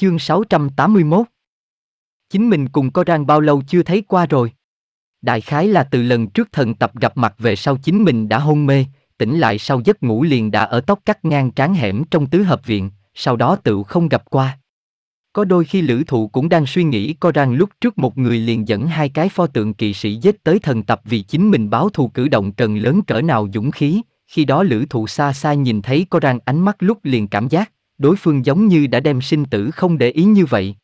Chương 681 Chính mình cùng có rang bao lâu chưa thấy qua rồi. Đại khái là từ lần trước thần tập gặp mặt về sau chính mình đã hôn mê, tỉnh lại sau giấc ngủ liền đã ở tóc cắt ngang trán hẻm trong tứ hợp viện, sau đó tự không gặp qua. Có đôi khi lữ thụ cũng đang suy nghĩ có rằng lúc trước một người liền dẫn hai cái pho tượng kỵ sĩ giết tới thần tập vì chính mình báo thù cử động cần lớn cỡ nào dũng khí, khi đó lữ thụ xa xa nhìn thấy có rằng ánh mắt lúc liền cảm giác đối phương giống như đã đem sinh tử không để ý như vậy.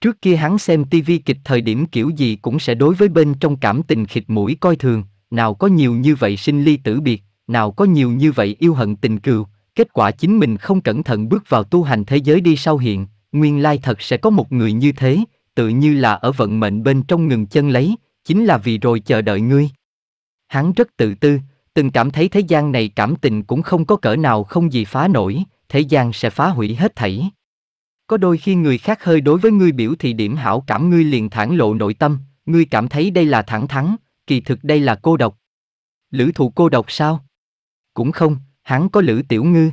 Trước kia hắn xem tivi kịch thời điểm kiểu gì cũng sẽ đối với bên trong cảm tình khịt mũi coi thường, nào có nhiều như vậy sinh ly tử biệt, nào có nhiều như vậy yêu hận tình cừu, kết quả chính mình không cẩn thận bước vào tu hành thế giới đi sau hiện, nguyên lai thật sẽ có một người như thế, tự như là ở vận mệnh bên trong ngừng chân lấy, chính là vì rồi chờ đợi ngươi. Hắn rất tự tư, từng cảm thấy thế gian này cảm tình cũng không có cỡ nào không gì phá nổi, thế gian sẽ phá hủy hết thảy. Có đôi khi người khác hơi đối với ngươi biểu thị điểm hảo cảm ngươi liền thản lộ nội tâm, ngươi cảm thấy đây là thẳng thắn, kỳ thực đây là cô độc. Lữ thụ cô độc sao? Cũng không, hắn có lữ tiểu ngư.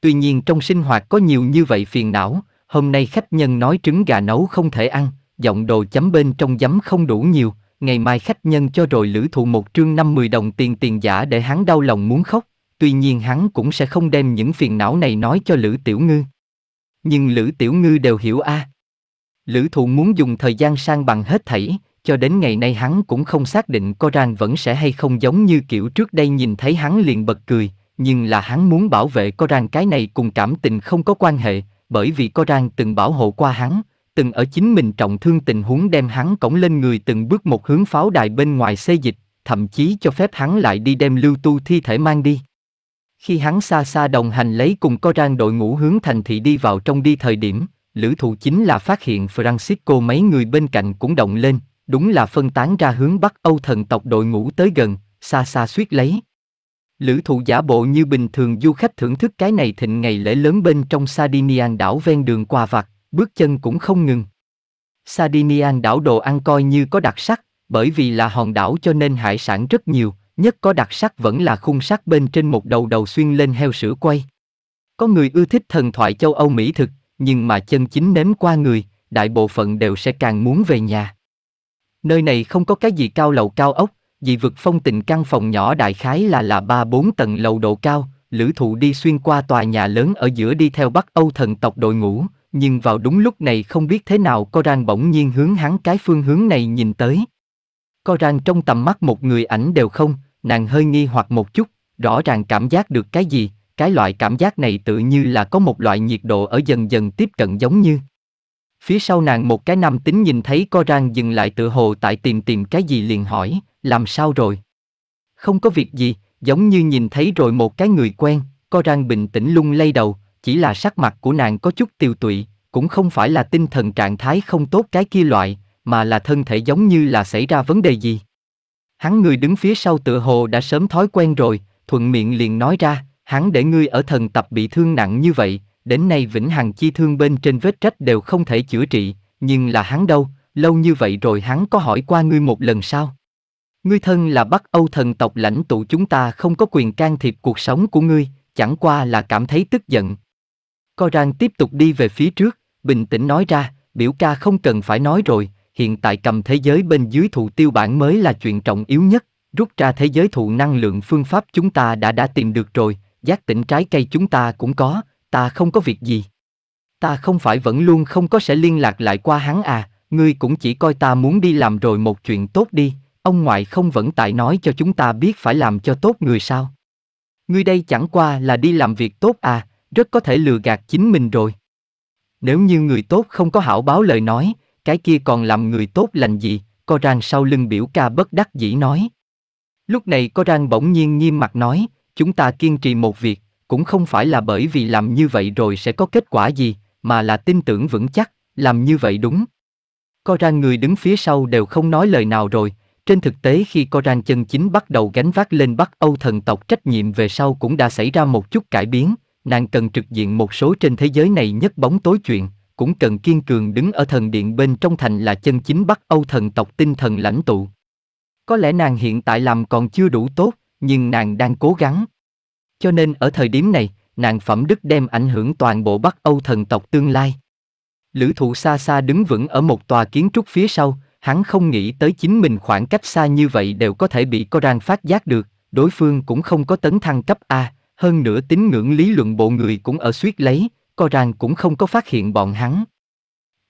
Tuy nhiên trong sinh hoạt có nhiều như vậy phiền não, hôm nay khách nhân nói trứng gà nấu không thể ăn, giọng đồ chấm bên trong giấm không đủ nhiều, ngày mai khách nhân cho rồi lữ thụ một trương năm 10 đồng tiền tiền giả để hắn đau lòng muốn khóc tuy nhiên hắn cũng sẽ không đem những phiền não này nói cho Lữ Tiểu Ngư. Nhưng Lữ Tiểu Ngư đều hiểu a. À. Lữ thụ muốn dùng thời gian sang bằng hết thảy, cho đến ngày nay hắn cũng không xác định có Coran vẫn sẽ hay không giống như kiểu trước đây nhìn thấy hắn liền bật cười, nhưng là hắn muốn bảo vệ có Coran cái này cùng cảm tình không có quan hệ, bởi vì có Coran từng bảo hộ qua hắn, từng ở chính mình trọng thương tình huống đem hắn cổng lên người từng bước một hướng pháo đài bên ngoài xây dịch, thậm chí cho phép hắn lại đi đem lưu tu thi thể mang đi. Khi hắn xa xa đồng hành lấy cùng có rang đội ngũ hướng thành thị đi vào trong đi thời điểm, lữ thụ chính là phát hiện Francisco mấy người bên cạnh cũng động lên, đúng là phân tán ra hướng Bắc Âu thần tộc đội ngũ tới gần, xa xa suýt lấy. Lữ thụ giả bộ như bình thường du khách thưởng thức cái này thịnh ngày lễ lớn bên trong Sardinian đảo ven đường qua vặt, bước chân cũng không ngừng. Sardinian đảo đồ ăn coi như có đặc sắc, bởi vì là hòn đảo cho nên hải sản rất nhiều, nhất có đặc sắc vẫn là khung sắt bên trên một đầu đầu xuyên lên heo sữa quay. Có người ưa thích thần thoại châu Âu Mỹ thực, nhưng mà chân chính nếm qua người, đại bộ phận đều sẽ càng muốn về nhà. Nơi này không có cái gì cao lầu cao ốc, dị vực phong tình căn phòng nhỏ đại khái là là 3-4 tầng lầu độ cao, lữ thụ đi xuyên qua tòa nhà lớn ở giữa đi theo Bắc Âu thần tộc đội ngũ, nhưng vào đúng lúc này không biết thế nào Coran bỗng nhiên hướng hắn cái phương hướng này nhìn tới. Coran trong tầm mắt một người ảnh đều không, nàng hơi nghi hoặc một chút, rõ ràng cảm giác được cái gì, cái loại cảm giác này tự như là có một loại nhiệt độ ở dần dần tiếp cận giống như. Phía sau nàng một cái nam tính nhìn thấy co rang dừng lại tự hồ tại tìm tìm cái gì liền hỏi, làm sao rồi? Không có việc gì, giống như nhìn thấy rồi một cái người quen, co rang bình tĩnh lung lay đầu, chỉ là sắc mặt của nàng có chút tiêu tụy, cũng không phải là tinh thần trạng thái không tốt cái kia loại, mà là thân thể giống như là xảy ra vấn đề gì. Hắn người đứng phía sau tựa hồ đã sớm thói quen rồi, thuận miệng liền nói ra, hắn để ngươi ở thần tập bị thương nặng như vậy, đến nay vĩnh hằng chi thương bên trên vết trách đều không thể chữa trị, nhưng là hắn đâu, lâu như vậy rồi hắn có hỏi qua ngươi một lần sao? Ngươi thân là Bắc Âu thần tộc lãnh tụ chúng ta không có quyền can thiệp cuộc sống của ngươi, chẳng qua là cảm thấy tức giận. Coran tiếp tục đi về phía trước, bình tĩnh nói ra, biểu ca không cần phải nói rồi, hiện tại cầm thế giới bên dưới thụ tiêu bản mới là chuyện trọng yếu nhất, rút ra thế giới thụ năng lượng phương pháp chúng ta đã đã tìm được rồi, giác tỉnh trái cây chúng ta cũng có, ta không có việc gì. Ta không phải vẫn luôn không có sẽ liên lạc lại qua hắn à, ngươi cũng chỉ coi ta muốn đi làm rồi một chuyện tốt đi, ông ngoại không vẫn tại nói cho chúng ta biết phải làm cho tốt người sao. Ngươi đây chẳng qua là đi làm việc tốt à, rất có thể lừa gạt chính mình rồi. Nếu như người tốt không có hảo báo lời nói, cái kia còn làm người tốt lành gì, co rang sau lưng biểu ca bất đắc dĩ nói. Lúc này co rang bỗng nhiên nghiêm mặt nói, chúng ta kiên trì một việc, cũng không phải là bởi vì làm như vậy rồi sẽ có kết quả gì, mà là tin tưởng vững chắc, làm như vậy đúng. Co rang người đứng phía sau đều không nói lời nào rồi, trên thực tế khi co rang chân chính bắt đầu gánh vác lên Bắc Âu thần tộc trách nhiệm về sau cũng đã xảy ra một chút cải biến, nàng cần trực diện một số trên thế giới này nhất bóng tối chuyện, cũng cần kiên cường đứng ở thần điện bên trong thành là chân chính Bắc Âu thần tộc tinh thần lãnh tụ. Có lẽ nàng hiện tại làm còn chưa đủ tốt, nhưng nàng đang cố gắng. Cho nên ở thời điểm này, nàng phẩm đức đem ảnh hưởng toàn bộ Bắc Âu thần tộc tương lai. Lữ thụ xa xa đứng vững ở một tòa kiến trúc phía sau, hắn không nghĩ tới chính mình khoảng cách xa như vậy đều có thể bị Koran phát giác được, đối phương cũng không có tấn thăng cấp A, hơn nữa tín ngưỡng lý luận bộ người cũng ở suýt lấy, có rằng cũng không có phát hiện bọn hắn.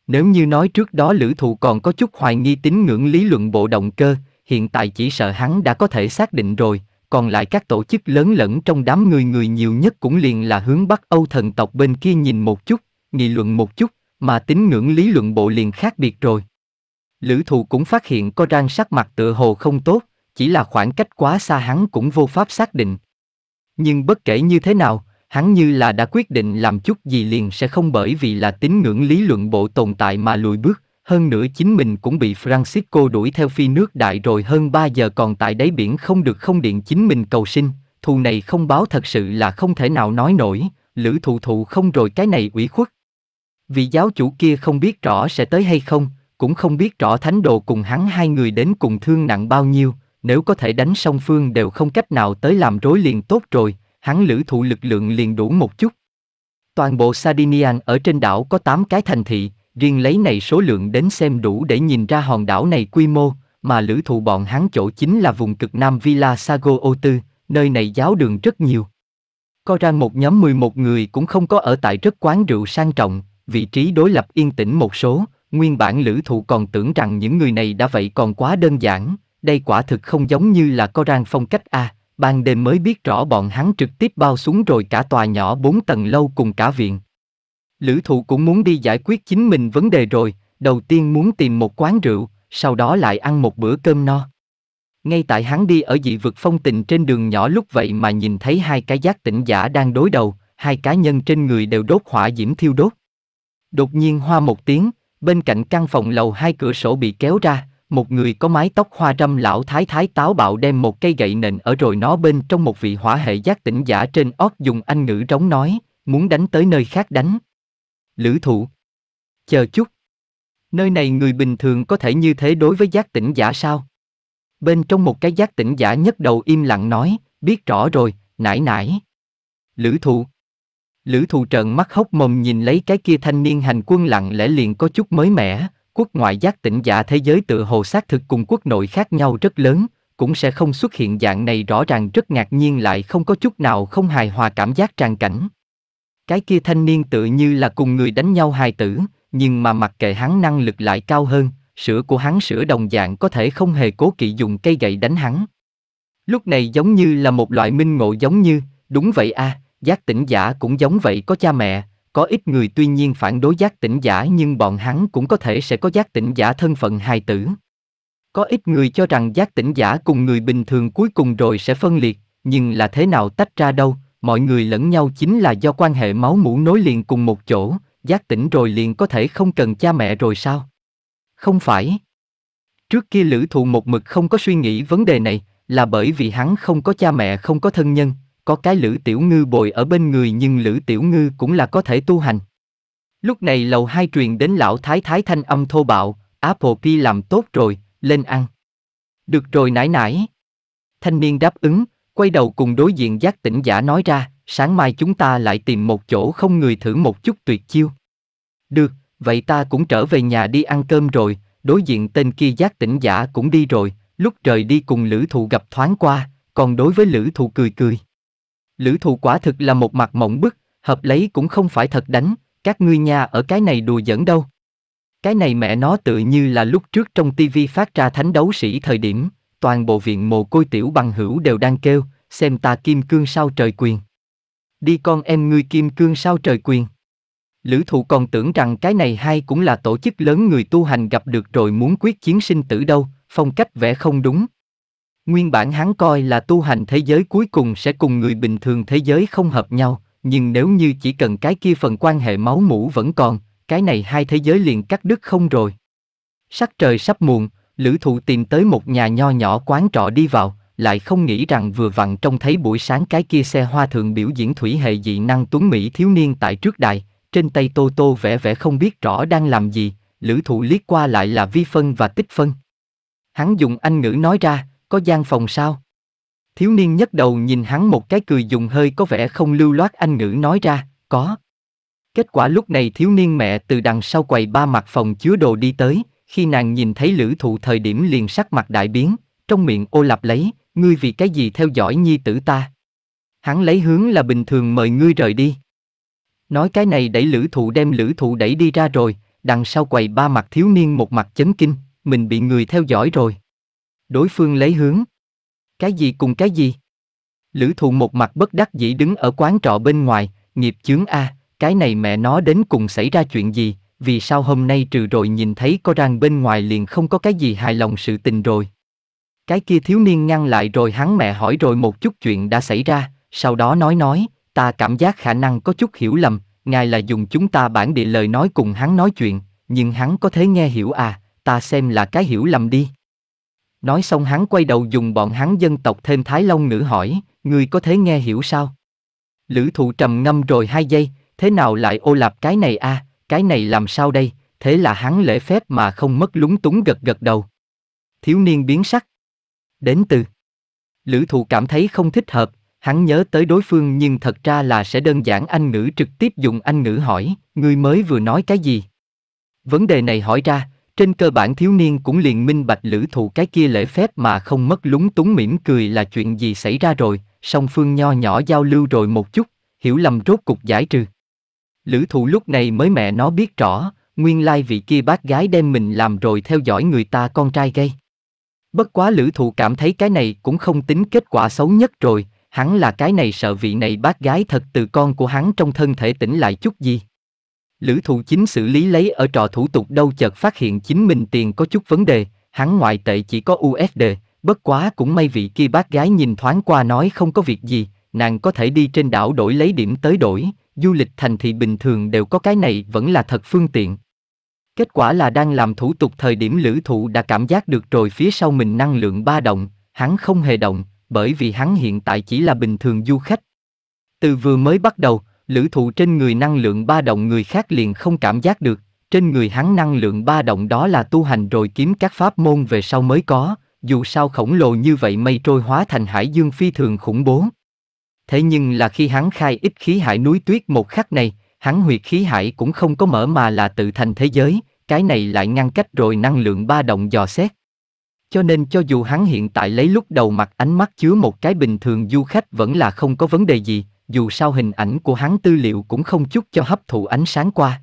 Nếu như nói trước đó lữ thụ còn có chút hoài nghi tín ngưỡng lý luận bộ động cơ, hiện tại chỉ sợ hắn đã có thể xác định rồi, còn lại các tổ chức lớn lẫn trong đám người người nhiều nhất cũng liền là hướng Bắc Âu thần tộc bên kia nhìn một chút, nghị luận một chút, mà tín ngưỡng lý luận bộ liền khác biệt rồi. Lữ thụ cũng phát hiện có rang sắc mặt tựa hồ không tốt, chỉ là khoảng cách quá xa hắn cũng vô pháp xác định. Nhưng bất kể như thế nào, hắn như là đã quyết định làm chút gì liền sẽ không bởi vì là tín ngưỡng lý luận bộ tồn tại mà lùi bước, hơn nữa chính mình cũng bị Francisco đuổi theo phi nước đại rồi hơn 3 giờ còn tại đáy biển không được không điện chính mình cầu sinh, thù này không báo thật sự là không thể nào nói nổi, lữ thụ thụ không rồi cái này ủy khuất. Vị giáo chủ kia không biết rõ sẽ tới hay không, cũng không biết rõ thánh đồ cùng hắn hai người đến cùng thương nặng bao nhiêu, nếu có thể đánh song phương đều không cách nào tới làm rối liền tốt rồi, hắn lữ thụ lực lượng liền đủ một chút. Toàn bộ Sardinian ở trên đảo có 8 cái thành thị, riêng lấy này số lượng đến xem đủ để nhìn ra hòn đảo này quy mô, mà lữ thụ bọn hắn chỗ chính là vùng cực nam Villa Sago o Tư, nơi này giáo đường rất nhiều. Coi ra một nhóm 11 người cũng không có ở tại rất quán rượu sang trọng, vị trí đối lập yên tĩnh một số, nguyên bản lữ thụ còn tưởng rằng những người này đã vậy còn quá đơn giản, đây quả thực không giống như là Coran phong cách A, à, ban đêm mới biết rõ bọn hắn trực tiếp bao xuống rồi cả tòa nhỏ bốn tầng lâu cùng cả viện. Lữ thụ cũng muốn đi giải quyết chính mình vấn đề rồi, đầu tiên muốn tìm một quán rượu, sau đó lại ăn một bữa cơm no. Ngay tại hắn đi ở dị vực phong tình trên đường nhỏ lúc vậy mà nhìn thấy hai cái giác tỉnh giả đang đối đầu, hai cá nhân trên người đều đốt hỏa diễm thiêu đốt. Đột nhiên hoa một tiếng, bên cạnh căn phòng lầu hai cửa sổ bị kéo ra, một người có mái tóc hoa râm lão thái thái táo bạo đem một cây gậy nện ở rồi nó bên trong một vị hỏa hệ giác tỉnh giả trên óc dùng anh ngữ rống nói, muốn đánh tới nơi khác đánh. Lữ thụ. Chờ chút. Nơi này người bình thường có thể như thế đối với giác tỉnh giả sao? Bên trong một cái giác tỉnh giả nhất đầu im lặng nói, biết rõ rồi, nải nải. Lữ thụ. Lữ thụ trợn mắt hốc mồm nhìn lấy cái kia thanh niên hành quân lặng lẽ liền có chút mới mẻ, quốc ngoại giác tỉnh giả thế giới tự hồ xác thực cùng quốc nội khác nhau rất lớn, cũng sẽ không xuất hiện dạng này rõ ràng rất ngạc nhiên lại không có chút nào không hài hòa cảm giác tràn cảnh. Cái kia thanh niên tự như là cùng người đánh nhau hài tử, nhưng mà mặc kệ hắn năng lực lại cao hơn, sữa của hắn sữa đồng dạng có thể không hề cố kỵ dùng cây gậy đánh hắn. Lúc này giống như là một loại minh ngộ giống như, đúng vậy a, à, giác tỉnh giả cũng giống vậy có cha mẹ, có ít người tuy nhiên phản đối giác tỉnh giả nhưng bọn hắn cũng có thể sẽ có giác tỉnh giả thân phận hài tử. Có ít người cho rằng giác tỉnh giả cùng người bình thường cuối cùng rồi sẽ phân liệt, nhưng là thế nào tách ra đâu, mọi người lẫn nhau chính là do quan hệ máu mủ nối liền cùng một chỗ, giác tỉnh rồi liền có thể không cần cha mẹ rồi sao? Không phải. Trước kia lữ thụ một mực không có suy nghĩ vấn đề này, là bởi vì hắn không có cha mẹ không có thân nhân, có cái Lữ Tiểu Ngư bồi ở bên người nhưng Lữ Tiểu Ngư cũng là có thể tu hành. Lúc này lầu hai truyền đến lão thái thái thanh âm thô bạo, Apple Pi làm tốt rồi, lên ăn. Được rồi nải nải. Thanh niên đáp ứng, quay đầu cùng đối diện giác tỉnh giả nói ra, sáng mai chúng ta lại tìm một chỗ không người thử một chút tuyệt chiêu. Được, vậy ta cũng trở về nhà đi ăn cơm rồi, đối diện tên kia giác tỉnh giả cũng đi rồi, lúc trời đi cùng lữ thụ gặp thoáng qua, còn đối với lữ thụ cười cười lữ thụ quả thực là một mặt mộng bức, hợp lấy cũng không phải thật đánh, các ngươi nhà ở cái này đùa giỡn đâu. Cái này mẹ nó tự như là lúc trước trong tivi phát ra thánh đấu sĩ thời điểm, toàn bộ viện mồ côi tiểu bằng hữu đều đang kêu, xem ta kim cương sao trời quyền. Đi con em ngươi kim cương sao trời quyền. Lữ thụ còn tưởng rằng cái này hay cũng là tổ chức lớn người tu hành gặp được rồi muốn quyết chiến sinh tử đâu, phong cách vẽ không đúng, Nguyên bản hắn coi là tu hành thế giới cuối cùng sẽ cùng người bình thường thế giới không hợp nhau, nhưng nếu như chỉ cần cái kia phần quan hệ máu mũ vẫn còn, cái này hai thế giới liền cắt đứt không rồi. Sắc trời sắp muộn, lữ thụ tìm tới một nhà nho nhỏ quán trọ đi vào, lại không nghĩ rằng vừa vặn trông thấy buổi sáng cái kia xe hoa thượng biểu diễn thủy hệ dị năng tuấn Mỹ thiếu niên tại trước đài, trên tay Tô Tô vẽ vẽ không biết rõ đang làm gì, lữ thụ liếc qua lại là vi phân và tích phân. Hắn dùng anh ngữ nói ra, có gian phòng sao? Thiếu niên nhấc đầu nhìn hắn một cái cười dùng hơi có vẻ không lưu loát anh ngữ nói ra, có. Kết quả lúc này thiếu niên mẹ từ đằng sau quầy ba mặt phòng chứa đồ đi tới, khi nàng nhìn thấy lữ thụ thời điểm liền sắc mặt đại biến, trong miệng ô lặp lấy, ngươi vì cái gì theo dõi nhi tử ta. Hắn lấy hướng là bình thường mời ngươi rời đi. Nói cái này đẩy lữ thụ đem lữ thụ đẩy đi ra rồi, đằng sau quầy ba mặt thiếu niên một mặt chấn kinh, mình bị người theo dõi rồi. Đối phương lấy hướng. Cái gì cùng cái gì? Lữ thù một mặt bất đắc dĩ đứng ở quán trọ bên ngoài, nghiệp chướng A, cái này mẹ nó đến cùng xảy ra chuyện gì, vì sao hôm nay trừ rồi nhìn thấy có rằng bên ngoài liền không có cái gì hài lòng sự tình rồi. Cái kia thiếu niên ngăn lại rồi hắn mẹ hỏi rồi một chút chuyện đã xảy ra, sau đó nói nói, ta cảm giác khả năng có chút hiểu lầm, ngài là dùng chúng ta bản địa lời nói cùng hắn nói chuyện, nhưng hắn có thể nghe hiểu à, ta xem là cái hiểu lầm đi. Nói xong hắn quay đầu dùng bọn hắn dân tộc thêm Thái Long ngữ hỏi, ngươi có thể nghe hiểu sao? Lữ thụ trầm ngâm rồi hai giây, thế nào lại ô lạp cái này a cái này làm sao đây, thế là hắn lễ phép mà không mất lúng túng gật gật đầu. Thiếu niên biến sắc. Đến từ. Lữ thụ cảm thấy không thích hợp, hắn nhớ tới đối phương nhưng thật ra là sẽ đơn giản anh ngữ trực tiếp dùng anh ngữ hỏi, ngươi mới vừa nói cái gì? Vấn đề này hỏi ra, trên cơ bản thiếu niên cũng liền minh bạch lữ thụ cái kia lễ phép mà không mất lúng túng mỉm cười là chuyện gì xảy ra rồi, song phương nho nhỏ giao lưu rồi một chút, hiểu lầm rốt cục giải trừ. Lữ thụ lúc này mới mẹ nó biết rõ, nguyên lai vị kia bác gái đem mình làm rồi theo dõi người ta con trai gây. Bất quá lữ thụ cảm thấy cái này cũng không tính kết quả xấu nhất rồi, hắn là cái này sợ vị này bác gái thật từ con của hắn trong thân thể tỉnh lại chút gì. Lữ thụ chính xử lý lấy ở trò thủ tục đâu chợt phát hiện chính mình tiền có chút vấn đề, hắn ngoại tệ chỉ có USD, bất quá cũng may vị kia bác gái nhìn thoáng qua nói không có việc gì, nàng có thể đi trên đảo đổi lấy điểm tới đổi, du lịch thành thị bình thường đều có cái này vẫn là thật phương tiện. Kết quả là đang làm thủ tục thời điểm lữ thụ đã cảm giác được rồi phía sau mình năng lượng ba động, hắn không hề động, bởi vì hắn hiện tại chỉ là bình thường du khách. Từ vừa mới bắt đầu, lữ thụ trên người năng lượng ba động người khác liền không cảm giác được, trên người hắn năng lượng ba động đó là tu hành rồi kiếm các pháp môn về sau mới có, dù sao khổng lồ như vậy mây trôi hóa thành hải dương phi thường khủng bố. Thế nhưng là khi hắn khai ít khí hải núi tuyết một khắc này, hắn huyệt khí hải cũng không có mở mà là tự thành thế giới, cái này lại ngăn cách rồi năng lượng ba động dò xét. Cho nên cho dù hắn hiện tại lấy lúc đầu mặt ánh mắt chứa một cái bình thường du khách vẫn là không có vấn đề gì, dù sao hình ảnh của hắn tư liệu cũng không chút cho hấp thụ ánh sáng qua.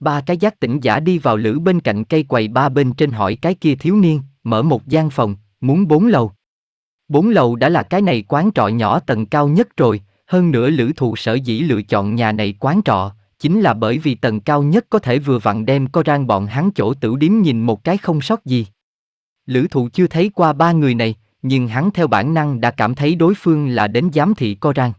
Ba cái giác tỉnh giả đi vào lữ bên cạnh cây quầy ba bên trên hỏi cái kia thiếu niên, mở một gian phòng, muốn bốn lầu. Bốn lầu đã là cái này quán trọ nhỏ tầng cao nhất rồi, hơn nữa lữ thụ sở dĩ lựa chọn nhà này quán trọ, chính là bởi vì tầng cao nhất có thể vừa vặn đem co rang bọn hắn chỗ tử điếm nhìn một cái không sót gì. Lữ thụ chưa thấy qua ba người này, nhưng hắn theo bản năng đã cảm thấy đối phương là đến giám thị co rang.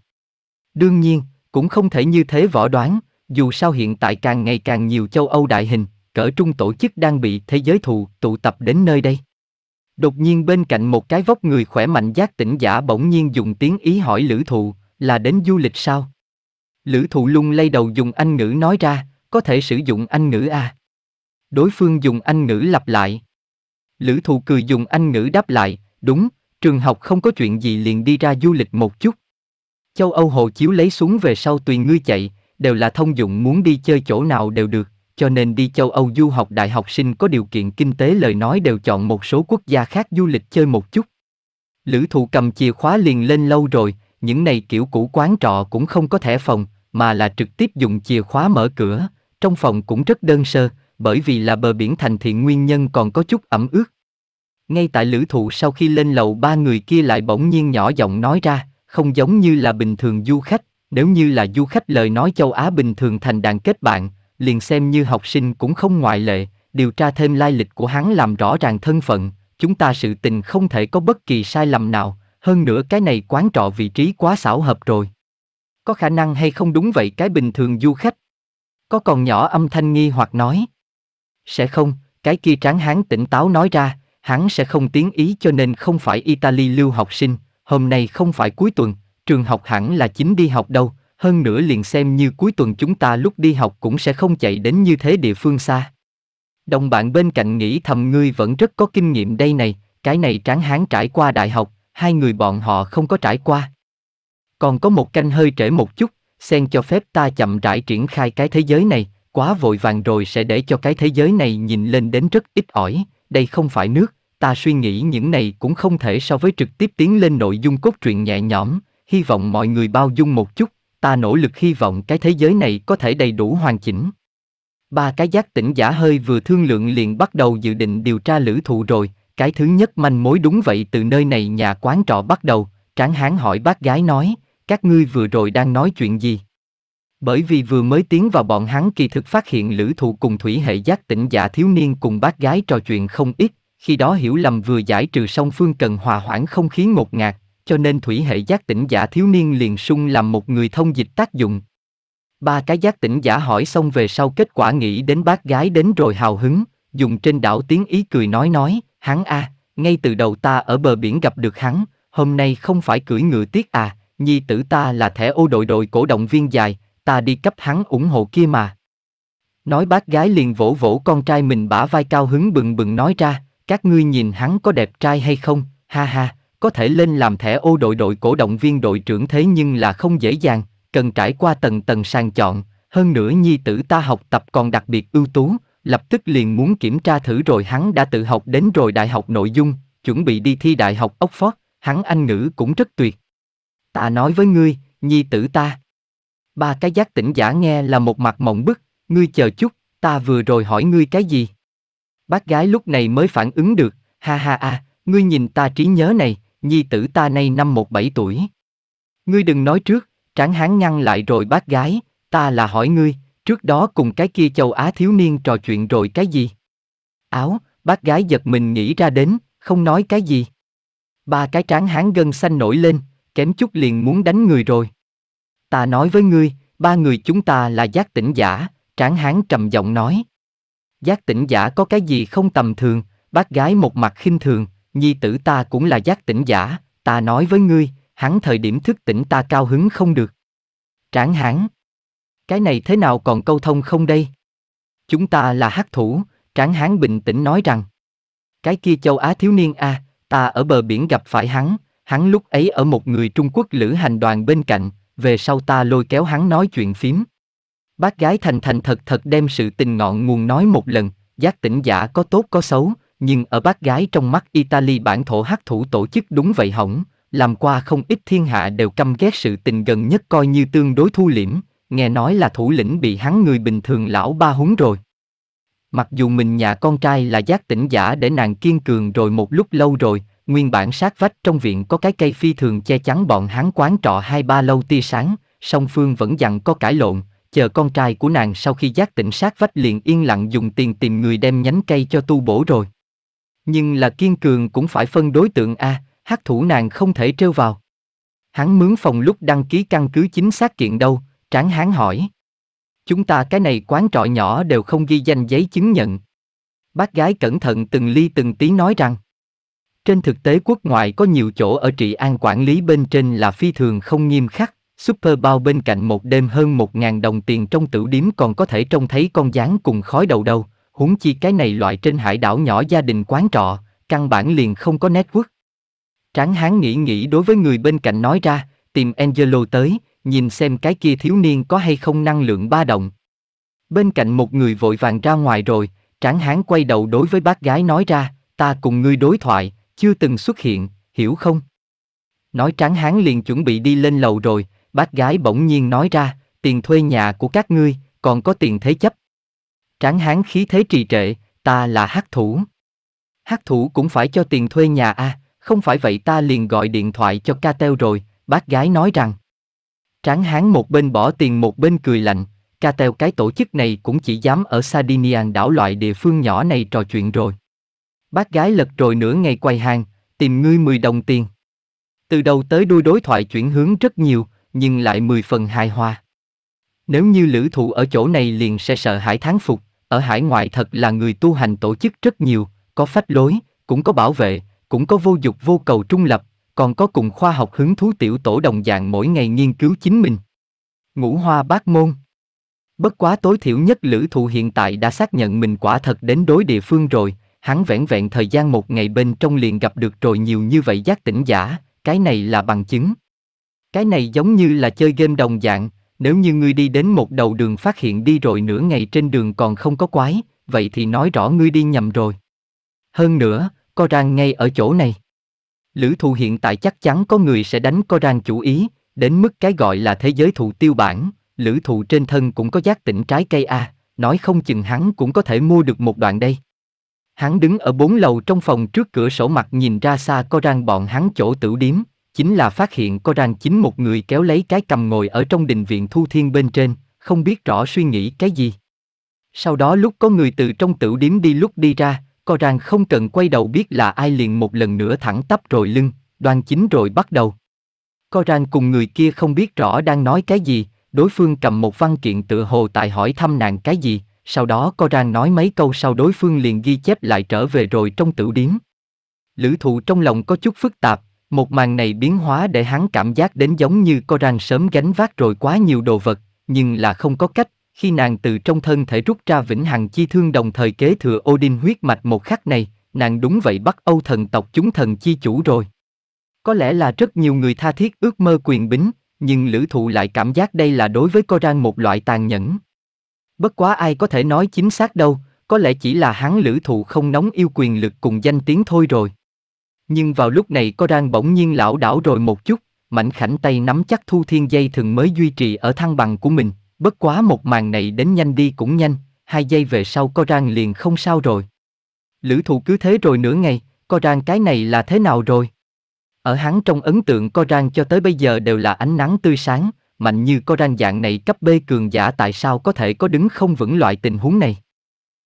Đương nhiên, cũng không thể như thế võ đoán, dù sao hiện tại càng ngày càng nhiều châu Âu đại hình, cỡ trung tổ chức đang bị thế giới thù tụ tập đến nơi đây. Đột nhiên bên cạnh một cái vóc người khỏe mạnh giác tỉnh giả bỗng nhiên dùng tiếng ý hỏi lữ thụ, là đến du lịch sao? Lữ thụ lung lay đầu dùng anh ngữ nói ra, có thể sử dụng anh ngữ a à? Đối phương dùng anh ngữ lặp lại. Lữ thụ cười dùng anh ngữ đáp lại, đúng, trường học không có chuyện gì liền đi ra du lịch một chút. Châu Âu hồ chiếu lấy xuống về sau tùy ngươi chạy, đều là thông dụng muốn đi chơi chỗ nào đều được, cho nên đi châu Âu du học đại học sinh có điều kiện kinh tế lời nói đều chọn một số quốc gia khác du lịch chơi một chút. Lữ thụ cầm chìa khóa liền lên lâu rồi, những này kiểu cũ quán trọ cũng không có thẻ phòng, mà là trực tiếp dùng chìa khóa mở cửa, trong phòng cũng rất đơn sơ, bởi vì là bờ biển thành thị nguyên nhân còn có chút ẩm ướt. Ngay tại lữ thụ sau khi lên lầu ba người kia lại bỗng nhiên nhỏ giọng nói ra, không giống như là bình thường du khách, nếu như là du khách lời nói châu Á bình thường thành đàn kết bạn, liền xem như học sinh cũng không ngoại lệ, điều tra thêm lai lịch của hắn làm rõ ràng thân phận, chúng ta sự tình không thể có bất kỳ sai lầm nào, hơn nữa cái này quán trọ vị trí quá xảo hợp rồi. Có khả năng hay không đúng vậy cái bình thường du khách? Có còn nhỏ âm thanh nghi hoặc nói. Sẽ không, cái kia tráng hán tỉnh táo nói ra, hắn sẽ không tiếng Ý cho nên không phải Italy lưu học sinh, hôm nay không phải cuối tuần, trường học hẳn là chính đi học đâu, hơn nữa liền xem như cuối tuần chúng ta lúc đi học cũng sẽ không chạy đến như thế địa phương xa. Đồng bạn bên cạnh nghĩ thầm ngươi vẫn rất có kinh nghiệm đây này, cái này tráng hán trải qua đại học, hai người bọn họ không có trải qua. Còn có một canh hơi trễ một chút, xen cho phép ta chậm rãi triển khai cái thế giới này, quá vội vàng rồi sẽ để cho cái thế giới này nhìn lên đến rất ít ỏi, đây không phải nước, ta suy nghĩ những này cũng không thể so với trực tiếp tiến lên nội dung cốt truyện nhẹ nhõm, hy vọng mọi người bao dung một chút, ta nỗ lực hy vọng cái thế giới này có thể đầy đủ hoàn chỉnh. Ba cái giác tỉnh giả hơi vừa thương lượng liền bắt đầu dự định điều tra lữ thụ rồi, cái thứ nhất manh mối đúng vậy từ nơi này nhà quán trọ bắt đầu, tráng hán hỏi bác gái nói, các ngươi vừa rồi đang nói chuyện gì? Bởi vì vừa mới tiến vào bọn hắn kỳ thực phát hiện lữ thụ cùng thủy hệ giác tỉnh giả thiếu niên cùng bác gái trò chuyện không ít, khi đó hiểu lầm vừa giải trừ xong phương cần hòa hoãn không khí ngột ngạt, cho nên thủy hệ giác tỉnh giả thiếu niên liền sung làm một người thông dịch tác dụng. Ba cái giác tỉnh giả hỏi xong về sau kết quả nghĩ đến bác gái đến rồi hào hứng, dùng trên đảo tiếng ý cười nói nói, hắn a, à, ngay từ đầu ta ở bờ biển gặp được hắn, hôm nay không phải cưỡi ngựa tiếc à, nhi tử ta là thẻ ô đội đội cổ động viên dài, ta đi cấp hắn ủng hộ kia mà. Nói bác gái liền vỗ vỗ con trai mình bả vai cao hứng bừng bừng nói ra, các ngươi nhìn hắn có đẹp trai hay không, ha ha, có thể lên làm thẻ ô đội đội cổ động viên đội trưởng thế nhưng là không dễ dàng, cần trải qua tầng tầng sàng chọn, hơn nữa nhi tử ta học tập còn đặc biệt ưu tú, lập tức liền muốn kiểm tra thử rồi hắn đã tự học đến rồi đại học nội dung, chuẩn bị đi thi đại học Oxford, hắn anh ngữ cũng rất tuyệt. Ta nói với ngươi, nhi tử ta. Ba cái giác tỉnh giả nghe là một mặt mộng bức, ngươi chờ chút, ta vừa rồi hỏi ngươi cái gì? Bác gái lúc này mới phản ứng được, ha ha a, ngươi nhìn ta trí nhớ này, nhi tử ta nay năm một bảy tuổi. Ngươi đừng nói trước, tráng hán ngăn lại rồi bác gái, ta là hỏi ngươi, trước đó cùng cái kia châu Á thiếu niên trò chuyện rồi cái gì? Áo, bác gái giật mình nghĩ ra đến, không nói cái gì. Ba cái tráng hán gân xanh nổi lên, kém chút liền muốn đánh người rồi. Ta nói với ngươi, ba người chúng ta là giác tỉnh giả, tráng hán trầm giọng nói. Giác tỉnh giả có cái gì không tầm thường, bác gái một mặt khinh thường, nhi tử ta cũng là giác tỉnh giả, ta nói với ngươi, hắn thời điểm thức tỉnh ta cao hứng không được. Tráng hãn. Cái này thế nào còn câu thông không đây? Chúng ta là hắc thủ, tráng hán bình tĩnh nói rằng. Cái kia châu Á thiếu niên a, à, ta ở bờ biển gặp phải hắn, hắn lúc ấy ở một người Trung Quốc lữ hành đoàn bên cạnh, về sau ta lôi kéo hắn nói chuyện phím. Bác gái thành thành thật thật đem sự tình ngọn nguồn nói một lần, giác tỉnh giả có tốt có xấu, nhưng ở bác gái trong mắt Italy bản thổ hắc thủ tổ chức đúng vậy hỏng, làm qua không ít thiên hạ đều căm ghét sự tình gần nhất coi như tương đối thu liễm, nghe nói là thủ lĩnh bị hắn người bình thường lão ba húng rồi. Mặc dù mình nhà con trai là giác tỉnh giả để nàng kiên cường rồi một lúc lâu rồi, nguyên bản sát vách trong viện có cái cây phi thường che chắn bọn hắn quán trọ hai ba lâu tia sáng, song phương vẫn dặn có cãi lộn, chờ con trai của nàng sau khi giác tỉnh sát vách liền yên lặng dùng tiền tìm người đem nhánh cây cho tu bổ rồi. Nhưng là kiên cường cũng phải phân đối tượng A, hát thủ nàng không thể trêu vào. Hắn mướn phòng lúc đăng ký căn cứ chính xác kiện đâu, tráng hắn hỏi. Chúng ta cái này quán trọ nhỏ đều không ghi danh giấy chứng nhận. Bác gái cẩn thận từng ly từng tí nói rằng, trên thực tế quốc ngoại có nhiều chỗ ở trị an quản lý bên trên là phi thường không nghiêm khắc. Super bao bên cạnh một đêm hơn 1.000 đồng tiền trong tửu điếm còn có thể trông thấy con dáng cùng khói đầu đầu. huống chi cái này loại trên hải đảo nhỏ gia đình quán trọ, căn bản liền không có network. Tráng hán nghĩ nghĩ đối với người bên cạnh nói ra, tìm Angelo tới, nhìn xem cái kia thiếu niên có hay không năng lượng ba động. Bên cạnh một người vội vàng ra ngoài rồi, tráng hán quay đầu đối với bác gái nói ra, ta cùng ngươi đối thoại, chưa từng xuất hiện, hiểu không? Nói tráng hán liền chuẩn bị đi lên lầu rồi, Bác gái bỗng nhiên nói ra, tiền thuê nhà của các ngươi, còn có tiền thế chấp. Tráng hán khí thế trì trệ, ta là hắc thủ. hắc thủ cũng phải cho tiền thuê nhà à, không phải vậy ta liền gọi điện thoại cho ca teo rồi, bác gái nói rằng. Tráng hán một bên bỏ tiền một bên cười lạnh, ca teo cái tổ chức này cũng chỉ dám ở Sardinian đảo loại địa phương nhỏ này trò chuyện rồi. Bác gái lật rồi nửa ngày quay hàng, tìm ngươi 10 đồng tiền. Từ đầu tới đuôi đối thoại chuyển hướng rất nhiều, nhưng lại mười phần hài hòa. Nếu như lữ thủ ở chỗ này liền sẽ sợ hãi tháng phục, ở hải ngoại thật là người tu hành tổ chức rất nhiều, có phách lối, cũng có bảo vệ, cũng có vô dục vô cầu trung lập, còn có cùng khoa học hứng thú tiểu tổ đồng dạng mỗi ngày nghiên cứu chính mình. Ngũ hoa bát môn Bất quá tối thiểu nhất lữ thụ hiện tại đã xác nhận mình quả thật đến đối địa phương rồi, hắn vẹn vẹn thời gian một ngày bên trong liền gặp được rồi nhiều như vậy giác tỉnh giả, cái này là bằng chứng. Cái này giống như là chơi game đồng dạng, nếu như ngươi đi đến một đầu đường phát hiện đi rồi nửa ngày trên đường còn không có quái, vậy thì nói rõ ngươi đi nhầm rồi. Hơn nữa, co rang ngay ở chỗ này. Lữ thụ hiện tại chắc chắn có người sẽ đánh co rang chủ ý, đến mức cái gọi là thế giới thụ tiêu bản, lữ thụ trên thân cũng có giác tỉnh trái cây A, à, nói không chừng hắn cũng có thể mua được một đoạn đây. Hắn đứng ở bốn lầu trong phòng trước cửa sổ mặt nhìn ra xa co rang bọn hắn chỗ tử điếm, chính là phát hiện có rằng chính một người kéo lấy cái cầm ngồi ở trong đình viện thu thiên bên trên, không biết rõ suy nghĩ cái gì. Sau đó lúc có người từ trong tửu điếm đi lúc đi ra, có rằng không cần quay đầu biết là ai liền một lần nữa thẳng tắp rồi lưng, đoan chính rồi bắt đầu. Có rằng cùng người kia không biết rõ đang nói cái gì, đối phương cầm một văn kiện tự hồ tại hỏi thăm nàng cái gì, sau đó có rằng nói mấy câu sau đối phương liền ghi chép lại trở về rồi trong tửu điếm. Lữ thụ trong lòng có chút phức tạp, một màn này biến hóa để hắn cảm giác đến giống như có rằng sớm gánh vác rồi quá nhiều đồ vật, nhưng là không có cách, khi nàng từ trong thân thể rút ra vĩnh hằng chi thương đồng thời kế thừa Odin huyết mạch một khắc này, nàng đúng vậy bắt Âu thần tộc chúng thần chi chủ rồi. Có lẽ là rất nhiều người tha thiết ước mơ quyền bính, nhưng lữ thụ lại cảm giác đây là đối với rằng một loại tàn nhẫn. Bất quá ai có thể nói chính xác đâu, có lẽ chỉ là hắn lữ thụ không nóng yêu quyền lực cùng danh tiếng thôi rồi. Nhưng vào lúc này có đang bỗng nhiên lão đảo rồi một chút, mảnh khảnh tay nắm chắc thu thiên dây thường mới duy trì ở thăng bằng của mình, bất quá một màn này đến nhanh đi cũng nhanh, hai giây về sau có rang liền không sao rồi. Lữ thụ cứ thế rồi nửa ngày, có rang cái này là thế nào rồi? Ở hắn trong ấn tượng có rang cho tới bây giờ đều là ánh nắng tươi sáng, mạnh như có rang dạng này cấp bê cường giả tại sao có thể có đứng không vững loại tình huống này.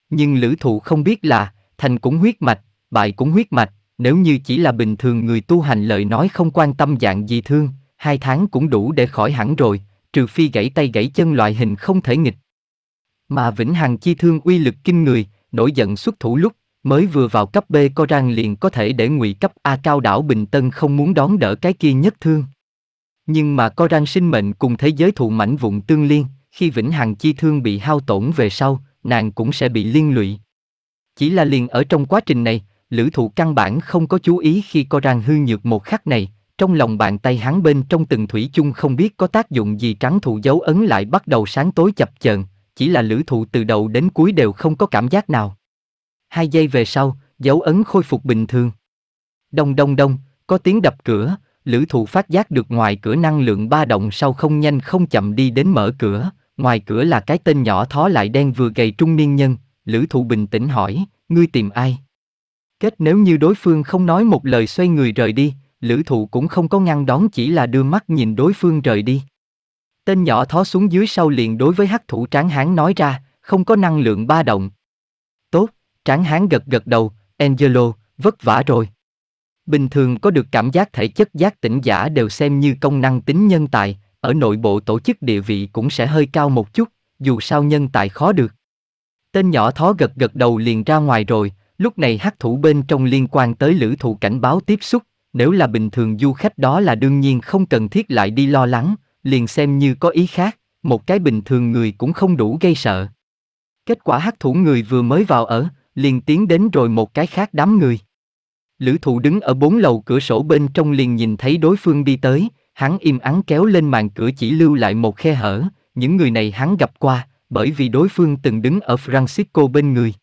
Nhưng lữ thụ không biết là, thành cũng huyết mạch, bại cũng huyết mạch, nếu như chỉ là bình thường người tu hành lời nói không quan tâm dạng gì thương, hai tháng cũng đủ để khỏi hẳn rồi, trừ phi gãy tay gãy chân loại hình không thể nghịch. Mà Vĩnh Hằng chi thương uy lực kinh người, nổi giận xuất thủ lúc, mới vừa vào cấp B co rang liền có thể để ngụy cấp A cao đảo Bình Tân không muốn đón đỡ cái kia nhất thương. Nhưng mà co rang sinh mệnh cùng thế giới thụ mảnh vụn tương liên, khi Vĩnh Hằng chi thương bị hao tổn về sau, nàng cũng sẽ bị liên lụy. Chỉ là liền ở trong quá trình này, lữ thụ căn bản không có chú ý khi co ràng hư nhược một khắc này, trong lòng bàn tay hắn bên trong từng thủy chung không biết có tác dụng gì trắng thụ dấu ấn lại bắt đầu sáng tối chập chờn, chỉ là lữ thụ từ đầu đến cuối đều không có cảm giác nào. Hai giây về sau, dấu ấn khôi phục bình thường. Đông đông đông, có tiếng đập cửa, lữ thụ phát giác được ngoài cửa năng lượng ba động sau không nhanh không chậm đi đến mở cửa, ngoài cửa là cái tên nhỏ thó lại đen vừa gầy trung niên nhân, lữ thụ bình tĩnh hỏi, ngươi tìm ai? Kết nếu như đối phương không nói một lời xoay người rời đi, lữ thụ cũng không có ngăn đón chỉ là đưa mắt nhìn đối phương rời đi. Tên nhỏ thó xuống dưới sau liền đối với hắc thủ tráng hán nói ra, không có năng lượng ba động. Tốt, tráng hán gật gật đầu, Angelo, vất vả rồi. Bình thường có được cảm giác thể chất giác tỉnh giả đều xem như công năng tính nhân tài, ở nội bộ tổ chức địa vị cũng sẽ hơi cao một chút, dù sao nhân tài khó được. Tên nhỏ thó gật gật đầu liền ra ngoài rồi, Lúc này hắc thủ bên trong liên quan tới lữ thụ cảnh báo tiếp xúc, nếu là bình thường du khách đó là đương nhiên không cần thiết lại đi lo lắng, liền xem như có ý khác, một cái bình thường người cũng không đủ gây sợ. Kết quả hắc thủ người vừa mới vào ở, liền tiến đến rồi một cái khác đám người. Lữ thụ đứng ở bốn lầu cửa sổ bên trong liền nhìn thấy đối phương đi tới, hắn im ắng kéo lên màn cửa chỉ lưu lại một khe hở, những người này hắn gặp qua, bởi vì đối phương từng đứng ở Francisco bên người,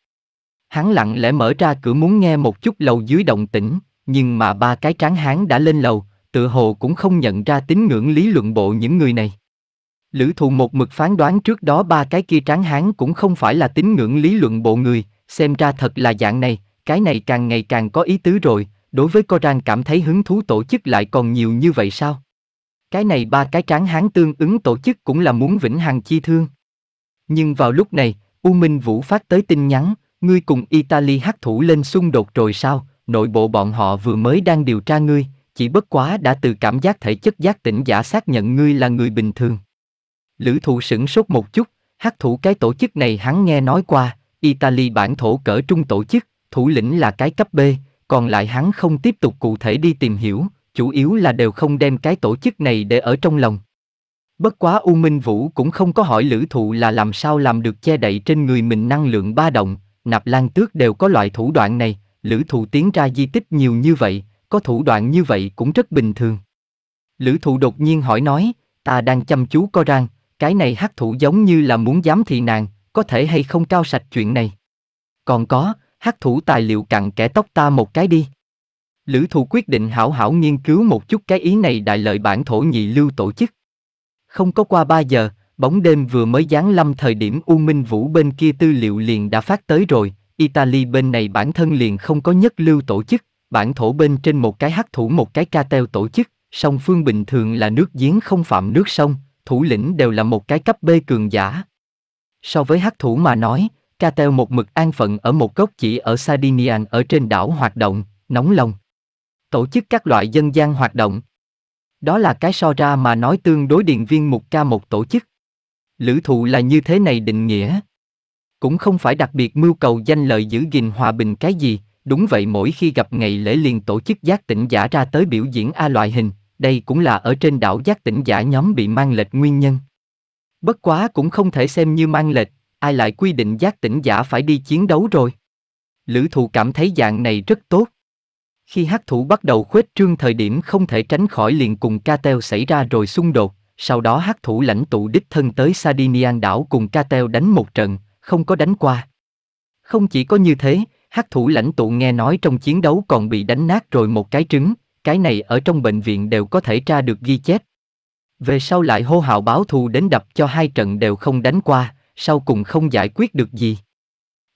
hắn lặng lẽ mở ra cửa muốn nghe một chút lầu dưới động tĩnh, nhưng mà ba cái tráng hán đã lên lầu, tự hồ cũng không nhận ra tín ngưỡng lý luận bộ những người này. Lữ thụ một mực phán đoán trước đó ba cái kia tráng hán cũng không phải là tín ngưỡng lý luận bộ người, xem ra thật là dạng này, cái này càng ngày càng có ý tứ rồi, đối với Coran cảm thấy hứng thú tổ chức lại còn nhiều như vậy sao? Cái này ba cái tráng hán tương ứng tổ chức cũng là muốn vĩnh hằng chi thương. Nhưng vào lúc này, U Minh Vũ phát tới tin nhắn, Ngươi cùng Italy hắc thủ lên xung đột rồi sao? Nội bộ bọn họ vừa mới đang điều tra ngươi, chỉ bất quá đã từ cảm giác thể chất giác tỉnh giả xác nhận ngươi là người bình thường. Lữ thủ sửng sốt một chút, hắc thủ cái tổ chức này hắn nghe nói qua, Italy bản thổ cỡ trung tổ chức, thủ lĩnh là cái cấp B, còn lại hắn không tiếp tục cụ thể đi tìm hiểu, chủ yếu là đều không đem cái tổ chức này để ở trong lòng. Bất quá U Minh Vũ cũng không có hỏi lữ thụ là làm sao làm được che đậy trên người mình năng lượng ba động, nạp lan tước đều có loại thủ đoạn này, lữ thụ tiến ra di tích nhiều như vậy, có thủ đoạn như vậy cũng rất bình thường. Lữ thụ đột nhiên hỏi nói, ta đang chăm chú co rang, cái này hắc thủ giống như là muốn giám thị nàng, có thể hay không cao sạch chuyện này. Còn có, hắc thủ tài liệu cặn kẻ tóc ta một cái đi. Lữ thụ quyết định hảo hảo nghiên cứu một chút cái ý này đại lợi bản thổ nhị lưu tổ chức. Không có qua ba giờ, Bóng đêm vừa mới giáng lâm thời điểm U Minh Vũ bên kia tư liệu liền đã phát tới rồi, Italy bên này bản thân liền không có nhất lưu tổ chức, bản thổ bên trên một cái hắc thủ một cái ca teo tổ chức, song phương bình thường là nước giếng không phạm nước sông, thủ lĩnh đều là một cái cấp B cường giả. So với hắc thủ mà nói, ca teo một mực an phận ở một gốc chỉ ở Sardinian ở trên đảo hoạt động, nóng lòng. Tổ chức các loại dân gian hoạt động. Đó là cái so ra mà nói tương đối điện viên mục ca một tổ chức lữ thụ là như thế này định nghĩa. Cũng không phải đặc biệt mưu cầu danh lợi giữ gìn hòa bình cái gì, đúng vậy mỗi khi gặp ngày lễ liền tổ chức giác tỉnh giả ra tới biểu diễn A loại hình, đây cũng là ở trên đảo giác tỉnh giả nhóm bị mang lệch nguyên nhân. Bất quá cũng không thể xem như mang lệch, ai lại quy định giác tỉnh giả phải đi chiến đấu rồi. Lữ thụ cảm thấy dạng này rất tốt. Khi hát thủ bắt đầu khuếch trương thời điểm không thể tránh khỏi liền cùng ca teo xảy ra rồi xung đột, sau đó hắc thủ lãnh tụ đích thân tới Sardinian đảo cùng Catel đánh một trận, không có đánh qua. Không chỉ có như thế, hắc thủ lãnh tụ nghe nói trong chiến đấu còn bị đánh nát rồi một cái trứng, cái này ở trong bệnh viện đều có thể tra được ghi chép. Về sau lại hô hào báo thù đến đập cho hai trận đều không đánh qua, sau cùng không giải quyết được gì.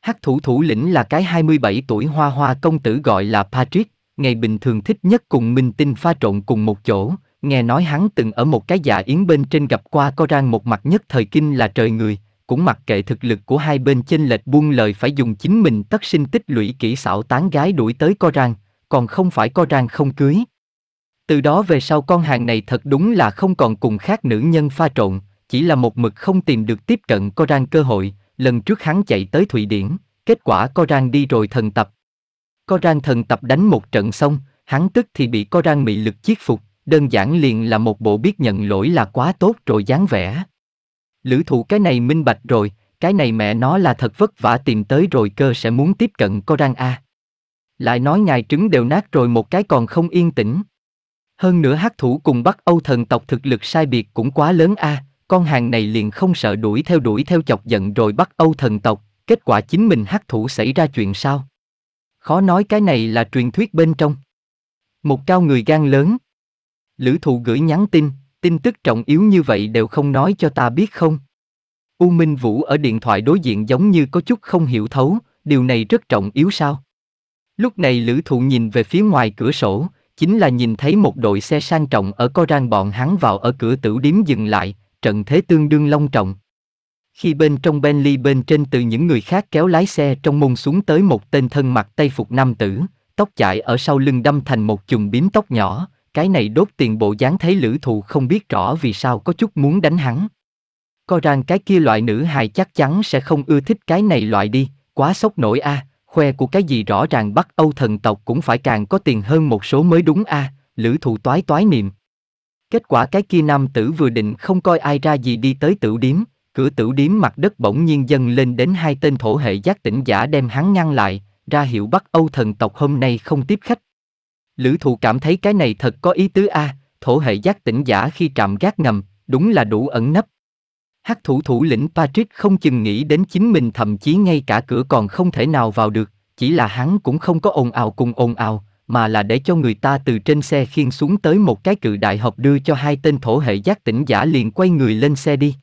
Hắc thủ thủ lĩnh là cái 27 tuổi hoa hoa công tử gọi là Patrick, ngày bình thường thích nhất cùng minh tinh pha trộn cùng một chỗ, nghe nói hắn từng ở một cái già dạ yến bên trên gặp qua co rang một mặt nhất thời kinh là trời người, cũng mặc kệ thực lực của hai bên chênh lệch buông lời phải dùng chính mình tất sinh tích lũy kỹ xảo tán gái đuổi tới co rang, còn không phải co rang không cưới. Từ đó về sau con hàng này thật đúng là không còn cùng khác nữ nhân pha trộn, chỉ là một mực không tìm được tiếp cận co rang cơ hội, lần trước hắn chạy tới Thụy Điển, kết quả co rang đi rồi thần tập. Co rang thần tập đánh một trận xong, hắn tức thì bị co rang mị lực chiết phục, đơn giản liền là một bộ biết nhận lỗi là quá tốt rồi dáng vẻ. Lữ thụ cái này minh bạch rồi, cái này mẹ nó là thật vất vả tìm tới rồi cơ sẽ muốn tiếp cận có răng a. Lại nói ngài trứng đều nát rồi một cái còn không yên tĩnh. Hơn nữa hắc thủ cùng Bắc Âu thần tộc thực lực sai biệt cũng quá lớn a, con hàng này liền không sợ đuổi theo đuổi theo chọc giận rồi Bắc Âu thần tộc, kết quả chính mình hắc thủ xảy ra chuyện sao? Khó nói cái này là truyền thuyết bên trong. Một cao người gan lớn, Lữ thụ gửi nhắn tin, tin tức trọng yếu như vậy đều không nói cho ta biết không? U Minh Vũ ở điện thoại đối diện giống như có chút không hiểu thấu, điều này rất trọng yếu sao? Lúc này lữ thụ nhìn về phía ngoài cửa sổ, chính là nhìn thấy một đội xe sang trọng ở co rang bọn hắn vào ở cửa tử điếm dừng lại, trận thế tương đương long trọng. Khi bên trong Bentley bên trên từ những người khác kéo lái xe trong môn xuống tới một tên thân mặc tây phục nam tử, tóc chạy ở sau lưng đâm thành một chùm bím tóc nhỏ, cái này đốt tiền bộ dáng thấy lữ thụ không biết rõ vì sao có chút muốn đánh hắn. Coi rằng cái kia loại nữ hài chắc chắn sẽ không ưa thích cái này loại đi, quá sốc nổi a à, khoe của cái gì rõ ràng bắt Âu thần tộc cũng phải càng có tiền hơn một số mới đúng a à, lữ thụ toái toái niệm. Kết quả cái kia nam tử vừa định không coi ai ra gì đi tới tử điếm, cửa tử điếm mặt đất bỗng nhiên dâng lên đến hai tên thổ hệ giác tỉnh giả đem hắn ngăn lại, ra hiệu bắt Âu thần tộc hôm nay không tiếp khách Lữ thụ cảm thấy cái này thật có ý tứ a, à, thổ hệ giác tỉnh giả khi trạm gác ngầm, đúng là đủ ẩn nấp. Hắc thủ thủ lĩnh Patrick không chừng nghĩ đến chính mình thậm chí ngay cả cửa còn không thể nào vào được, chỉ là hắn cũng không có ồn ào cùng ồn ào, mà là để cho người ta từ trên xe khiên xuống tới một cái cự đại hộp đưa cho hai tên thổ hệ giác tỉnh giả liền quay người lên xe đi.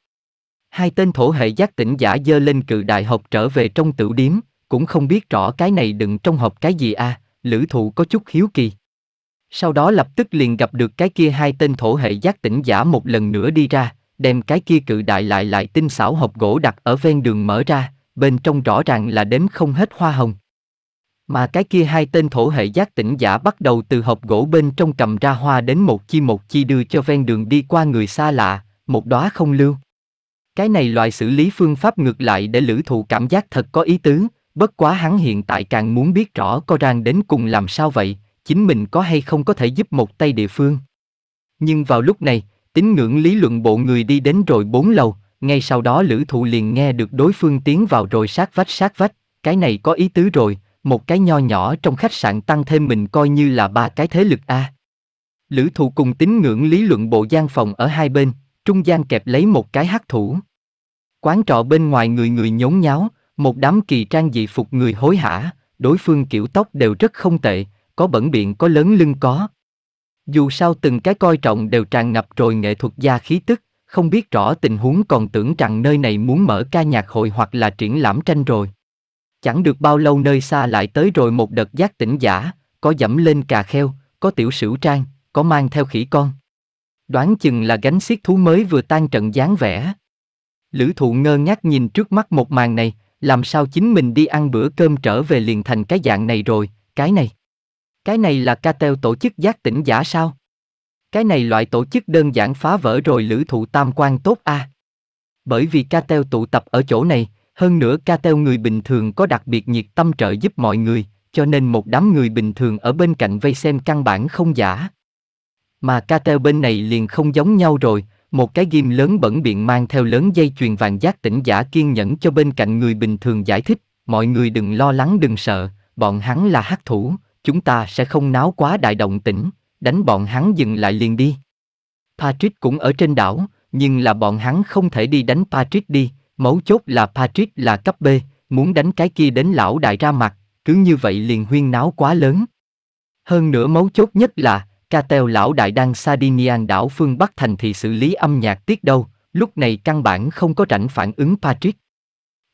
Hai tên thổ hệ giác tỉnh giả dơ lên cự đại hộp trở về trong tử điếm, cũng không biết rõ cái này đựng trong hộp cái gì à, lữ thụ có chút hiếu kỳ sau đó lập tức liền gặp được cái kia hai tên thổ hệ giác tỉnh giả một lần nữa đi ra, đem cái kia cự đại lại lại tinh xảo hộp gỗ đặt ở ven đường mở ra, bên trong rõ ràng là đếm không hết hoa hồng. Mà cái kia hai tên thổ hệ giác tỉnh giả bắt đầu từ hộp gỗ bên trong cầm ra hoa đến một chi một chi đưa cho ven đường đi qua người xa lạ, một đóa không lưu. Cái này loại xử lý phương pháp ngược lại để lữ thụ cảm giác thật có ý tứ, bất quá hắn hiện tại càng muốn biết rõ có rằng đến cùng làm sao vậy, chính mình có hay không có thể giúp một tay địa phương. Nhưng vào lúc này, tín ngưỡng lý luận bộ người đi đến rồi bốn lầu, ngay sau đó lữ thụ liền nghe được đối phương tiến vào rồi sát vách sát vách, cái này có ý tứ rồi, một cái nho nhỏ trong khách sạn tăng thêm mình coi như là ba cái thế lực A. Lữ thụ cùng tín ngưỡng lý luận bộ gian phòng ở hai bên, trung gian kẹp lấy một cái hắc thủ. Quán trọ bên ngoài người người nhốn nháo, một đám kỳ trang dị phục người hối hả, đối phương kiểu tóc đều rất không tệ, có bẩn biện có lớn lưng có. Dù sao từng cái coi trọng đều tràn ngập rồi nghệ thuật gia khí tức, không biết rõ tình huống còn tưởng rằng nơi này muốn mở ca nhạc hội hoặc là triển lãm tranh rồi. Chẳng được bao lâu nơi xa lại tới rồi một đợt giác tỉnh giả, có dẫm lên cà kheo, có tiểu sửu trang, có mang theo khỉ con. Đoán chừng là gánh xiết thú mới vừa tan trận dáng vẻ. Lữ thụ ngơ ngác nhìn trước mắt một màn này, làm sao chính mình đi ăn bữa cơm trở về liền thành cái dạng này rồi, cái này. Cái này là Catel tổ chức giác tỉnh giả sao? Cái này loại tổ chức đơn giản phá vỡ rồi lữ thụ tam quan tốt a. À? Bởi vì Catel tụ tập ở chỗ này, hơn nữa Catel người bình thường có đặc biệt nhiệt tâm trợ giúp mọi người, cho nên một đám người bình thường ở bên cạnh vây xem căn bản không giả. Mà Catel bên này liền không giống nhau rồi, một cái ghim lớn bẩn biện mang theo lớn dây chuyền vàng giác tỉnh giả kiên nhẫn cho bên cạnh người bình thường giải thích, mọi người đừng lo lắng đừng sợ, bọn hắn là hắc thủ, chúng ta sẽ không náo quá đại động tĩnh, đánh bọn hắn dừng lại liền đi. Patrick cũng ở trên đảo, nhưng là bọn hắn không thể đi đánh Patrick đi, mấu chốt là Patrick là cấp B, muốn đánh cái kia đến lão đại ra mặt, cứ như vậy liền huyên náo quá lớn. Hơn nữa mấu chốt nhất là, Catel lão đại đang Sardinian đảo phương Bắc thành thì xử lý âm nhạc tiết đâu, lúc này căn bản không có rảnh phản ứng Patrick.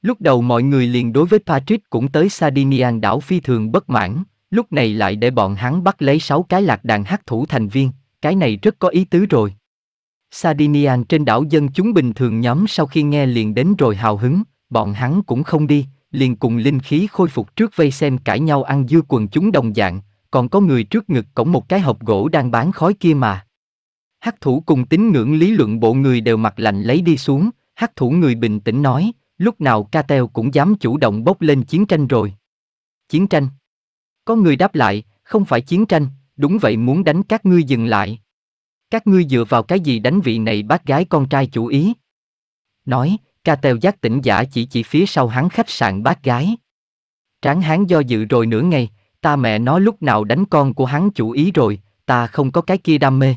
Lúc đầu mọi người liền đối với Patrick cũng tới Sardinian đảo phi thường bất mãn, lúc này lại để bọn hắn bắt lấy sáu cái lạc đàn hắc thủ thành viên, cái này rất có ý tứ rồi. Sardinian trên đảo dân chúng bình thường nhóm sau khi nghe liền đến rồi hào hứng, bọn hắn cũng không đi, liền cùng linh khí khôi phục trước vây xem cãi nhau ăn dưa quần chúng đồng dạng, còn có người trước ngực cổng một cái hộp gỗ đang bán khói kia mà. Hắc thủ cùng tín ngưỡng lý luận bộ người đều mặt lạnh lấy đi xuống, hắc thủ người bình tĩnh nói, lúc nào ca teo cũng dám chủ động bốc lên chiến tranh rồi. Chiến tranh có người đáp lại, không phải chiến tranh, đúng vậy muốn đánh các ngươi dừng lại. Các ngươi dựa vào cái gì đánh vị này bác gái con trai chủ ý? Nói, ca tèo giác tỉnh giả chỉ chỉ phía sau hắn khách sạn bác gái. Tráng hắn do dự rồi nửa ngày, ta mẹ nó lúc nào đánh con của hắn chủ ý rồi, ta không có cái kia đam mê.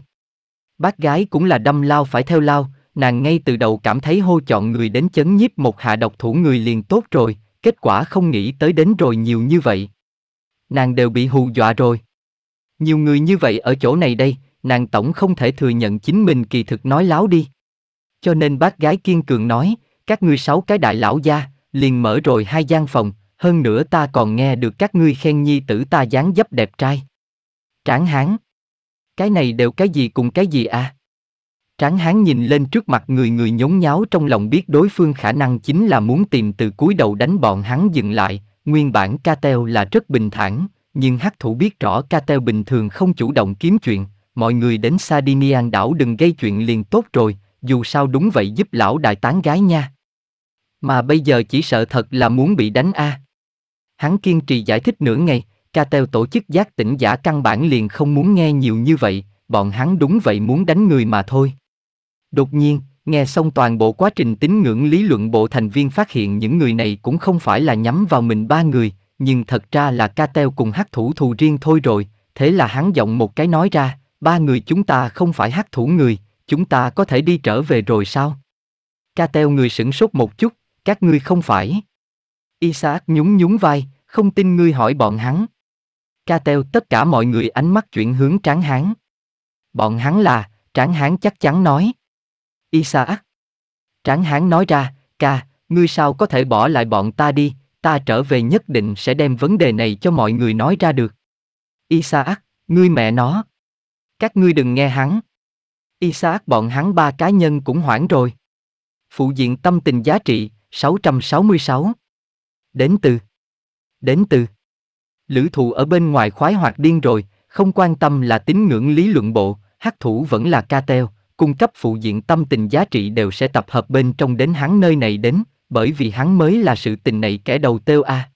Bác gái cũng là đâm lao phải theo lao, nàng ngay từ đầu cảm thấy hô chọn người đến chấn nhiếp một hạ độc thủ người liền tốt rồi, kết quả không nghĩ tới đến rồi nhiều như vậy nàng đều bị hù dọa rồi. Nhiều người như vậy ở chỗ này đây, nàng tổng không thể thừa nhận chính mình kỳ thực nói láo đi. Cho nên bác gái kiên cường nói, các ngươi sáu cái đại lão gia, liền mở rồi hai gian phòng, hơn nữa ta còn nghe được các ngươi khen nhi tử ta dáng dấp đẹp trai. Tráng hán. Cái này đều cái gì cùng cái gì à? Tráng hán nhìn lên trước mặt người người nhốn nháo trong lòng biết đối phương khả năng chính là muốn tìm từ cúi đầu đánh bọn hắn dừng lại, Nguyên bản Cateo là rất bình thản, nhưng hắc thủ biết rõ Cateo bình thường không chủ động kiếm chuyện, mọi người đến Sardinian đảo đừng gây chuyện liền tốt rồi, dù sao đúng vậy giúp lão đại tán gái nha. Mà bây giờ chỉ sợ thật là muốn bị đánh a. À. Hắn kiên trì giải thích nửa ngày, Cateo tổ chức giác tỉnh giả căn bản liền không muốn nghe nhiều như vậy, bọn hắn đúng vậy muốn đánh người mà thôi. Đột nhiên, Nghe xong toàn bộ quá trình tín ngưỡng lý luận bộ thành viên phát hiện những người này cũng không phải là nhắm vào mình ba người, nhưng thật ra là ca teo cùng hắc thủ thù riêng thôi rồi, thế là hắn giọng một cái nói ra, ba người chúng ta không phải hắc thủ người, chúng ta có thể đi trở về rồi sao? Ca teo người sửng sốt một chút, các ngươi không phải. Isaac nhún nhún vai, không tin ngươi hỏi bọn hắn. Ca teo tất cả mọi người ánh mắt chuyển hướng tráng hán. Bọn hắn là, tráng hán chắc chắn nói. Isaac. Tráng hán nói ra, ca, ngươi sao có thể bỏ lại bọn ta đi, ta trở về nhất định sẽ đem vấn đề này cho mọi người nói ra được. Isaac, ngươi mẹ nó. Các ngươi đừng nghe hắn. Isaac bọn hắn ba cá nhân cũng hoảng rồi. Phụ diện tâm tình giá trị, 666. Đến từ. Đến từ. Lữ thụ ở bên ngoài khoái hoạt điên rồi, không quan tâm là tín ngưỡng lý luận bộ, hắc thủ vẫn là ca teo, cung cấp phụ diện tâm tình giá trị đều sẽ tập hợp bên trong đến hắn nơi này đến, bởi vì hắn mới là sự tình này kẻ đầu tiêu a. À.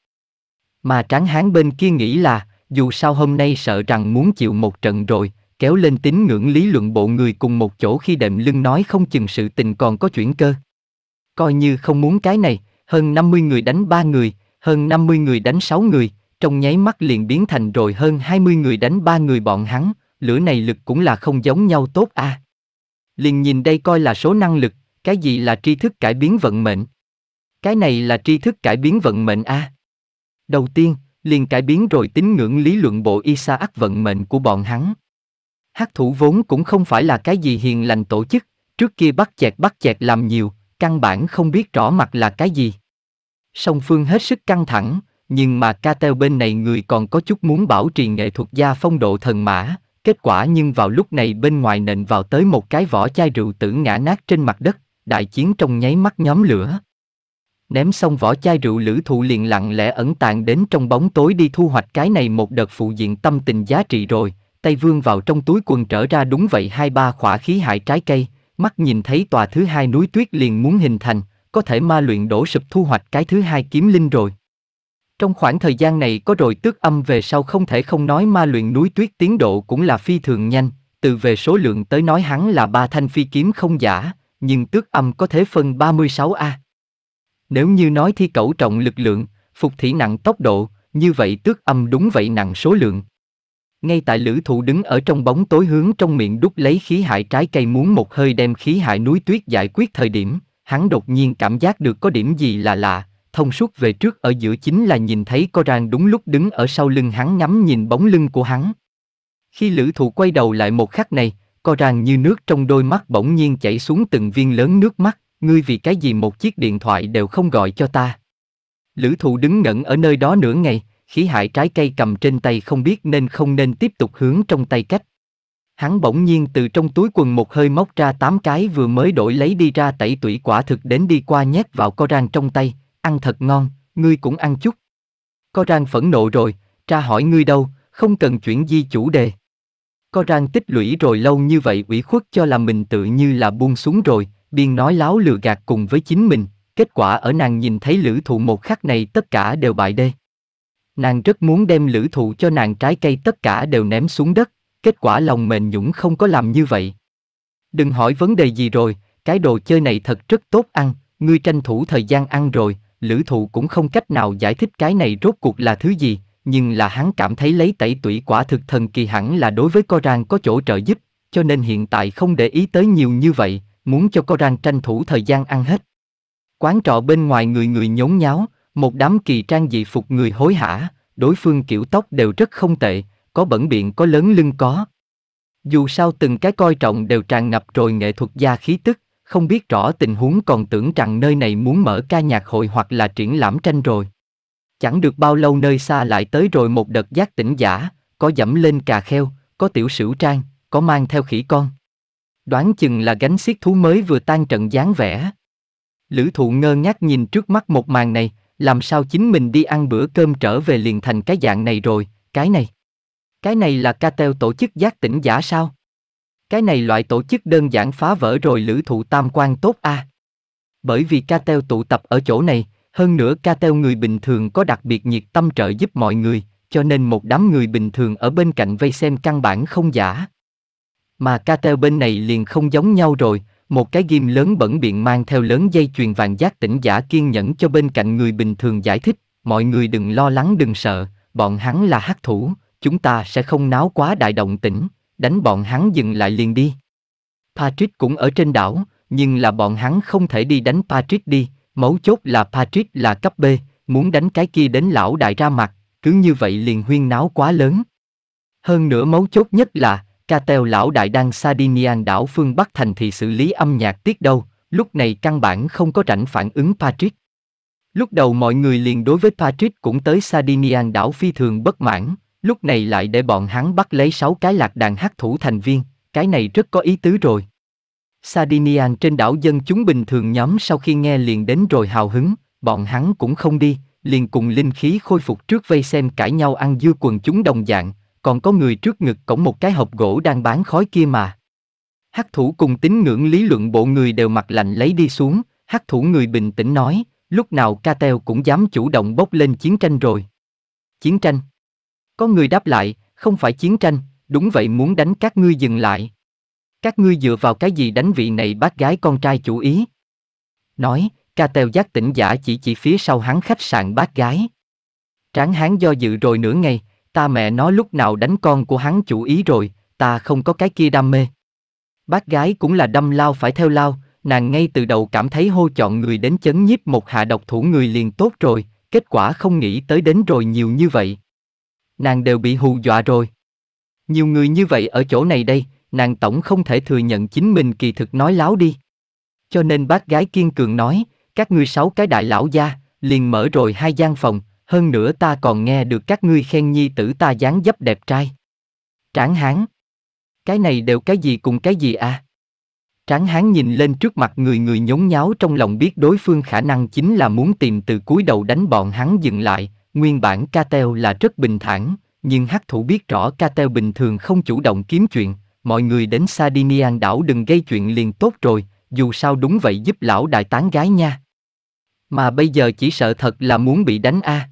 Mà tráng hán bên kia nghĩ là, dù sao hôm nay sợ rằng muốn chịu một trận rồi, kéo lên tín ngưỡng lý luận bộ người cùng một chỗ khi đệm lưng nói không chừng sự tình còn có chuyển cơ. Coi như không muốn cái này, hơn 50 người đánh 3 người, hơn 50 người đánh 6 người, trong nháy mắt liền biến thành rồi hơn 20 người đánh 3 người bọn hắn, lửa này lực cũng là không giống nhau tốt a. À. Liền nhìn đây coi là số năng lực, cái gì là tri thức cải biến vận mệnh? Cái này là tri thức cải biến vận mệnh a. À? Đầu tiên, liền cải biến rồi tín ngưỡng lý luận bộ Isaac vận mệnh của bọn hắn. Hắc thủ vốn cũng không phải là cái gì hiền lành tổ chức, trước kia bắt chẹt bắt chẹt làm nhiều, căn bản không biết rõ mặt là cái gì. Song phương hết sức căng thẳng, nhưng mà ca teo bên này người còn có chút muốn bảo trì nghệ thuật gia phong độ thần mã, Kết quả nhưng vào lúc này bên ngoài nện vào tới một cái vỏ chai rượu tử ngã nát trên mặt đất, đại chiến trong nháy mắt nhóm lửa. Ném xong vỏ chai rượu lữ thụ liền lặng lẽ ẩn tàng đến trong bóng tối đi thu hoạch cái này một đợt phụ diện tâm tình giá trị rồi, tay vương vào trong túi quần trở ra đúng vậy hai ba khỏa khí hại trái cây, mắt nhìn thấy tòa thứ hai núi tuyết liền muốn hình thành, có thể ma luyện đổ sụp thu hoạch cái thứ hai kiếm linh rồi. Trong khoảng thời gian này có rồi tước âm về sau không thể không nói ma luyện núi tuyết tiến độ cũng là phi thường nhanh, từ về số lượng tới nói hắn là ba thanh phi kiếm không giả, nhưng tước âm có thể phân 36A. Nếu như nói thi cẩu trọng lực lượng, phục thị nặng tốc độ, như vậy tước âm đúng vậy nặng số lượng. Ngay tại lữ thụ đứng ở trong bóng tối hướng trong miệng đút lấy khí hại trái cây muốn một hơi đem khí hại núi tuyết giải quyết thời điểm, hắn đột nhiên cảm giác được có điểm gì là lạ, thông suốt về trước ở giữa chính là nhìn thấy Rang đúng lúc đứng ở sau lưng hắn ngắm nhìn bóng lưng của hắn. Khi lữ thụ quay đầu lại một khắc này, Rang như nước trong đôi mắt bỗng nhiên chảy xuống từng viên lớn nước mắt, ngươi vì cái gì một chiếc điện thoại đều không gọi cho ta. Lữ thụ đứng ngẩn ở nơi đó nửa ngày, khí hại trái cây cầm trên tay không biết nên không nên tiếp tục hướng trong tay cách. Hắn bỗng nhiên từ trong túi quần một hơi móc ra tám cái vừa mới đổi lấy đi ra tẩy tủy quả thực đến đi qua nhét vào co rang trong tay, ăn thật ngon, ngươi cũng ăn chút. Có rang phẫn nộ rồi, tra hỏi ngươi đâu, không cần chuyển di chủ đề. Có rang tích lũy rồi lâu như vậy ủy khuất cho là mình tự như là buông xuống rồi, biên nói láo lừa gạt cùng với chính mình, kết quả ở nàng nhìn thấy lữ thụ một khắc này tất cả đều bại đê. Nàng rất muốn đem lữ thụ cho nàng trái cây tất cả đều ném xuống đất, kết quả lòng mềm nhũng không có làm như vậy. Đừng hỏi vấn đề gì rồi, cái đồ chơi này thật rất tốt ăn, ngươi tranh thủ thời gian ăn rồi, lữ thụ cũng không cách nào giải thích cái này rốt cuộc là thứ gì, nhưng là hắn cảm thấy lấy tẩy tủy quả thực thần kỳ hẳn là đối với Coran có chỗ trợ giúp, cho nên hiện tại không để ý tới nhiều như vậy, muốn cho Coran tranh thủ thời gian ăn hết. Quán trọ bên ngoài người người nhốn nháo, một đám kỳ trang dị phục người hối hả, đối phương kiểu tóc đều rất không tệ, có bẩn biện có lớn lưng có. Dù sao từng cái coi trọng đều tràn ngập rồi nghệ thuật gia khí tức, không biết rõ tình huống còn tưởng rằng nơi này muốn mở ca nhạc hội hoặc là triển lãm tranh rồi. Chẳng được bao lâu nơi xa lại tới rồi một đợt giác tỉnh giả, có dẫm lên cà kheo, có tiểu sửu trang, có mang theo khỉ con. Đoán chừng là gánh xiết thú mới vừa tan trận dáng vẻ. Lữ thụ ngơ ngác nhìn trước mắt một màn này, làm sao chính mình đi ăn bữa cơm trở về liền thành cái dạng này rồi, cái này. Cái này là ca teo tổ chức giác tỉnh giả sao? Cái này loại tổ chức đơn giản phá vỡ rồi lữ thụ tam quan tốt a. À? Bởi vì ca teo tụ tập ở chỗ này, hơn nữa ca teo người bình thường có đặc biệt nhiệt tâm trợ giúp mọi người, cho nên một đám người bình thường ở bên cạnh vây xem căn bản không giả. Mà ca teo bên này liền không giống nhau rồi, một cái ghim lớn bẩn biện mang theo lớn dây chuyền vàng giác tỉnh giả kiên nhẫn cho bên cạnh người bình thường giải thích, mọi người đừng lo lắng đừng sợ, bọn hắn là hắc thủ, chúng ta sẽ không náo quá đại động tĩnh, đánh bọn hắn dừng lại liền đi. Patrick cũng ở trên đảo, nhưng là bọn hắn không thể đi đánh Patrick đi, mấu chốt là Patrick là cấp B, muốn đánh cái kia đến lão đại ra mặt, cứ như vậy liền huyên náo quá lớn. Hơn nữa mấu chốt nhất là, Catel lão đại đang Sardinian đảo phương Bắc thành thì xử lý âm nhạc tiết đâu, lúc này căn bản không có rảnh phản ứng Patrick. Lúc đầu mọi người liền đối với Patrick cũng tới Sardinian đảo phi thường bất mãn, lúc này lại để bọn hắn bắt lấy sáu cái lạc đàn hắc thủ thành viên, cái này rất có ý tứ rồi. Sardinian trên đảo dân chúng bình thường nhóm sau khi nghe liền đến rồi hào hứng, bọn hắn cũng không đi, liền cùng linh khí khôi phục trước vây xem cãi nhau ăn dưa quần chúng đồng dạng, còn có người trước ngực cổng một cái hộp gỗ đang bán khói kia mà. Hắc thủ cùng tín ngưỡng lý luận bộ người đều mặt lạnh lấy đi xuống, hắc thủ người bình tĩnh nói, lúc nào ca teo cũng dám chủ động bốc lên chiến tranh rồi. Chiến tranh có người đáp lại, không phải chiến tranh, đúng vậy muốn đánh các ngươi dừng lại. Các ngươi dựa vào cái gì đánh vị này bác gái con trai chủ ý? Nói, ca tèo giác tỉnh giả chỉ chỉ phía sau hắn khách sạn bác gái. Tráng hắn do dự rồi nửa ngày, ta mẹ nó lúc nào đánh con của hắn chủ ý rồi, ta không có cái kia đam mê. Bác gái cũng là đâm lao phải theo lao, nàng ngay từ đầu cảm thấy hô chọn người đến chấn nhiếp một hạ độc thủ người liền tốt rồi, kết quả không nghĩ tới đến rồi nhiều như vậy nàng đều bị hù dọa rồi. Nhiều người như vậy ở chỗ này đây, nàng tổng không thể thừa nhận chính mình kỳ thực nói láo đi. Cho nên bác gái kiên cường nói, các ngươi sáu cái đại lão gia, liền mở rồi hai gian phòng, hơn nữa ta còn nghe được các ngươi khen nhi tử ta dáng dấp đẹp trai. Tráng hán. Cái này đều cái gì cùng cái gì à? Tráng hán nhìn lên trước mặt người người nhốn nháo trong lòng biết đối phương khả năng chính là muốn tìm từ cúi đầu đánh bọn hắn dừng lại, Nguyên bản Catel là rất bình thản, nhưng hắc thủ biết rõ Catel bình thường không chủ động kiếm chuyện, mọi người đến Sardinian đảo đừng gây chuyện liền tốt rồi, dù sao đúng vậy giúp lão đại tán gái nha. Mà bây giờ chỉ sợ thật là muốn bị đánh a. À.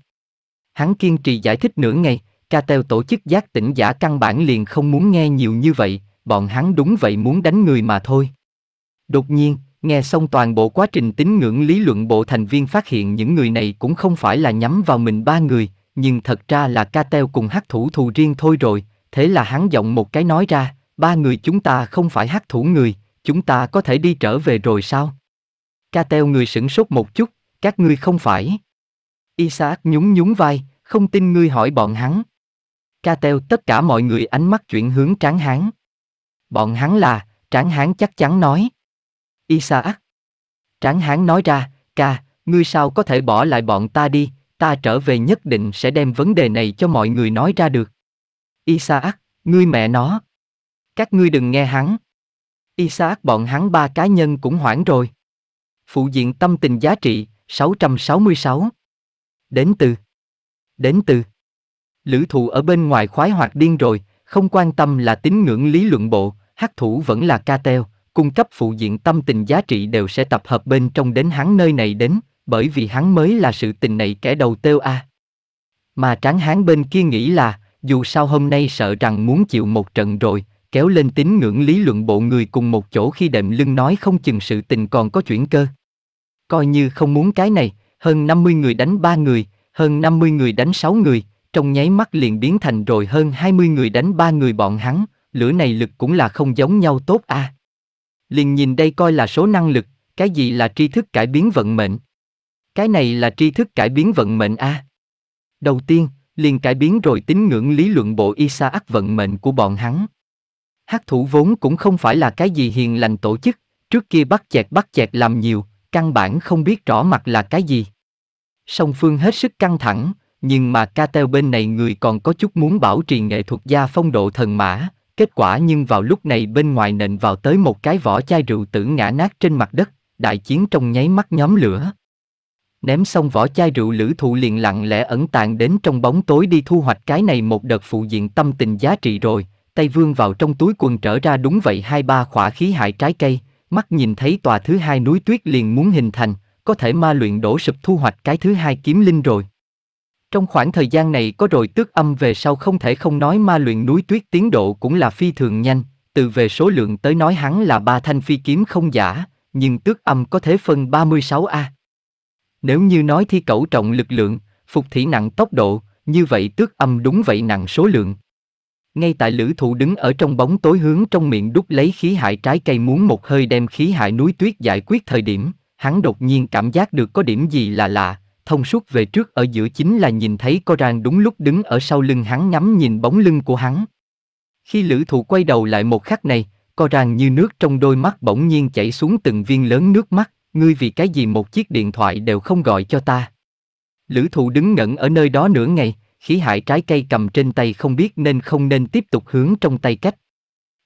Hắn kiên trì giải thích nửa ngày, Catel tổ chức giác tỉnh giả căn bản liền không muốn nghe nhiều như vậy, bọn hắn đúng vậy muốn đánh người mà thôi. Đột nhiên, Nghe xong toàn bộ quá trình tín ngưỡng lý luận bộ thành viên phát hiện những người này cũng không phải là nhắm vào mình ba người, nhưng thật ra là ca teo cùng hắc thủ thù riêng thôi rồi, thế là hắn giọng một cái nói ra, ba người chúng ta không phải hắc thủ người, chúng ta có thể đi trở về rồi sao? Ca teo người sửng sốt một chút, các ngươi không phải. Isaac nhún nhún vai, không tin ngươi hỏi bọn hắn. Ca teo tất cả mọi người ánh mắt chuyển hướng tráng hán. Bọn hắn là, tráng hán chắc chắn nói. Isaac. Tráng hán nói ra, ca, ngươi sao có thể bỏ lại bọn ta đi, ta trở về nhất định sẽ đem vấn đề này cho mọi người nói ra được. Isaac, ngươi mẹ nó. Các ngươi đừng nghe hắn. Isaac bọn hắn ba cá nhân cũng hoảng rồi. Phụ diện tâm tình giá trị, 666. Đến từ. Đến từ. Lữ thụ ở bên ngoài khoái hoạt điên rồi, không quan tâm là tín ngưỡng lý luận bộ, hắc thủ vẫn là ca teo, cung cấp phụ diện tâm tình giá trị đều sẽ tập hợp bên trong đến hắn nơi này đến, bởi vì hắn mới là sự tình này kẻ đầu tiêu a. À. Mà tráng hán bên kia nghĩ là, dù sao hôm nay sợ rằng muốn chịu một trận rồi, kéo lên tín ngưỡng lý luận bộ người cùng một chỗ khi đệm lưng nói không chừng sự tình còn có chuyển cơ. Coi như không muốn cái này, hơn 50 người đánh 3 người, hơn 50 người đánh 6 người, trong nháy mắt liền biến thành rồi hơn 20 người đánh 3 người bọn hắn, lửa này lực cũng là không giống nhau tốt a. À liền nhìn đây coi là số năng lực, cái gì là tri thức cải biến vận mệnh. Cái này là tri thức cải biến vận mệnh a. À? Đầu tiên, liền cải biến rồi tín ngưỡng lý luận bộ Isaac vận mệnh của bọn hắn. Hắc thủ vốn cũng không phải là cái gì hiền lành tổ chức, trước kia bắt chẹt bắt chẹt làm nhiều, căn bản không biết rõ mặt là cái gì. Song phương hết sức căng thẳng, nhưng mà ca teo bên này người còn có chút muốn bảo trì nghệ thuật gia phong độ thần mã, Kết quả nhưng vào lúc này bên ngoài nện vào tới một cái vỏ chai rượu tử ngã nát trên mặt đất, đại chiến trong nháy mắt nhóm lửa. Ném xong vỏ chai rượu lữ thụ liền lặng lẽ ẩn tàng đến trong bóng tối đi thu hoạch cái này một đợt phụ diện tâm tình giá trị rồi, tay vương vào trong túi quần trở ra đúng vậy hai ba khỏa khí hại trái cây, mắt nhìn thấy tòa thứ hai núi tuyết liền muốn hình thành, có thể ma luyện đổ sụp thu hoạch cái thứ hai kiếm linh rồi. Trong khoảng thời gian này có rồi tước âm về sau không thể không nói ma luyện núi tuyết tiến độ cũng là phi thường nhanh, từ về số lượng tới nói hắn là ba thanh phi kiếm không giả, nhưng tước âm có thể phân 36A. Nếu như nói thi cẩu trọng lực lượng, phục thị nặng tốc độ, như vậy tước âm đúng vậy nặng số lượng. Ngay tại lữ thụ đứng ở trong bóng tối hướng trong miệng đút lấy khí hại trái cây muốn một hơi đem khí hại núi tuyết giải quyết thời điểm, hắn đột nhiên cảm giác được có điểm gì là lạ, thông suốt về trước ở giữa chính là nhìn thấy Coran đúng lúc đứng ở sau lưng hắn ngắm nhìn bóng lưng của hắn. Khi lữ thụ quay đầu lại một khắc này, Coran như nước trong đôi mắt bỗng nhiên chảy xuống từng viên lớn nước mắt, ngươi vì cái gì một chiếc điện thoại đều không gọi cho ta. Lữ thụ đứng ngẩn ở nơi đó nửa ngày, khí hại trái cây cầm trên tay không biết nên không nên tiếp tục hướng trong tay cách.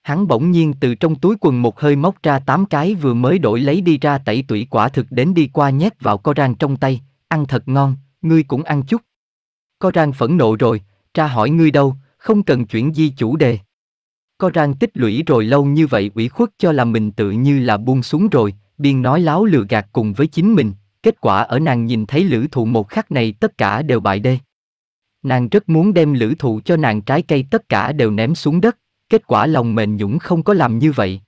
Hắn bỗng nhiên từ trong túi quần một hơi móc ra tám cái vừa mới đổi lấy đi ra tẩy tủy quả thực đến đi qua nhét vào co rang trong tay, ăn thật ngon, ngươi cũng ăn chút. Co rang phẫn nộ rồi, tra hỏi ngươi đâu, không cần chuyển di chủ đề. Co rang tích lũy rồi lâu như vậy ủy khuất cho là mình tự như là buông xuống rồi, biên nói láo lừa gạt cùng với chính mình, kết quả ở nàng nhìn thấy lữ thụ một khắc này tất cả đều bại đê. Nàng rất muốn đem lữ thụ cho nàng trái cây tất cả đều ném xuống đất, kết quả lòng mềm nhũng không có làm như vậy.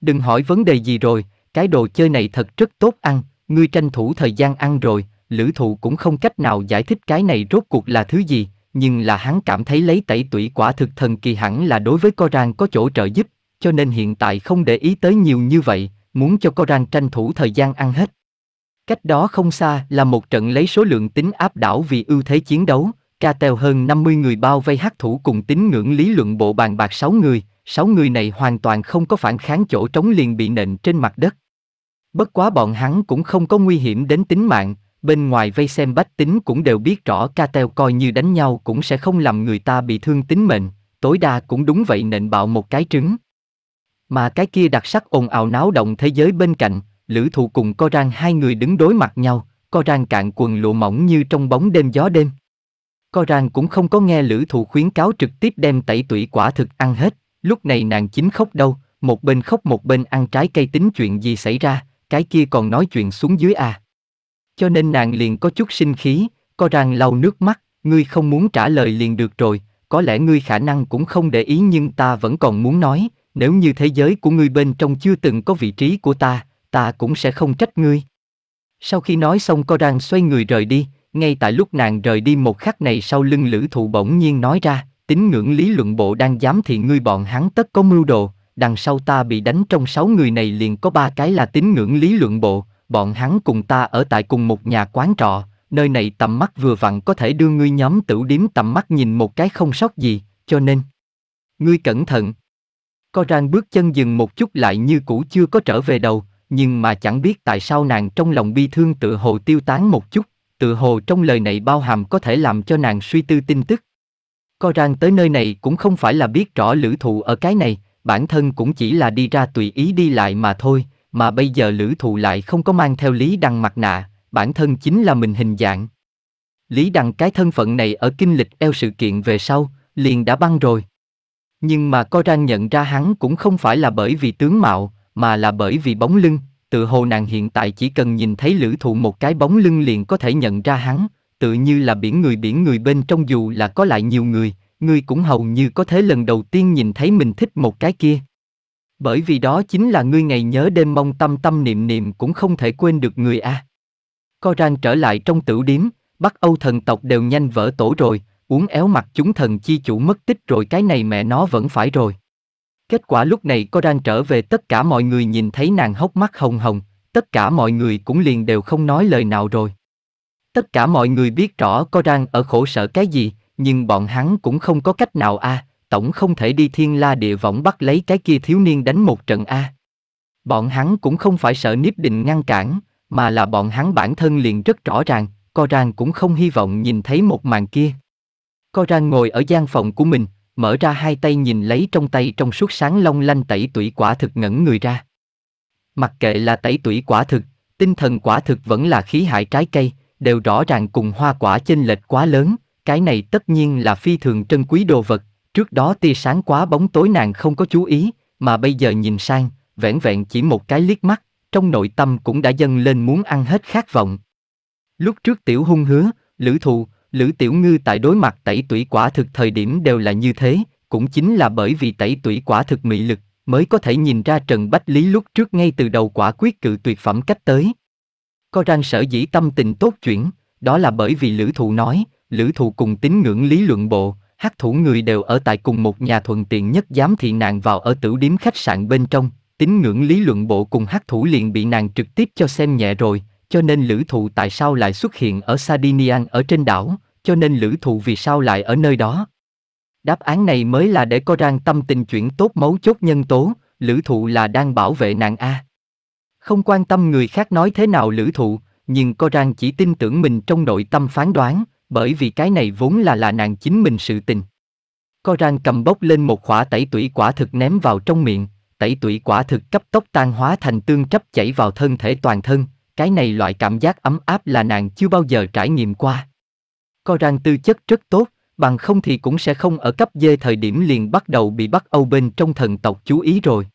Đừng hỏi vấn đề gì rồi, cái đồ chơi này thật rất tốt ăn, ngươi tranh thủ thời gian ăn rồi, lữ thụ cũng không cách nào giải thích cái này rốt cuộc là thứ gì, nhưng là hắn cảm thấy lấy tẩy tủy quả thực thần kỳ hẳn là đối với Coran có chỗ trợ giúp, cho nên hiện tại không để ý tới nhiều như vậy, muốn cho Coran tranh thủ thời gian ăn hết. Cách đó không xa là một trận lấy số lượng tính áp đảo vì ưu thế chiến đấu, ca tèo hơn 50 người bao vây hắc thủ cùng tính ngưỡng lý luận bộ bàn bạc 6 người, 6 người này hoàn toàn không có phản kháng chỗ trống liền bị nện trên mặt đất. Bất quá bọn hắn cũng không có nguy hiểm đến tính mạng, bên ngoài vây xem bách tính cũng đều biết rõ ca teo coi như đánh nhau cũng sẽ không làm người ta bị thương tính mệnh, tối đa cũng đúng vậy nện bạo một cái trứng. Mà cái kia đặc sắc ồn ào náo động thế giới bên cạnh, lữ thụ cùng co rang hai người đứng đối mặt nhau, co rang cạn quần lụa mỏng như trong bóng đêm gió đêm. Co rang cũng không có nghe lữ thụ khuyến cáo trực tiếp đem tẩy tủy quả thực ăn hết, lúc này nàng chính khóc đâu, một bên khóc một bên ăn trái cây tính chuyện gì xảy ra, cái kia còn nói chuyện xuống dưới à cho nên nàng liền có chút sinh khí, co rằng lau nước mắt, ngươi không muốn trả lời liền được rồi, có lẽ ngươi khả năng cũng không để ý nhưng ta vẫn còn muốn nói, nếu như thế giới của ngươi bên trong chưa từng có vị trí của ta, ta cũng sẽ không trách ngươi. Sau khi nói xong co rằng xoay người rời đi, ngay tại lúc nàng rời đi một khắc này sau lưng lữ thụ bỗng nhiên nói ra, Tính ngưỡng lý luận bộ đang dám thì ngươi bọn hắn tất có mưu đồ, đằng sau ta bị đánh trong sáu người này liền có ba cái là Tính ngưỡng lý luận bộ, bọn hắn cùng ta ở tại cùng một nhà quán trọ, nơi này tầm mắt vừa vặn có thể đưa ngươi nhóm tử điếm tầm mắt nhìn một cái không sót gì, cho nên. Ngươi cẩn thận. Có rang bước chân dừng một chút lại như cũ chưa có trở về đầu, nhưng mà chẳng biết tại sao nàng trong lòng bi thương tự hồ tiêu tán một chút, tự hồ trong lời này bao hàm có thể làm cho nàng suy tư tin tức. Có rang tới nơi này cũng không phải là biết rõ lữ thụ ở cái này, bản thân cũng chỉ là đi ra tùy ý đi lại mà thôi, mà bây giờ lữ thụ lại không có mang theo Lý Đăng mặt nạ, bản thân chính là mình hình dạng. Lý Đăng cái thân phận này ở kinh lịch eo sự kiện về sau, liền đã băng rồi. Nhưng mà coi rang nhận ra hắn cũng không phải là bởi vì tướng mạo, mà là bởi vì bóng lưng, tự hồ nàng hiện tại chỉ cần nhìn thấy lữ thụ một cái bóng lưng liền có thể nhận ra hắn, tự như là biển người biển người bên trong dù là có lại nhiều người, ngươi cũng hầu như có thế lần đầu tiên nhìn thấy mình thích một cái kia. Bởi vì đó chính là ngươi ngày nhớ đêm mong tâm tâm niệm niệm cũng không thể quên được người a. À. Coran trở lại trong tửu điếm, Bắc Âu thần tộc đều nhanh vỡ tổ rồi, uống éo mặt chúng thần chi chủ mất tích rồi cái này mẹ nó vẫn phải rồi. Kết quả lúc này Coran trở về tất cả mọi người nhìn thấy nàng hốc mắt hồng hồng, tất cả mọi người cũng liền đều không nói lời nào rồi. Tất cả mọi người biết rõ Coran ở khổ sở cái gì, nhưng bọn hắn cũng không có cách nào a, à, tổng không thể đi thiên la địa võng bắt lấy cái kia thiếu niên đánh một trận A. Bọn hắn cũng không phải sợ nếp Định ngăn cản, mà là bọn hắn bản thân liền rất rõ ràng, Co Rang cũng không hy vọng nhìn thấy một màn kia. Co Rang ngồi ở gian phòng của mình, mở ra hai tay nhìn lấy trong tay trong suốt sáng long lanh tẩy tủy quả thực ngẩn người ra. Mặc kệ là tẩy tủy quả thực, tinh thần quả thực vẫn là khí hại trái cây, đều rõ ràng cùng hoa quả chênh lệch quá lớn, cái này tất nhiên là phi thường trân quý đồ vật, Trước đó tia sáng quá bóng tối nàng không có chú ý, mà bây giờ nhìn sang, vẻn vẹn chỉ một cái liếc mắt, trong nội tâm cũng đã dâng lên muốn ăn hết khát vọng. Lúc trước tiểu hung hứa, lữ thù, lữ tiểu ngư tại đối mặt tẩy tủy quả thực thời điểm đều là như thế, cũng chính là bởi vì tẩy tủy quả thực mị lực, mới có thể nhìn ra Trần Bách Lý lúc trước ngay từ đầu quả quyết cự tuyệt phẩm cách tới. Có ranh sở dĩ tâm tình tốt chuyển, đó là bởi vì lữ thù nói, lữ thù cùng tín ngưỡng lý luận bộ, Hắc thủ người đều ở tại cùng một nhà thuận tiện nhất dám thị nàng vào ở tử điếm khách sạn bên trong, tín ngưỡng lý luận bộ cùng Hắc thủ liền bị nàng trực tiếp cho xem nhẹ rồi, cho nên lữ thụ tại sao lại xuất hiện ở Sardinian ở trên đảo, cho nên lữ thụ vì sao lại ở nơi đó. Đáp án này mới là để có rang tâm tình chuyển tốt mấu chốt nhân tố, lữ thụ là đang bảo vệ nàng A. Không quan tâm người khác nói thế nào lữ thụ, nhưng có rang chỉ tin tưởng mình trong nội tâm phán đoán, bởi vì cái này vốn là là nàng chính mình sự tình. Có rang cầm bốc lên một khỏa tẩy tủy quả thực ném vào trong miệng, tẩy tủy quả thực cấp tốc tan hóa thành tương chấp chảy vào thân thể toàn thân, cái này loại cảm giác ấm áp là nàng chưa bao giờ trải nghiệm qua. Có rang tư chất rất tốt, bằng không thì cũng sẽ không ở cấp dê thời điểm liền bắt đầu bị bắt Âu bên trong thần tộc chú ý rồi.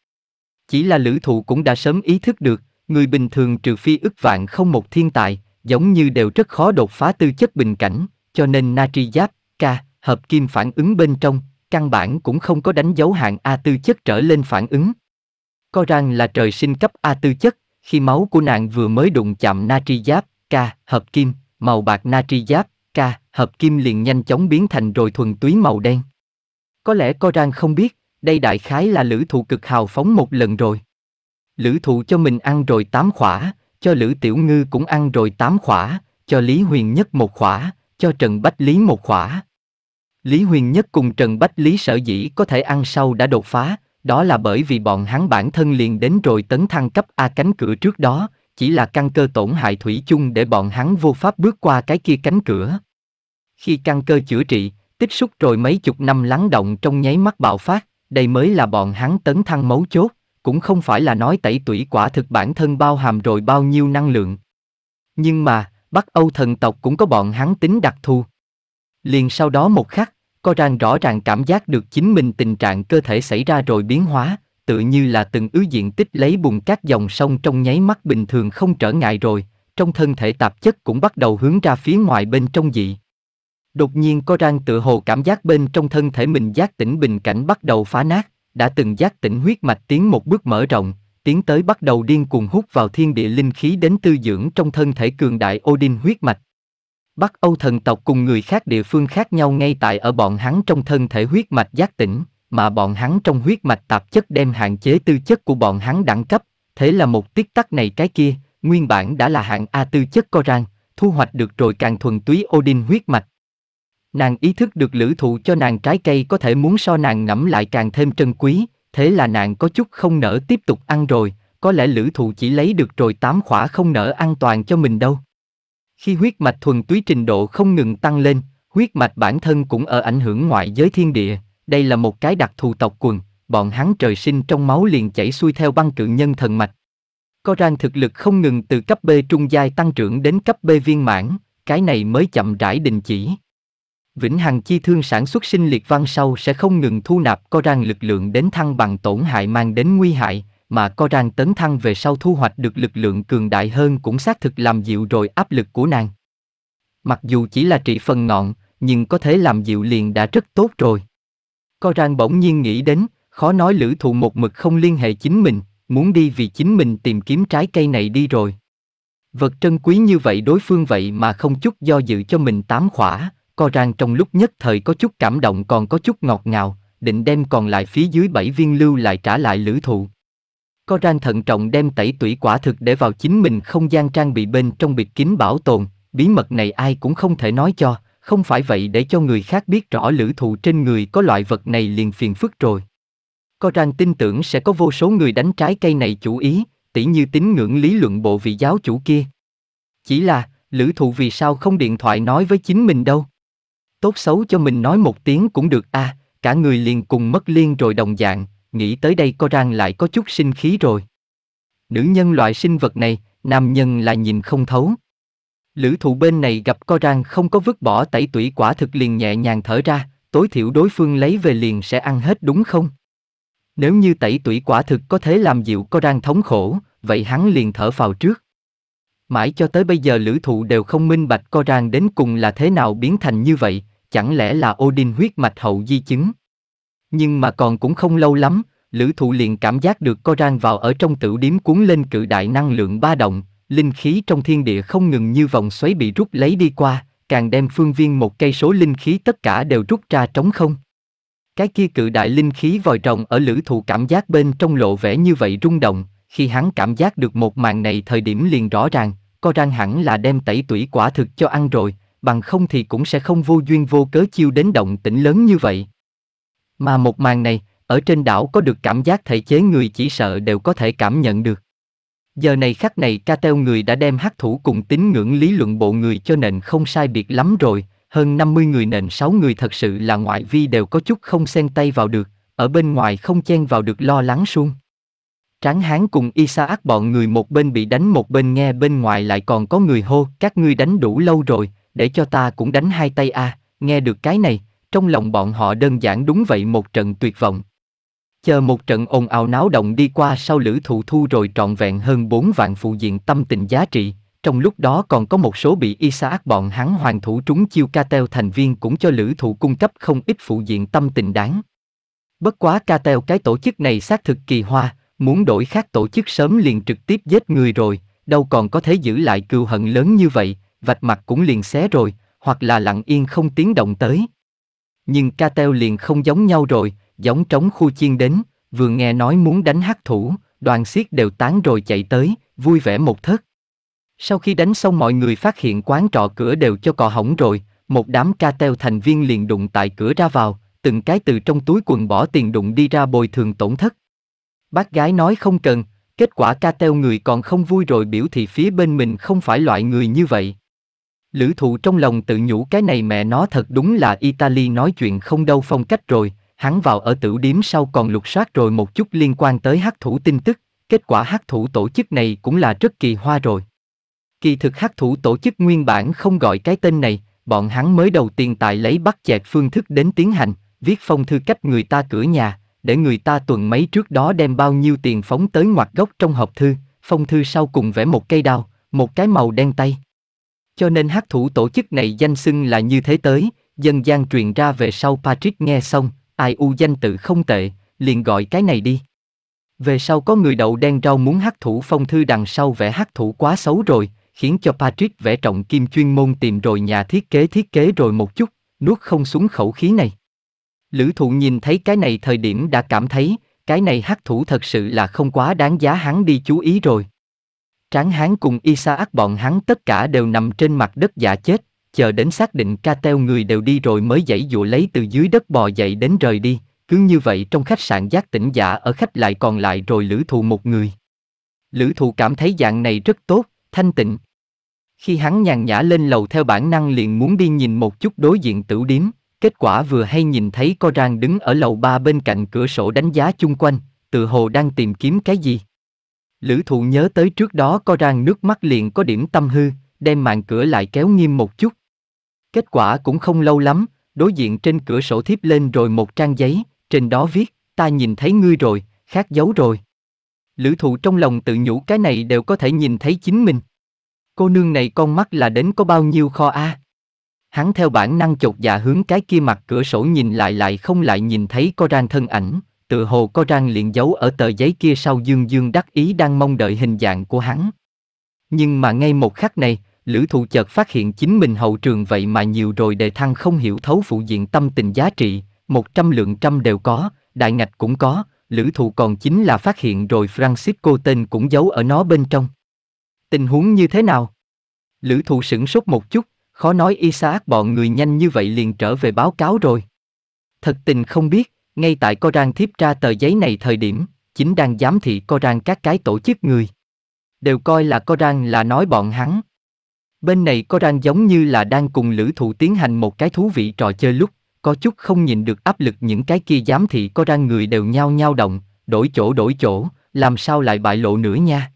Chỉ là lữ thụ cũng đã sớm ý thức được, người bình thường trừ phi ức vạn không một thiên tài, giống như đều rất khó đột phá tư chất bình cảnh, cho nên natri giáp, K, hợp kim phản ứng bên trong, căn bản cũng không có đánh dấu hạng A tư chất trở lên phản ứng. Coran là trời sinh cấp A tư chất, khi máu của nàng vừa mới đụng chạm natri giáp, K, hợp kim, màu bạc natri giáp, K, hợp kim liền nhanh chóng biến thành rồi thuần túy màu đen. Có lẽ Co rang không biết, đây đại khái là lữ thụ cực hào phóng một lần rồi. Lữ thụ cho mình ăn rồi tám khỏa, cho Lữ Tiểu Ngư cũng ăn rồi tám khỏa, cho Lý Huyền Nhất một khỏa, cho Trần Bách Lý một khỏa. Lý Huyền Nhất cùng Trần Bách Lý sở dĩ có thể ăn sau đã đột phá, đó là bởi vì bọn hắn bản thân liền đến rồi tấn thăng cấp A cánh cửa trước đó, chỉ là căn cơ tổn hại thủy chung để bọn hắn vô pháp bước qua cái kia cánh cửa. Khi căn cơ chữa trị, tích xúc rồi mấy chục năm lắng động trong nháy mắt bạo phát, đây mới là bọn hắn tấn thăng mấu chốt cũng không phải là nói tẩy tủy quả thực bản thân bao hàm rồi bao nhiêu năng lượng. Nhưng mà, Bắc Âu thần tộc cũng có bọn hắn tính đặc thù. Liền sau đó một khắc, Coran rõ ràng cảm giác được chính mình tình trạng cơ thể xảy ra rồi biến hóa, tự như là từng ứ diện tích lấy bùn các dòng sông trong nháy mắt bình thường không trở ngại rồi, trong thân thể tạp chất cũng bắt đầu hướng ra phía ngoài bên trong dị. Đột nhiên Coran tự hồ cảm giác bên trong thân thể mình giác tỉnh bình cảnh bắt đầu phá nát đã từng giác tỉnh huyết mạch tiến một bước mở rộng, tiến tới bắt đầu điên cuồng hút vào thiên địa linh khí đến tư dưỡng trong thân thể cường đại Odin huyết mạch. Bắc Âu thần tộc cùng người khác địa phương khác nhau ngay tại ở bọn hắn trong thân thể huyết mạch giác tỉnh, mà bọn hắn trong huyết mạch tạp chất đem hạn chế tư chất của bọn hắn đẳng cấp, thế là một tiết tắc này cái kia, nguyên bản đã là hạng A tư chất Koran, thu hoạch được rồi càng thuần túy Odin huyết mạch, Nàng ý thức được lữ thụ cho nàng trái cây có thể muốn so nàng ngẫm lại càng thêm trân quý, thế là nàng có chút không nỡ tiếp tục ăn rồi, có lẽ lữ thụ chỉ lấy được rồi tám khỏa không nỡ ăn toàn cho mình đâu. Khi huyết mạch thuần túy trình độ không ngừng tăng lên, huyết mạch bản thân cũng ở ảnh hưởng ngoại giới thiên địa, đây là một cái đặc thù tộc quần, bọn hắn trời sinh trong máu liền chảy xuôi theo băng cự nhân thần mạch. có Coran thực lực không ngừng từ cấp B trung giai tăng trưởng đến cấp B viên mãn, cái này mới chậm rãi đình chỉ, Vĩnh Hằng Chi Thương sản xuất sinh liệt văn sau sẽ không ngừng thu nạp co rang lực lượng đến thăng bằng tổn hại mang đến nguy hại, mà co rang tấn thăng về sau thu hoạch được lực lượng cường đại hơn cũng xác thực làm dịu rồi áp lực của nàng. Mặc dù chỉ là trị phần ngọn, nhưng có thể làm dịu liền đã rất tốt rồi. Co rang bỗng nhiên nghĩ đến, khó nói lữ thụ một mực không liên hệ chính mình, muốn đi vì chính mình tìm kiếm trái cây này đi rồi. Vật trân quý như vậy đối phương vậy mà không chút do dự cho mình tám khỏa, co rang trong lúc nhất thời có chút cảm động còn có chút ngọt ngào, định đem còn lại phía dưới bảy viên lưu lại trả lại lữ thụ. Co rang thận trọng đem tẩy tủy quả thực để vào chính mình không gian trang bị bên trong biệt kín bảo tồn, bí mật này ai cũng không thể nói cho, không phải vậy để cho người khác biết rõ lữ thụ trên người có loại vật này liền phiền phức rồi. Co rang tin tưởng sẽ có vô số người đánh trái cây này chủ ý, tỉ như tín ngưỡng lý luận bộ vị giáo chủ kia. Chỉ là, lữ thụ vì sao không điện thoại nói với chính mình đâu? tốt xấu cho mình nói một tiếng cũng được a à, cả người liền cùng mất liên rồi đồng dạng nghĩ tới đây có rang lại có chút sinh khí rồi nữ nhân loại sinh vật này nam nhân là nhìn không thấu lữ thụ bên này gặp co rang không có vứt bỏ tẩy tủy quả thực liền nhẹ nhàng thở ra tối thiểu đối phương lấy về liền sẽ ăn hết đúng không nếu như tẩy tủy quả thực có thể làm dịu co rang thống khổ vậy hắn liền thở vào trước mãi cho tới bây giờ lữ thụ đều không minh bạch co rang đến cùng là thế nào biến thành như vậy chẳng lẽ là Odin huyết mạch hậu di chứng? Nhưng mà còn cũng không lâu lắm, lữ thụ liền cảm giác được co rang vào ở trong tử điếm cuốn lên cự đại năng lượng ba động, linh khí trong thiên địa không ngừng như vòng xoáy bị rút lấy đi qua, càng đem phương viên một cây số linh khí tất cả đều rút ra trống không. Cái kia cự đại linh khí vòi rồng ở lữ thụ cảm giác bên trong lộ vẻ như vậy rung động, khi hắn cảm giác được một màn này thời điểm liền rõ ràng, co rang hẳn là đem tẩy tủy quả thực cho ăn rồi, bằng không thì cũng sẽ không vô duyên vô cớ chiêu đến động tĩnh lớn như vậy. Mà một màn này, ở trên đảo có được cảm giác thể chế người chỉ sợ đều có thể cảm nhận được. Giờ này khắc này ca teo người đã đem hắc thủ cùng tín ngưỡng lý luận bộ người cho nền không sai biệt lắm rồi, hơn 50 người nền 6 người thật sự là ngoại vi đều có chút không xen tay vào được, ở bên ngoài không chen vào được lo lắng suông. Tráng hán cùng Isaac bọn người một bên bị đánh một bên nghe bên ngoài lại còn có người hô, các ngươi đánh đủ lâu rồi, để cho ta cũng đánh hai tay a, à, nghe được cái này, trong lòng bọn họ đơn giản đúng vậy một trận tuyệt vọng. Chờ một trận ồn ào náo động đi qua sau lữ thụ thu rồi trọn vẹn hơn bốn vạn phụ diện tâm tình giá trị, trong lúc đó còn có một số bị Isaac bọn hắn hoàng thủ trúng chiêu ca teo thành viên cũng cho lữ thụ cung cấp không ít phụ diện tâm tình đáng. Bất quá ca teo cái tổ chức này xác thực kỳ hoa, muốn đổi khác tổ chức sớm liền trực tiếp giết người rồi, đâu còn có thể giữ lại cưu hận lớn như vậy, vạch mặt cũng liền xé rồi, hoặc là lặng yên không tiếng động tới. Nhưng ca teo liền không giống nhau rồi, giống trống khu chiên đến, vừa nghe nói muốn đánh hắc thủ, đoàn xiết đều tán rồi chạy tới, vui vẻ một thất. Sau khi đánh xong mọi người phát hiện quán trọ cửa đều cho cọ hỏng rồi, một đám ca teo thành viên liền đụng tại cửa ra vào, từng cái từ trong túi quần bỏ tiền đụng đi ra bồi thường tổn thất. Bác gái nói không cần, kết quả ca teo người còn không vui rồi biểu thị phía bên mình không phải loại người như vậy, Lữ thụ trong lòng tự nhủ cái này mẹ nó thật đúng là Italy nói chuyện không đâu phong cách rồi, hắn vào ở tử điếm sau còn lục soát rồi một chút liên quan tới hắc thủ tin tức, kết quả hắc thủ tổ chức này cũng là rất kỳ hoa rồi. Kỳ thực hắc thủ tổ chức nguyên bản không gọi cái tên này, bọn hắn mới đầu tiên tại lấy bắt chẹt phương thức đến tiến hành, viết phong thư cách người ta cửa nhà, để người ta tuần mấy trước đó đem bao nhiêu tiền phóng tới ngoặt gốc trong hộp thư, phong thư sau cùng vẽ một cây đao, một cái màu đen tay cho nên hắc thủ tổ chức này danh xưng là như thế tới, dân gian truyền ra về sau Patrick nghe xong, ai u danh tự không tệ, liền gọi cái này đi. Về sau có người đậu đen rau muốn hắc thủ phong thư đằng sau vẽ hắc thủ quá xấu rồi, khiến cho Patrick vẽ trọng kim chuyên môn tìm rồi nhà thiết kế thiết kế rồi một chút, nuốt không xuống khẩu khí này. Lữ thụ nhìn thấy cái này thời điểm đã cảm thấy, cái này hắc thủ thật sự là không quá đáng giá hắn đi chú ý rồi, Tráng hán cùng Isaac bọn hắn tất cả đều nằm trên mặt đất giả chết, chờ đến xác định ca teo người đều đi rồi mới dãy dụ lấy từ dưới đất bò dậy đến rời đi, cứ như vậy trong khách sạn giác tỉnh giả ở khách lại còn lại rồi lữ thù một người. Lữ thù cảm thấy dạng này rất tốt, thanh tịnh. Khi hắn nhàn nhã lên lầu theo bản năng liền muốn đi nhìn một chút đối diện tử điếm, kết quả vừa hay nhìn thấy co rang đứng ở lầu ba bên cạnh cửa sổ đánh giá chung quanh, tự hồ đang tìm kiếm cái gì. Lữ thụ nhớ tới trước đó có rang nước mắt liền có điểm tâm hư, đem màn cửa lại kéo nghiêm một chút. Kết quả cũng không lâu lắm, đối diện trên cửa sổ thiếp lên rồi một trang giấy, trên đó viết, ta nhìn thấy ngươi rồi, khác dấu rồi. Lữ thụ trong lòng tự nhủ cái này đều có thể nhìn thấy chính mình. Cô nương này con mắt là đến có bao nhiêu kho a Hắn theo bản năng chột dạ hướng cái kia mặt cửa sổ nhìn lại lại không lại nhìn thấy có rang thân ảnh, tự hồ có răng liền giấu ở tờ giấy kia sau dương dương đắc ý đang mong đợi hình dạng của hắn. Nhưng mà ngay một khắc này, lữ thụ chợt phát hiện chính mình hậu trường vậy mà nhiều rồi đề thăng không hiểu thấu phụ diện tâm tình giá trị, 100 lượng trăm đều có, đại ngạch cũng có, lữ thụ còn chính là phát hiện rồi Francisco tên cũng giấu ở nó bên trong. Tình huống như thế nào? Lữ thụ sửng sốt một chút, khó nói Isaac bọn người nhanh như vậy liền trở về báo cáo rồi. Thật tình không biết, ngay tại rang thiếp ra tờ giấy này thời điểm, chính đang giám thị rang các cái tổ chức người. Đều coi là rang là nói bọn hắn. Bên này rang giống như là đang cùng lữ thụ tiến hành một cái thú vị trò chơi lúc, có chút không nhìn được áp lực những cái kia giám thị rang người đều nhao nhao động, đổi chỗ đổi chỗ, làm sao lại bại lộ nữa nha.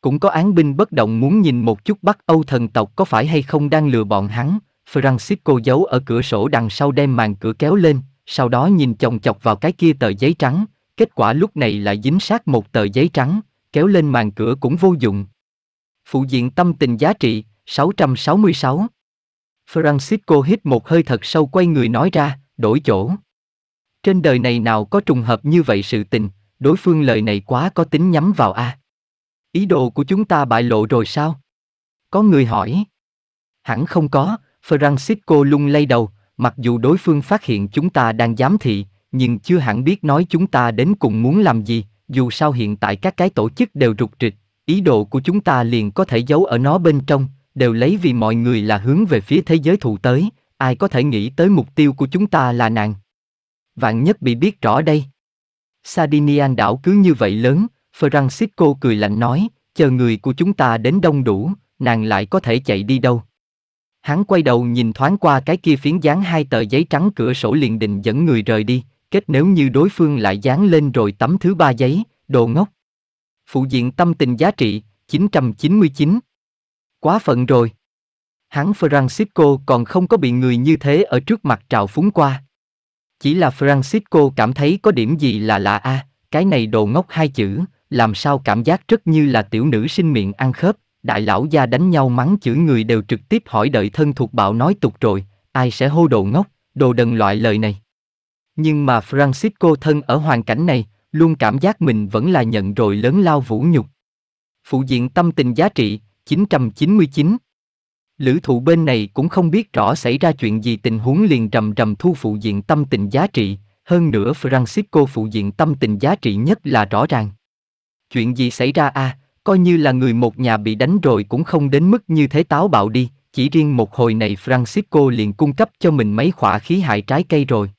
Cũng có án binh bất động muốn nhìn một chút bắt Âu thần tộc có phải hay không đang lừa bọn hắn, Francisco giấu ở cửa sổ đằng sau đem màn cửa kéo lên, sau đó nhìn chồng chọc vào cái kia tờ giấy trắng, kết quả lúc này lại dính sát một tờ giấy trắng, kéo lên màn cửa cũng vô dụng. Phụ diện tâm tình giá trị, 666. Francisco hít một hơi thật sâu quay người nói ra, đổi chỗ. Trên đời này nào có trùng hợp như vậy sự tình, đối phương lời này quá có tính nhắm vào a. À? Ý đồ của chúng ta bại lộ rồi sao? Có người hỏi. Hẳn không có, Francisco lung lay đầu, mặc dù đối phương phát hiện chúng ta đang giám thị, nhưng chưa hẳn biết nói chúng ta đến cùng muốn làm gì, dù sao hiện tại các cái tổ chức đều rục rịch, ý đồ của chúng ta liền có thể giấu ở nó bên trong, đều lấy vì mọi người là hướng về phía thế giới thù tới, ai có thể nghĩ tới mục tiêu của chúng ta là nàng. Vạn nhất bị biết rõ đây. Sardinian đảo cứ như vậy lớn, Francisco cười lạnh nói, chờ người của chúng ta đến đông đủ, nàng lại có thể chạy đi đâu. Hắn quay đầu nhìn thoáng qua cái kia phiến dán hai tờ giấy trắng cửa sổ liền định dẫn người rời đi, kết nếu như đối phương lại dán lên rồi tấm thứ ba giấy, đồ ngốc. Phụ diện tâm tình giá trị, 999. Quá phận rồi. Hắn Francisco còn không có bị người như thế ở trước mặt trào phúng qua. Chỉ là Francisco cảm thấy có điểm gì là lạ a, cái này đồ ngốc hai chữ, làm sao cảm giác rất như là tiểu nữ sinh miệng ăn khớp, đại lão gia đánh nhau mắng chửi người đều trực tiếp hỏi đợi thân thuộc bạo nói tục rồi, ai sẽ hô đồ ngốc, đồ đần loại lời này. Nhưng mà Francisco thân ở hoàn cảnh này, luôn cảm giác mình vẫn là nhận rồi lớn lao vũ nhục. Phụ diện tâm tình giá trị, 999. Lữ thụ bên này cũng không biết rõ xảy ra chuyện gì tình huống liền rầm rầm thu phụ diện tâm tình giá trị, hơn nữa Francisco phụ diện tâm tình giá trị nhất là rõ ràng. Chuyện gì xảy ra a à? coi như là người một nhà bị đánh rồi cũng không đến mức như thế táo bạo đi, chỉ riêng một hồi này Francisco liền cung cấp cho mình mấy khỏa khí hại trái cây rồi.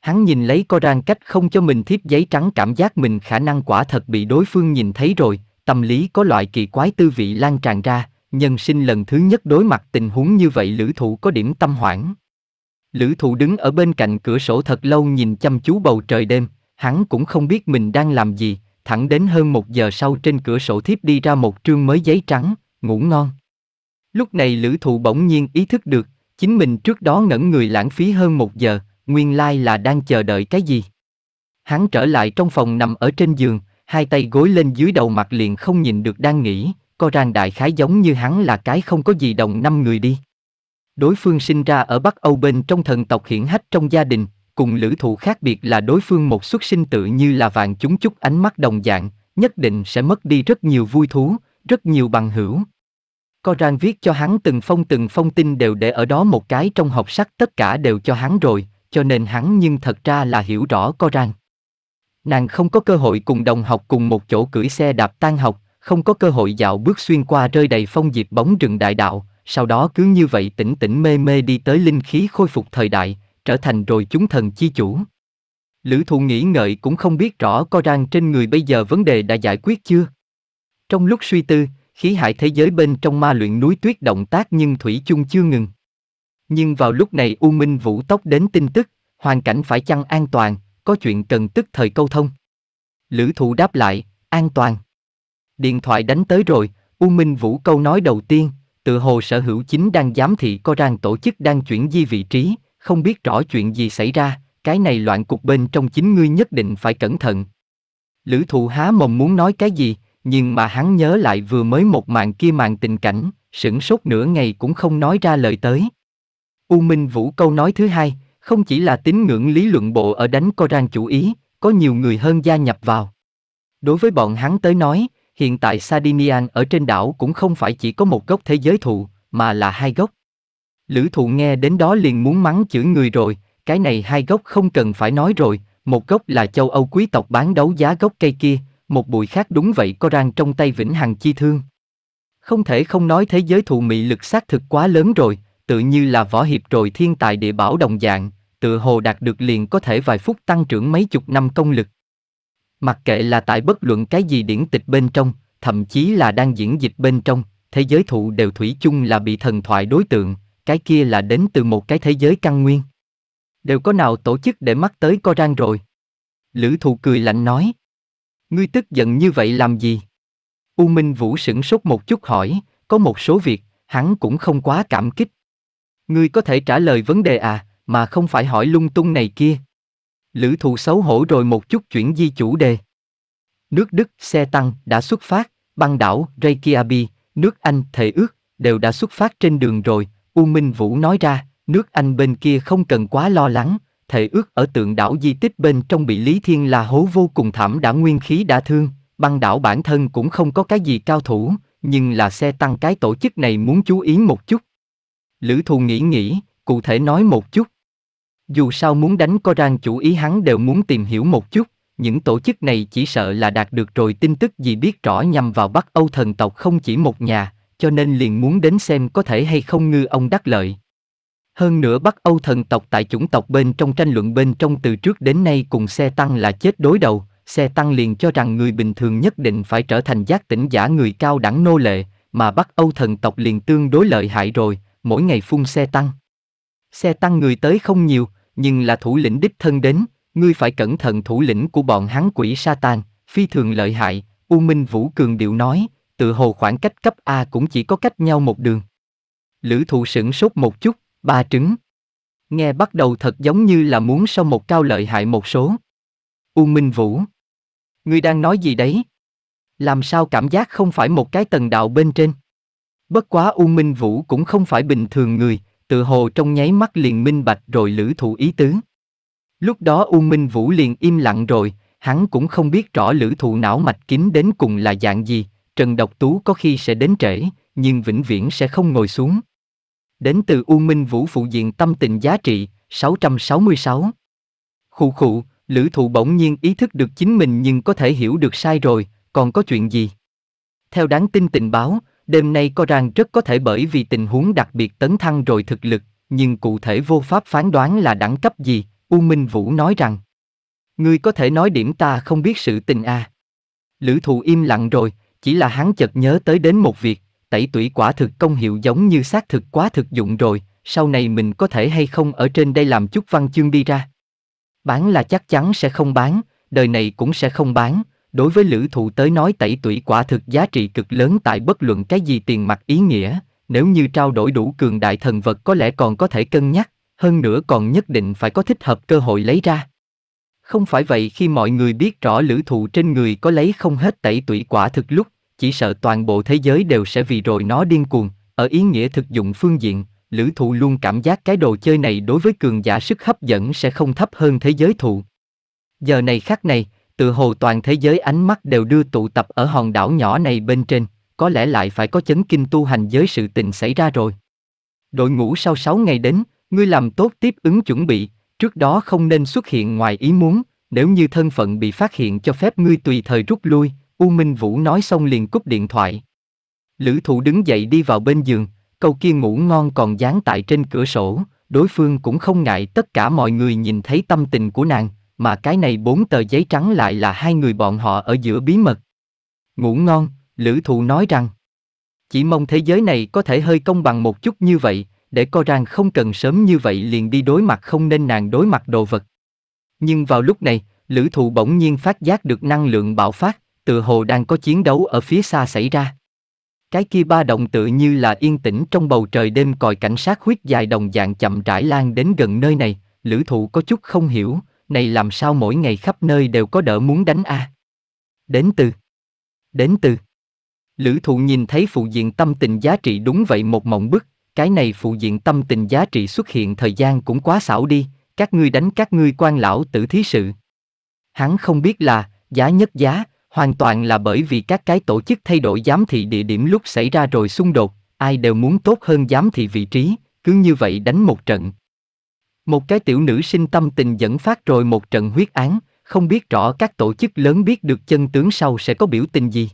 Hắn nhìn lấy co rang cách không cho mình thiếp giấy trắng cảm giác mình khả năng quả thật bị đối phương nhìn thấy rồi, tâm lý có loại kỳ quái tư vị lan tràn ra, nhân sinh lần thứ nhất đối mặt tình huống như vậy lữ thụ có điểm tâm hoảng. Lữ thụ đứng ở bên cạnh cửa sổ thật lâu nhìn chăm chú bầu trời đêm, hắn cũng không biết mình đang làm gì, thẳng đến hơn một giờ sau trên cửa sổ thiếp đi ra một trương mới giấy trắng, ngủ ngon. Lúc này lữ thụ bỗng nhiên ý thức được, chính mình trước đó ngẩn người lãng phí hơn một giờ, nguyên lai là đang chờ đợi cái gì. Hắn trở lại trong phòng nằm ở trên giường, hai tay gối lên dưới đầu mặt liền không nhìn được đang nghĩ, co rang đại khái giống như hắn là cái không có gì đồng năm người đi. Đối phương sinh ra ở Bắc Âu bên trong thần tộc hiển hách trong gia đình, Cùng lữ thụ khác biệt là đối phương một xuất sinh tự như là vàng chúng chút ánh mắt đồng dạng, nhất định sẽ mất đi rất nhiều vui thú, rất nhiều bằng hữu. Coran viết cho hắn từng phong từng phong tin đều để ở đó một cái trong học sắc tất cả đều cho hắn rồi, cho nên hắn nhưng thật ra là hiểu rõ Coran. Nàng không có cơ hội cùng đồng học cùng một chỗ cưỡi xe đạp tan học, không có cơ hội dạo bước xuyên qua rơi đầy phong diệp bóng rừng đại đạo, sau đó cứ như vậy tỉnh tỉnh mê mê đi tới linh khí khôi phục thời đại, trở thành rồi chúng thần chi chủ. Lữ thụ nghĩ ngợi cũng không biết rõ co rang trên người bây giờ vấn đề đã giải quyết chưa. Trong lúc suy tư, khí hải thế giới bên trong ma luyện núi tuyết động tác nhưng Thủy chung chưa ngừng. Nhưng vào lúc này U Minh Vũ tốc đến tin tức, hoàn cảnh phải chăng an toàn, có chuyện cần tức thời câu thông. Lữ thụ đáp lại, an toàn. Điện thoại đánh tới rồi, U Minh Vũ câu nói đầu tiên, tự hồ sở hữu chính đang giám thị co rang tổ chức đang chuyển di vị trí, không biết rõ chuyện gì xảy ra, cái này loạn cục bên trong chính ngươi nhất định phải cẩn thận. Lữ thụ há mồm muốn nói cái gì, nhưng mà hắn nhớ lại vừa mới một màn kia màn tình cảnh, sửng sốt nửa ngày cũng không nói ra lời tới. U Minh Vũ câu nói thứ hai, không chỉ là tín ngưỡng lý luận bộ ở đánh Koran chủ ý, có nhiều người hơn gia nhập vào. Đối với bọn hắn tới nói, hiện tại Sardinian ở trên đảo cũng không phải chỉ có một gốc thế giới thụ, mà là hai gốc. Lữ thụ nghe đến đó liền muốn mắng chửi người rồi, cái này hai gốc không cần phải nói rồi, một gốc là châu Âu quý tộc bán đấu giá gốc cây kia, một bụi khác đúng vậy có rang trong tay Vĩnh Hằng chi thương. Không thể không nói thế giới thụ mị lực xác thực quá lớn rồi, tự như là võ hiệp rồi thiên tài địa bảo đồng dạng, tựa hồ đạt được liền có thể vài phút tăng trưởng mấy chục năm công lực. Mặc kệ là tại bất luận cái gì điển tịch bên trong, thậm chí là đang diễn dịch bên trong, thế giới thụ đều thủy chung là bị thần thoại đối tượng, cái kia là đến từ một cái thế giới căn nguyên. Đều có nào tổ chức để mắt tới co rang rồi. Lữ thù cười lạnh nói. Ngươi tức giận như vậy làm gì? U Minh Vũ sửng sốt một chút hỏi, có một số việc, hắn cũng không quá cảm kích. Ngươi có thể trả lời vấn đề à, mà không phải hỏi lung tung này kia. Lữ thù xấu hổ rồi một chút chuyển di chủ đề. Nước Đức, xe tăng, đã xuất phát, băng đảo, Reykjavik, nước Anh, thể ước, đều đã xuất phát trên đường rồi, U Minh Vũ nói ra, nước Anh bên kia không cần quá lo lắng, thể ước ở tượng đảo di tích bên trong bị Lý Thiên là hố vô cùng thảm đã nguyên khí đã thương, băng đảo bản thân cũng không có cái gì cao thủ, nhưng là xe tăng cái tổ chức này muốn chú ý một chút. Lữ thù nghĩ nghĩ, cụ thể nói một chút. Dù sao muốn đánh có Koran chủ ý hắn đều muốn tìm hiểu một chút, những tổ chức này chỉ sợ là đạt được rồi tin tức gì biết rõ nhằm vào Bắc Âu thần tộc không chỉ một nhà, cho nên liền muốn đến xem có thể hay không ngư ông đắc lợi. Hơn nữa Bắc Âu thần tộc tại chủng tộc bên trong tranh luận bên trong từ trước đến nay cùng xe tăng là chết đối đầu, xe tăng liền cho rằng người bình thường nhất định phải trở thành giác tỉnh giả người cao đẳng nô lệ, mà Bắc Âu thần tộc liền tương đối lợi hại rồi, mỗi ngày phun xe tăng. Xe tăng người tới không nhiều, nhưng là thủ lĩnh đích thân đến, ngươi phải cẩn thận thủ lĩnh của bọn hắn quỷ Satan, phi thường lợi hại, U Minh Vũ Cường Điệu nói, tự hồ khoảng cách cấp A cũng chỉ có cách nhau một đường. Lữ thụ sửng sốt một chút, ba trứng. Nghe bắt đầu thật giống như là muốn sau một cao lợi hại một số. U Minh Vũ. Ngươi đang nói gì đấy? Làm sao cảm giác không phải một cái tầng đạo bên trên? Bất quá U Minh Vũ cũng không phải bình thường người, tự hồ trong nháy mắt liền minh bạch rồi lữ thụ ý tứ. Lúc đó U Minh Vũ liền im lặng rồi, hắn cũng không biết rõ lữ thụ não mạch kín đến cùng là dạng gì, Trần Độc Tú có khi sẽ đến trễ, nhưng vĩnh viễn sẽ không ngồi xuống. Đến từ U Minh Vũ Phụ Diện Tâm Tình Giá Trị, 666. Khụ khụ, lữ thụ bỗng nhiên ý thức được chính mình nhưng có thể hiểu được sai rồi, còn có chuyện gì? Theo đáng tin tình báo, đêm nay có rằng rất có thể bởi vì tình huống đặc biệt tấn thăng rồi thực lực, nhưng cụ thể vô pháp phán đoán là đẳng cấp gì, U Minh Vũ nói rằng. Ngươi có thể nói điểm ta không biết sự tình à. Lữ thụ im lặng rồi, chỉ là hắn chợt nhớ tới đến một việc, tẩy tủy quả thực công hiệu giống như xác thực quá thực dụng rồi, sau này mình có thể hay không ở trên đây làm chút văn chương đi ra. Bán là chắc chắn sẽ không bán, đời này cũng sẽ không bán, đối với lữ thụ tới nói tẩy tủy quả thực giá trị cực lớn tại bất luận cái gì tiền mặt ý nghĩa, nếu như trao đổi đủ cường đại thần vật có lẽ còn có thể cân nhắc, hơn nữa còn nhất định phải có thích hợp cơ hội lấy ra. Không phải vậy khi mọi người biết rõ lữ thụ trên người có lấy không hết tẩy tủy quả thực lúc, chỉ sợ toàn bộ thế giới đều sẽ vì rồi nó điên cuồng, ở ý nghĩa thực dụng phương diện, lữ thụ luôn cảm giác cái đồ chơi này đối với cường giả sức hấp dẫn sẽ không thấp hơn thế giới thụ. Giờ này khác này, tự hồ toàn thế giới ánh mắt đều đưa tụ tập ở hòn đảo nhỏ này bên trên, có lẽ lại phải có chấn kinh tu hành giới sự tình xảy ra rồi. Đội ngũ sau 6 ngày đến, ngươi làm tốt tiếp ứng chuẩn bị, Trước đó không nên xuất hiện ngoài ý muốn, nếu như thân phận bị phát hiện cho phép ngươi tùy thời rút lui, U Minh Vũ nói xong liền cúp điện thoại. Lữ thụ đứng dậy đi vào bên giường, câu kia ngủ ngon còn dán tại trên cửa sổ, đối phương cũng không ngại tất cả mọi người nhìn thấy tâm tình của nàng, mà cái này bốn tờ giấy trắng lại là hai người bọn họ ở giữa bí mật. Ngủ ngon, lữ thụ nói rằng, chỉ mong thế giới này có thể hơi công bằng một chút như vậy, để coi rằng không cần sớm như vậy liền đi đối mặt không nên nàng đối mặt đồ vật. Nhưng vào lúc này, lữ thụ bỗng nhiên phát giác được năng lượng bạo phát, tựa hồ đang có chiến đấu ở phía xa xảy ra. Cái kia ba động tự như là yên tĩnh trong bầu trời đêm còi cảnh sát huyết dài đồng dạng chậm rãi lan đến gần nơi này, lữ thụ có chút không hiểu, này làm sao mỗi ngày khắp nơi đều có đỡ muốn đánh a Đến từ. Đến từ. Lữ thụ nhìn thấy phụ diện tâm tình giá trị đúng vậy một mộng bức, cái này phụ diện tâm tình giá trị xuất hiện thời gian cũng quá xảo đi, các ngươi đánh các ngươi quan lão tử thí sự. Hắn không biết là, giá nhất giá, hoàn toàn là bởi vì các cái tổ chức thay đổi giám thị địa điểm lúc xảy ra rồi xung đột, ai đều muốn tốt hơn giám thị vị trí, cứ như vậy đánh một trận. Một cái tiểu nữ sinh tâm tình dẫn phát rồi một trận huyết án, không biết rõ các tổ chức lớn biết được chân tướng sau sẽ có biểu tình gì.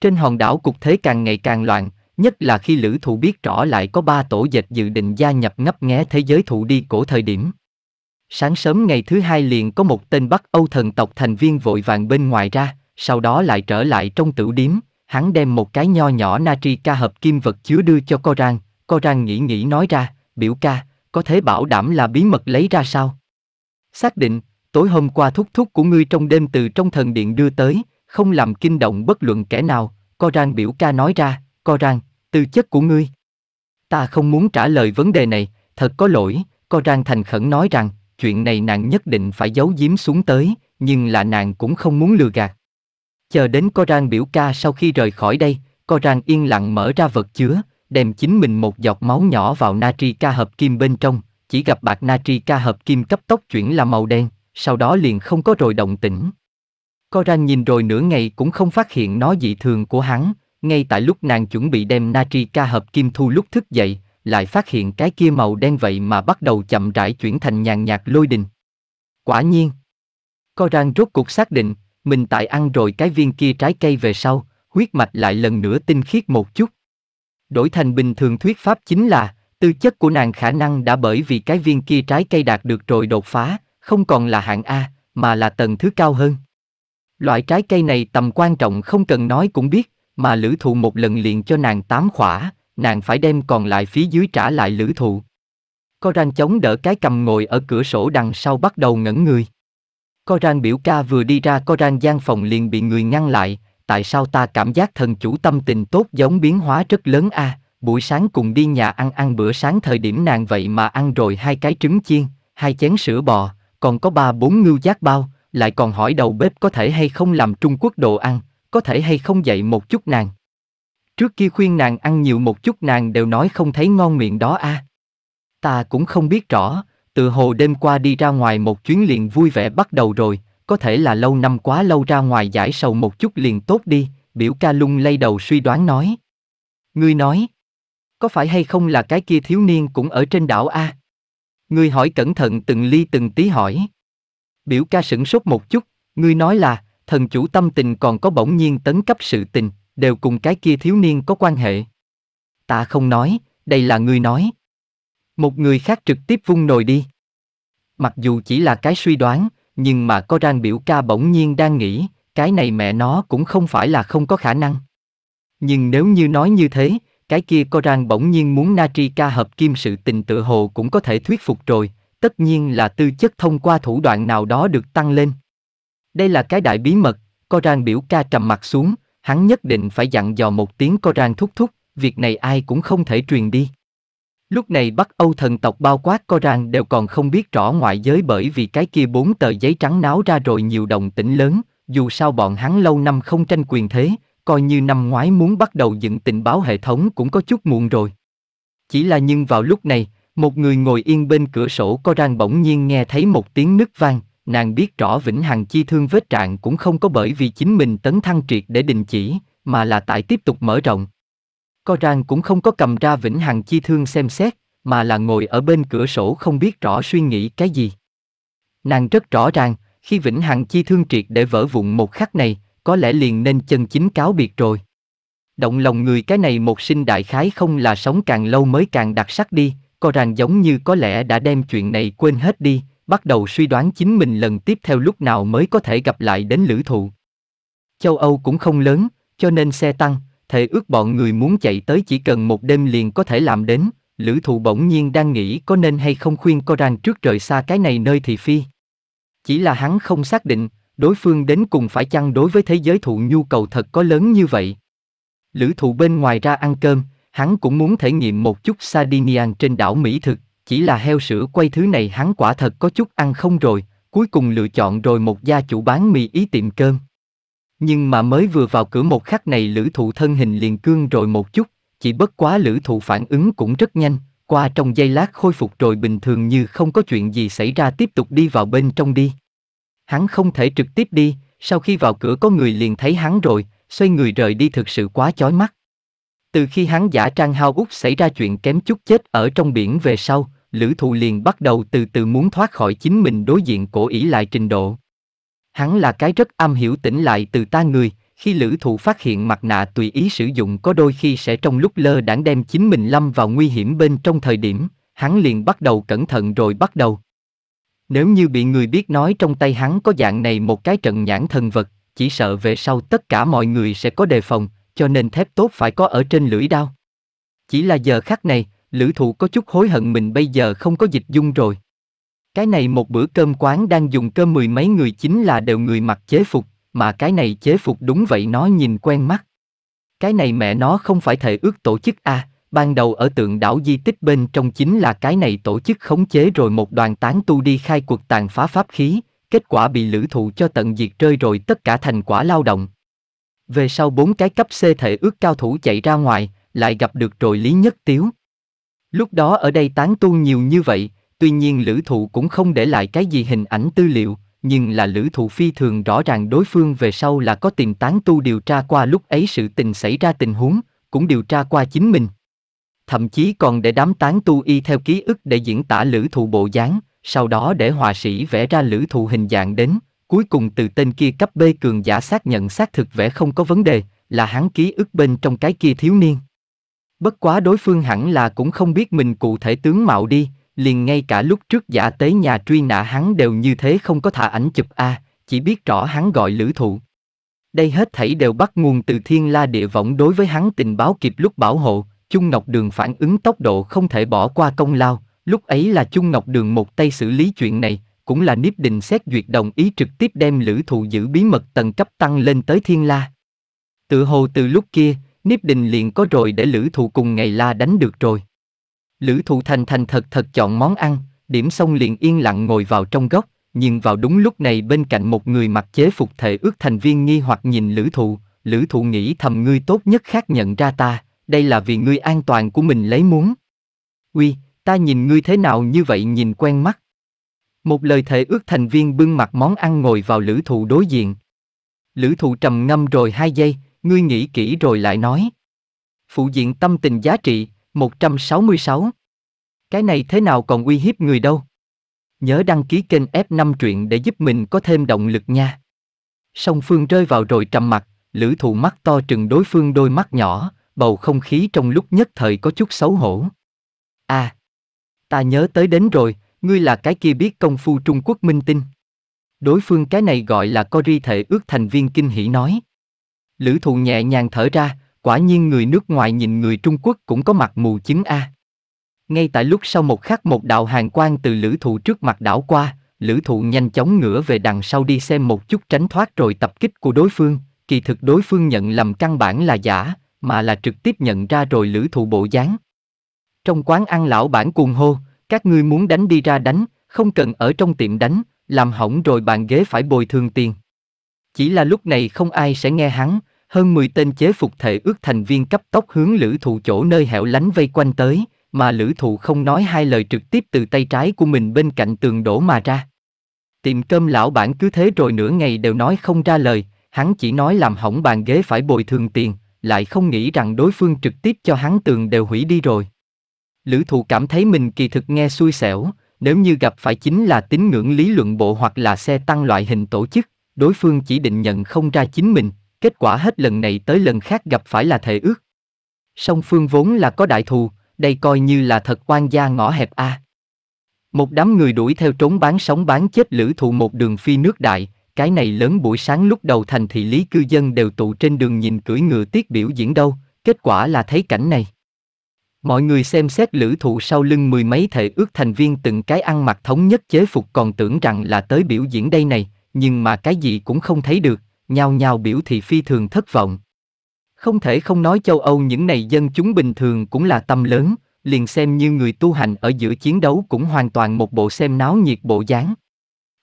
Trên hòn đảo cục thế càng ngày càng loạn, nhất là khi lữ thụ biết rõ lại có ba tổ dệt dự định gia nhập ngấp nghé thế giới thụ đi cổ thời điểm. Sáng sớm ngày thứ hai liền có một tên Bắc Âu thần tộc thành viên vội vàng bên ngoài ra, sau đó lại trở lại trong tửu điếm, hắn đem một cái nho nhỏ natri ca hợp kim vật chứa đưa cho co rang co rang nghĩ nghĩ nói ra, biểu ca, có thể bảo đảm là bí mật lấy ra sao? Xác định, tối hôm qua thúc thúc của ngươi trong đêm từ trong thần điện đưa tới, không làm kinh động bất luận kẻ nào, co rang biểu ca nói ra, Coran, tư chất của ngươi. Ta không muốn trả lời vấn đề này, thật có lỗi, Coran thành khẩn nói rằng, chuyện này nàng nhất định phải giấu giếm xuống tới, nhưng là nàng cũng không muốn lừa gạt. Chờ đến Coran biểu ca sau khi rời khỏi đây, Coran yên lặng mở ra vật chứa, đem chính mình một giọt máu nhỏ vào natri ca hợp kim bên trong, chỉ gặp bạc natri ca hợp kim cấp tốc chuyển là màu đen, sau đó liền không có rồi động tĩnh. Coran nhìn rồi nửa ngày cũng không phát hiện nó dị thường của hắn, ngay tại lúc nàng chuẩn bị đem natri ca hợp kim thu lúc thức dậy, lại phát hiện cái kia màu đen vậy mà bắt đầu chậm rãi chuyển thành nhàn nhạt lôi đình. Quả nhiên, Rang rốt cuộc xác định, mình tại ăn rồi cái viên kia trái cây về sau, huyết mạch lại lần nữa tinh khiết một chút. Đổi thành bình thường thuyết pháp chính là, tư chất của nàng khả năng đã bởi vì cái viên kia trái cây đạt được rồi đột phá, không còn là hạng A, mà là tầng thứ cao hơn. Loại trái cây này tầm quan trọng không cần nói cũng biết, mà lữ thụ một lần liền cho nàng tám khỏa, nàng phải đem còn lại phía dưới trả lại lữ thụ. Coran chống đỡ cái cầm ngồi ở cửa sổ đằng sau bắt đầu ngẩn người. Coran biểu ca vừa đi ra Coran gian phòng liền bị người ngăn lại, tại sao ta cảm giác thần chủ tâm tình tốt giống biến hóa rất lớn a buổi sáng cùng đi nhà ăn ăn bữa sáng thời điểm nàng vậy mà ăn rồi hai cái trứng chiên, hai chén sữa bò, còn có ba bốn ngưu giác bao, lại còn hỏi đầu bếp có thể hay không làm Trung Quốc đồ ăn, có thể hay không dạy một chút nàng. Trước kia khuyên nàng ăn nhiều một chút nàng đều nói không thấy ngon miệng đó a. À? Ta cũng không biết rõ, từ hồ đêm qua đi ra ngoài một chuyến liền vui vẻ bắt đầu rồi, có thể là lâu năm quá lâu ra ngoài giải sầu một chút liền tốt đi, biểu ca lung lay đầu suy đoán nói. Ngươi nói, có phải hay không là cái kia thiếu niên cũng ở trên đảo a? À? Ngươi hỏi cẩn thận từng ly từng tí hỏi. Biểu ca sửng sốt một chút, ngươi nói là, thần chủ tâm tình còn có bỗng nhiên tấn cấp sự tình, đều cùng cái kia thiếu niên có quan hệ. Ta không nói, đây là người nói. Một người khác trực tiếp vung nồi đi. Mặc dù chỉ là cái suy đoán, nhưng mà có rang biểu ca bỗng nhiên đang nghĩ, cái này mẹ nó cũng không phải là không có khả năng. Nhưng nếu như nói như thế, cái kia có rang bỗng nhiên muốn Natri ca hợp kim sự tình tự hồ cũng có thể thuyết phục rồi, tất nhiên là tư chất thông qua thủ đoạn nào đó được tăng lên. Đây là cái đại bí mật, Co rang biểu ca trầm mặt xuống, hắn nhất định phải dặn dò một tiếng co rang thúc thúc, việc này ai cũng không thể truyền đi. Lúc này Bắc Âu thần tộc bao quát co rang đều còn không biết rõ ngoại giới bởi vì cái kia bốn tờ giấy trắng náo ra rồi nhiều đồng tỉnh lớn, dù sao bọn hắn lâu năm không tranh quyền thế, coi như năm ngoái muốn bắt đầu dựng tình báo hệ thống cũng có chút muộn rồi. Chỉ là nhưng vào lúc này, một người ngồi yên bên cửa sổ co rang bỗng nhiên nghe thấy một tiếng nứt vang, nàng biết rõ Vĩnh Hằng Chi Thương vết trạng cũng không có bởi vì chính mình tấn thăng triệt để đình chỉ, mà là tại tiếp tục mở rộng. Có rang cũng không có cầm ra Vĩnh Hằng Chi Thương xem xét, mà là ngồi ở bên cửa sổ không biết rõ suy nghĩ cái gì. Nàng rất rõ ràng, khi Vĩnh Hằng Chi Thương triệt để vỡ vụn một khắc này, có lẽ liền nên chân chính cáo biệt rồi. Động lòng người cái này một sinh đại khái không là sống càng lâu mới càng đặc sắc đi, có ràng giống như có lẽ đã đem chuyện này quên hết đi, bắt đầu suy đoán chính mình lần tiếp theo lúc nào mới có thể gặp lại đến lữ thụ. Châu Âu cũng không lớn, cho nên xe tăng, thề ước bọn người muốn chạy tới chỉ cần một đêm liền có thể làm đến, lữ thụ bỗng nhiên đang nghĩ có nên hay không khuyên rằng trước rời xa cái này nơi thì phi. Chỉ là hắn không xác định, đối phương đến cùng phải chăng đối với thế giới thụ nhu cầu thật có lớn như vậy. Lữ thụ bên ngoài ra ăn cơm, hắn cũng muốn thể nghiệm một chút Sardinian trên đảo Mỹ thực, chỉ là heo sữa quay thứ này hắn quả thật có chút ăn không rồi, cuối cùng lựa chọn rồi một gia chủ bán mì ý tiệm cơm. Nhưng mà mới vừa vào cửa một khắc này lữ thụ thân hình liền cương rồi một chút, chỉ bất quá lữ thụ phản ứng cũng rất nhanh, qua trong giây lát khôi phục rồi bình thường như không có chuyện gì xảy ra tiếp tục đi vào bên trong đi. Hắn không thể trực tiếp đi, sau khi vào cửa có người liền thấy hắn rồi, xoay người rời đi thực sự quá chói mắt. Từ khi hắn giả trang hao út xảy ra chuyện kém chút chết ở trong biển về sau, Lữ Thụ liền bắt đầu từ từ muốn thoát khỏi chính mình đối diện cổ ý lại trình độ. Hắn là cái rất am hiểu tỉnh lại từ ta người, khi Lữ Thụ phát hiện mặt nạ tùy ý sử dụng có đôi khi sẽ trong lúc lơ đãng đem chính mình lâm vào nguy hiểm bên trong thời điểm, hắn liền bắt đầu cẩn thận rồi bắt đầu. Nếu như bị người biết nói trong tay hắn có dạng này một cái trận nhãn thần vật, chỉ sợ về sau tất cả mọi người sẽ có đề phòng, cho nên thép tốt phải có ở trên lưỡi đao. Chỉ là giờ khắc này, lữ thụ có chút hối hận mình bây giờ không có dịch dung rồi. Cái này một bữa cơm quán đang dùng cơm mười mấy người chính là đều người mặc chế phục, mà cái này chế phục đúng vậy nó nhìn quen mắt. Cái này mẹ nó không phải thể ước tổ chức a à, ban đầu ở tượng đảo di tích bên trong chính là cái này tổ chức khống chế rồi một đoàn tán tu đi khai cuộc tàn phá pháp khí, kết quả bị lữ thụ cho tận diệt rơi rồi tất cả thành quả lao động. Về sau bốn cái cấp C thể ước cao thủ chạy ra ngoài, lại gặp được rồi Lý Nhất Tiếu. Lúc đó ở đây tán tu nhiều như vậy, tuy nhiên lữ thụ cũng không để lại cái gì hình ảnh tư liệu, nhưng là lữ thụ phi thường rõ ràng đối phương về sau là có tìm tán tu điều tra qua lúc ấy sự tình xảy ra tình huống, cũng điều tra qua chính mình. Thậm chí còn để đám tán tu y theo ký ức để diễn tả lữ thụ bộ dáng, sau đó để hòa sĩ vẽ ra lữ thụ hình dạng đến, cuối cùng từ tên kia cấp B cường giả xác nhận xác thực vẽ không có vấn đề, là hắn ký ức bên trong cái kia thiếu niên. Bất quá đối phương hẳn là cũng không biết mình cụ thể tướng mạo đi, liền ngay cả lúc trước giả tế nhà truy nã hắn đều như thế không có thả ảnh chụp a, chỉ biết rõ hắn gọi lữ thụ. Đây hết thảy đều bắt nguồn từ thiên la địa võng đối với hắn tình báo kịp lúc bảo hộ, Chung Ngọc Đường phản ứng tốc độ không thể bỏ qua công lao, lúc ấy là Chung Ngọc Đường một tay xử lý chuyện này, cũng là nếp Đình xét duyệt đồng ý trực tiếp đem lữ thụ giữ bí mật tầng cấp tăng lên tới thiên la. Tự hồ từ lúc kia, Niếp đình liền có rồi để lữ thụ cùng ngày la đánh được rồi. Lữ thụ thành thành thật thật chọn món ăn, điểm xong liền yên lặng ngồi vào trong góc, nhưng vào đúng lúc này bên cạnh một người mặc chế phục thể ước thành viên nghi hoặc nhìn lữ thụ, lữ thụ nghĩ thầm ngươi tốt nhất khác nhận ra ta, đây là vì ngươi an toàn của mình lấy muốn. Uy, ta nhìn ngươi thế nào như vậy nhìn quen mắt. Một lời thể ước thành viên bưng mặt món ăn ngồi vào lữ thụ đối diện. Lữ thụ trầm ngâm rồi hai giây, ngươi nghĩ kỹ rồi lại nói. Phụ diện tâm tình giá trị, 166. Cái này thế nào còn uy hiếp người đâu. Nhớ đăng ký kênh F5 truyện để giúp mình có thêm động lực nha. Song Phương rơi vào rồi trầm mặt, lữ thụ mắt to trừng đối phương đôi mắt nhỏ, bầu không khí trong lúc nhất thời có chút xấu hổ. À, ta nhớ tới đến rồi, ngươi là cái kia biết công phu Trung Quốc minh tinh. Đối phương cái này gọi là có ri thể ước thành viên kinh hỉ nói. Lữ thụ nhẹ nhàng thở ra, quả nhiên người nước ngoài nhìn người Trung Quốc cũng có mặt mù chứng A. Ngay tại lúc sau một khắc một đạo hàng quang từ lữ thụ trước mặt đảo qua, lữ thụ nhanh chóng ngửa về đằng sau đi xem một chút tránh thoát rồi tập kích của đối phương, kỳ thực đối phương nhận lầm căn bản là giả, mà là trực tiếp nhận ra rồi lữ thụ bộ dáng. Trong quán ăn lão bản cuồng hô, các ngươi muốn đánh đi ra đánh, không cần ở trong tiệm đánh, làm hỏng rồi bàn ghế phải bồi thường tiền. Chỉ là lúc này không ai sẽ nghe hắn, hơn 10 tên chế phục thể ước thành viên cấp tốc hướng lữ thụ chỗ nơi hẻo lánh vây quanh tới, mà lữ thụ không nói hai lời trực tiếp từ tay trái của mình bên cạnh tường đổ mà ra. Tiệm cơm lão bản cứ thế rồi nửa ngày đều nói không ra lời, hắn chỉ nói làm hỏng bàn ghế phải bồi thường tiền, lại không nghĩ rằng đối phương trực tiếp cho hắn tường đều hủy đi rồi. Lữ thụ cảm thấy mình kỳ thực nghe xui xẻo, nếu như gặp phải chính là tín ngưỡng lý luận bộ hoặc là xe tăng loại hình tổ chức, đối phương chỉ định nhận không ra chính mình, kết quả hết lần này tới lần khác gặp phải là thề ước. Song phương vốn là có đại thù, đây coi như là thật quan gia ngõ hẹp a. À. Một đám người đuổi theo trốn bán sống bán chết lữ thụ một đường phi nước đại, cái này lớn buổi sáng lúc đầu thành thị lý cư dân đều tụ trên đường nhìn cưỡi ngựa tiết biểu diễn đâu, kết quả là thấy cảnh này. Mọi người xem xét lữ thụ sau lưng mười mấy thể ước thành viên từng cái ăn mặc thống nhất chế phục còn tưởng rằng là tới biểu diễn đây này, nhưng mà cái gì cũng không thấy được nhao nhao biểu thị phi thường thất vọng. Không thể không nói châu Âu những này dân chúng bình thường cũng là tâm lớn, liền xem như người tu hành ở giữa chiến đấu cũng hoàn toàn một bộ xem náo nhiệt bộ dáng.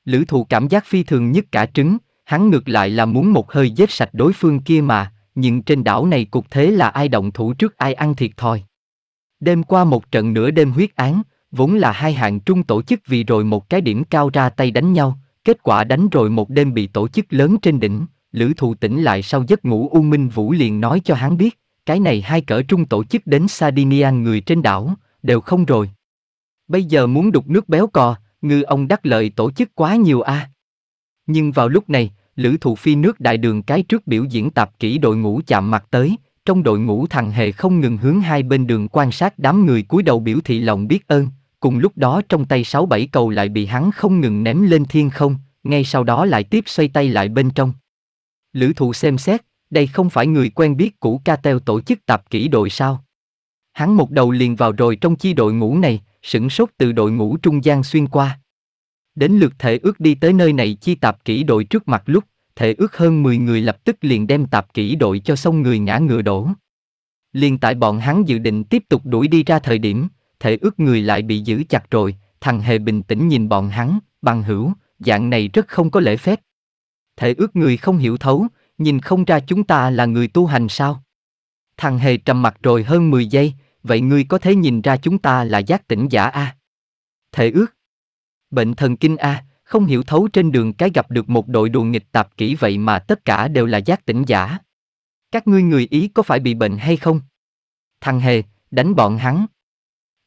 Lữ thụ cảm giác phi thường nhất cả trứng, hắn ngược lại là muốn một hơi giết sạch đối phương kia mà, nhưng trên đảo này cục thế là ai động thủ trước ai ăn thiệt thôi. Đêm qua một trận nửa đêm huyết án, vốn là hai hạng trung tổ chức vì rồi một cái điểm cao ra tay đánh nhau, Kết quả đánh rồi một đêm bị tổ chức lớn trên đỉnh, Lữ Thù tỉnh lại sau giấc ngủ U Minh Vũ liền nói cho hắn biết, cái này hai cỡ trung tổ chức đến Sardinia người trên đảo, đều không rồi. Bây giờ muốn đục nước béo cò, ngư ông đắc lợi tổ chức quá nhiều a. À. Nhưng vào lúc này, Lữ Thù phi nước đại đường cái trước biểu diễn tạp kỹ đội ngũ chạm mặt tới, trong đội ngũ thằng hề không ngừng hướng hai bên đường quan sát đám người cúi đầu biểu thị lòng biết ơn, cùng lúc đó trong tay sáu bảy cầu lại bị hắn không ngừng ném lên thiên không, ngay sau đó lại tiếp xoay tay lại bên trong. Lữ thụ xem xét, đây không phải người quen biết cũ ca Catel tổ chức tạp kỹ đội sao. Hắn một đầu liền vào rồi trong chi đội ngũ này, sửng sốt từ đội ngũ trung gian xuyên qua. Đến lượt thể ước đi tới nơi này chi tạp kỹ đội trước mặt lúc, thể ước hơn 10 người lập tức liền đem tạp kỹ đội cho xong người ngã ngựa đổ. Liền tại bọn hắn dự định tiếp tục đuổi đi ra thời điểm, thể ước người lại bị giữ chặt rồi, thằng hề bình tĩnh nhìn bọn hắn, bằng hữu, dạng này rất không có lễ phép. Thể ước người không hiểu thấu, nhìn không ra chúng ta là người tu hành sao? Thằng hề trầm mặt rồi hơn 10 giây, vậy ngươi có thể nhìn ra chúng ta là giác tỉnh giả a? À? Thể ước. Bệnh thần kinh a, à, không hiểu thấu trên đường cái gặp được một đội đùa nghịch tạp kỹ vậy mà tất cả đều là giác tỉnh giả. Các ngươi người Ý có phải bị bệnh hay không? Thằng hề, đánh bọn hắn.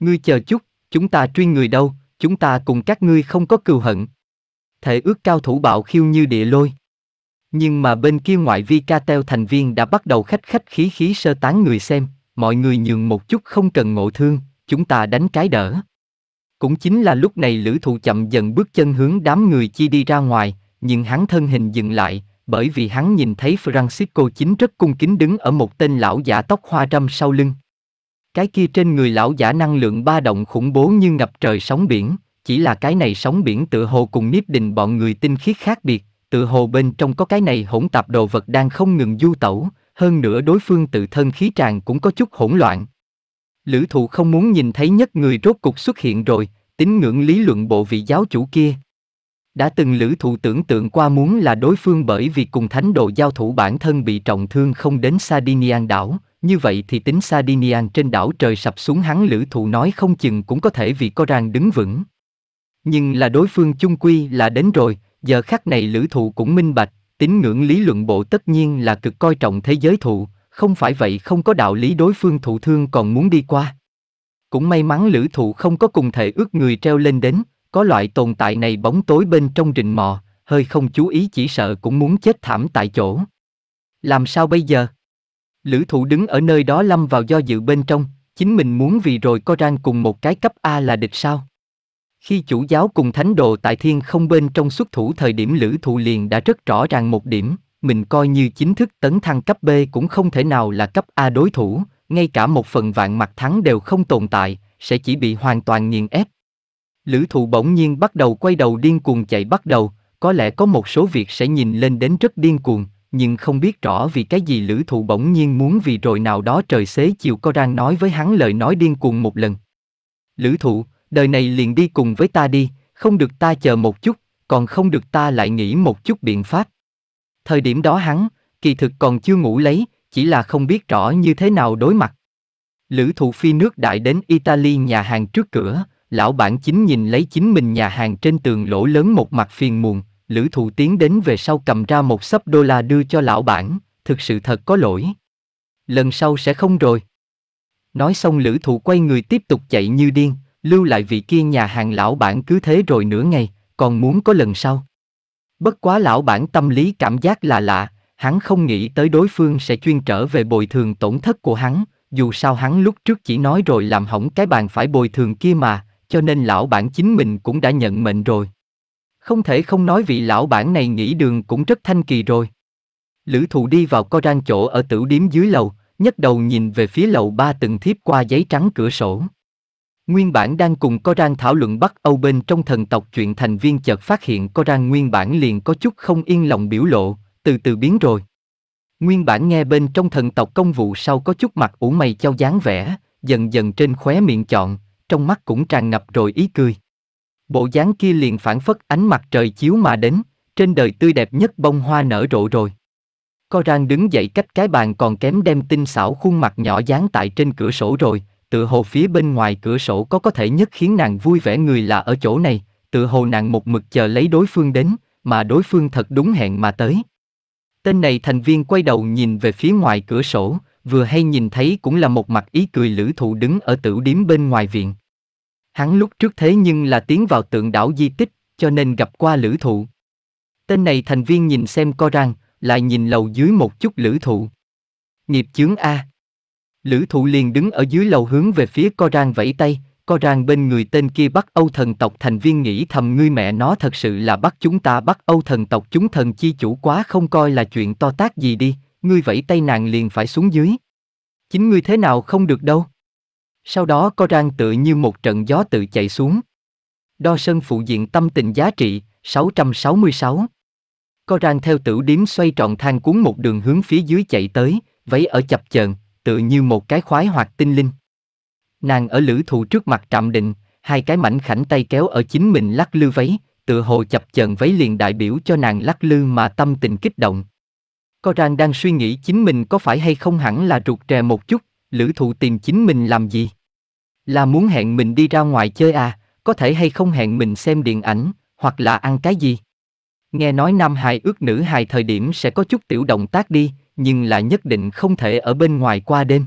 Ngươi chờ chút, chúng ta chuyên người đâu, chúng ta cùng các ngươi không có cừu hận. Thể ước cao thủ bạo khiêu như địa lôi. Nhưng mà bên kia ngoại vi ca teo thành viên đã bắt đầu khách khách khí khí sơ tán người xem, mọi người nhường một chút không cần ngộ thương, chúng ta đánh cái đỡ. Cũng chính là lúc này lữ thụ chậm dần bước chân hướng đám người chi đi ra ngoài, nhưng hắn thân hình dừng lại, bởi vì hắn nhìn thấy Francisco chính rất cung kính đứng ở một tên lão giả tóc hoa râm sau lưng. Cái kia trên người lão giả năng lượng ba động khủng bố như ngập trời sóng biển, chỉ là cái này sóng biển tựa hồ cùng niếp đình bọn người tinh khiết khác biệt, tựa hồ bên trong có cái này hỗn tạp đồ vật đang không ngừng du tẩu, hơn nữa đối phương tự thân khí tràng cũng có chút hỗn loạn. Lữ thụ không muốn nhìn thấy nhất người rốt cục xuất hiện rồi, tín ngưỡng lý luận bộ vị giáo chủ kia. Đã từng lữ thụ tưởng tượng qua muốn là đối phương bởi vì cùng thánh độ giao thủ bản thân bị trọng thương không đến Sardinian đảo, như vậy thì tính Sardinian trên đảo trời sập xuống hắn lữ thụ nói không chừng cũng có thể vì rằng đứng vững. Nhưng là đối phương chung quy là đến rồi, giờ khắc này lữ thụ cũng minh bạch, tính ngưỡng lý luận bộ tất nhiên là cực coi trọng thế giới thụ, không phải vậy không có đạo lý đối phương thụ thương còn muốn đi qua. Cũng may mắn lữ thụ không có cùng thể ước người treo lên đến, có loại tồn tại này bóng tối bên trong rình mò, hơi không chú ý chỉ sợ cũng muốn chết thảm tại chỗ. Làm sao bây giờ? Lữ thủ đứng ở nơi đó lâm vào do dự bên trong, chính mình muốn vì rồi có rang cùng một cái cấp A là địch sao? Khi chủ giáo cùng thánh đồ tại thiên không bên trong xuất thủ thời điểm lữ thụ liền đã rất rõ ràng một điểm, mình coi như chính thức tấn thăng cấp B cũng không thể nào là cấp A đối thủ, ngay cả một phần vạn mặt thắng đều không tồn tại, sẽ chỉ bị hoàn toàn nghiền ép. Lữ thụ bỗng nhiên bắt đầu quay đầu điên cuồng chạy bắt đầu, có lẽ có một số việc sẽ nhìn lên đến rất điên cuồng, nhưng không biết rõ vì cái gì lữ thụ bỗng nhiên muốn vì rồi nào đó trời xế chiều có đang nói với hắn lời nói điên cuồng một lần. Lữ thụ, đời này liền đi cùng với ta đi, không được ta chờ một chút, còn không được ta lại nghĩ một chút biện pháp. Thời điểm đó hắn, kỳ thực còn chưa ngủ lấy, chỉ là không biết rõ như thế nào đối mặt. Lữ thụ phi nước đại đến Italy nhà hàng trước cửa, lão bản chính nhìn lấy chính mình nhà hàng trên tường lỗ lớn một mặt phiền muộn, Lữ thụ tiến đến về sau cầm ra một sấp đô la đưa cho lão bản, thực sự thật có lỗi. Lần sau sẽ không rồi. Nói xong lữ thụ quay người tiếp tục chạy như điên, lưu lại vị kia nhà hàng lão bản cứ thế rồi nửa ngày, còn muốn có lần sau. Bất quá lão bản tâm lý cảm giác là lạ, hắn không nghĩ tới đối phương sẽ chuyên trở về bồi thường tổn thất của hắn, dù sao hắn lúc trước chỉ nói rồi làm hỏng cái bàn phải bồi thường kia mà, cho nên lão bản chính mình cũng đã nhận mệnh rồi. Không thể không nói vị lão bản này nghĩ đường cũng rất thanh kỳ rồi. Lữ thụ đi vào co rang chỗ ở tửu điếm dưới lầu, nhấc đầu nhìn về phía lầu ba từng thiếp qua giấy trắng cửa sổ. Nguyên bản đang cùng co rang thảo luận Bắc Âu bên trong thần tộc chuyện thành viên chợt phát hiện co rang nguyên bản liền có chút không yên lòng biểu lộ, từ từ biến rồi. Nguyên bản nghe bên trong thần tộc công vụ sau có chút mặt ủ mày trao dáng vẻ, dần dần trên khóe miệng chọn, trong mắt cũng tràn ngập rồi ý cười. Bộ dáng kia liền phản phất ánh mặt trời chiếu mà đến, trên đời tươi đẹp nhất bông hoa nở rộ rồi. co rang đứng dậy cách cái bàn còn kém đem tinh xảo khuôn mặt nhỏ dán tại trên cửa sổ rồi, tự hồ phía bên ngoài cửa sổ có có thể nhất khiến nàng vui vẻ người là ở chỗ này, tự hồ nàng một mực chờ lấy đối phương đến, mà đối phương thật đúng hẹn mà tới. Tên này thành viên quay đầu nhìn về phía ngoài cửa sổ, vừa hay nhìn thấy cũng là một mặt ý cười lữ thụ đứng ở tử điếm bên ngoài viện. Hắn lúc trước thế nhưng là tiến vào tượng đảo di tích, cho nên gặp qua lữ thụ. Tên này thành viên nhìn xem co Coran, lại nhìn lầu dưới một chút lữ thụ. Nghiệp chướng A. Lữ thụ liền đứng ở dưới lầu hướng về phía co Coran vẫy tay, co Coran bên người tên kia bắt Âu thần tộc thành viên nghĩ thầm ngươi mẹ nó thật sự là bắt chúng ta bắt Âu thần tộc chúng thần chi chủ quá không coi là chuyện to tác gì đi, ngươi vẫy tay nàng liền phải xuống dưới. Chính ngươi thế nào không được đâu. Sau đó có rang tự như một trận gió tự chạy xuống. Đo sơn phụ diện tâm tình giá trị, 666. Có rang theo tử điếm xoay tròn thang cuốn một đường hướng phía dưới chạy tới, váy ở chập chờn, tự như một cái khoái hoạt tinh linh. Nàng ở lữ thụ trước mặt trạm định, hai cái mảnh khảnh tay kéo ở chính mình lắc lư váy, tự hồ chập chờn váy liền đại biểu cho nàng lắc lư mà tâm tình kích động. có Coran đang suy nghĩ chính mình có phải hay không hẳn là rụt rè một chút, lữ thụ tìm chính mình làm gì? Là muốn hẹn mình đi ra ngoài chơi à, có thể hay không hẹn mình xem điện ảnh, hoặc là ăn cái gì? Nghe nói nam hài ước nữ hài thời điểm sẽ có chút tiểu động tác đi, nhưng là nhất định không thể ở bên ngoài qua đêm.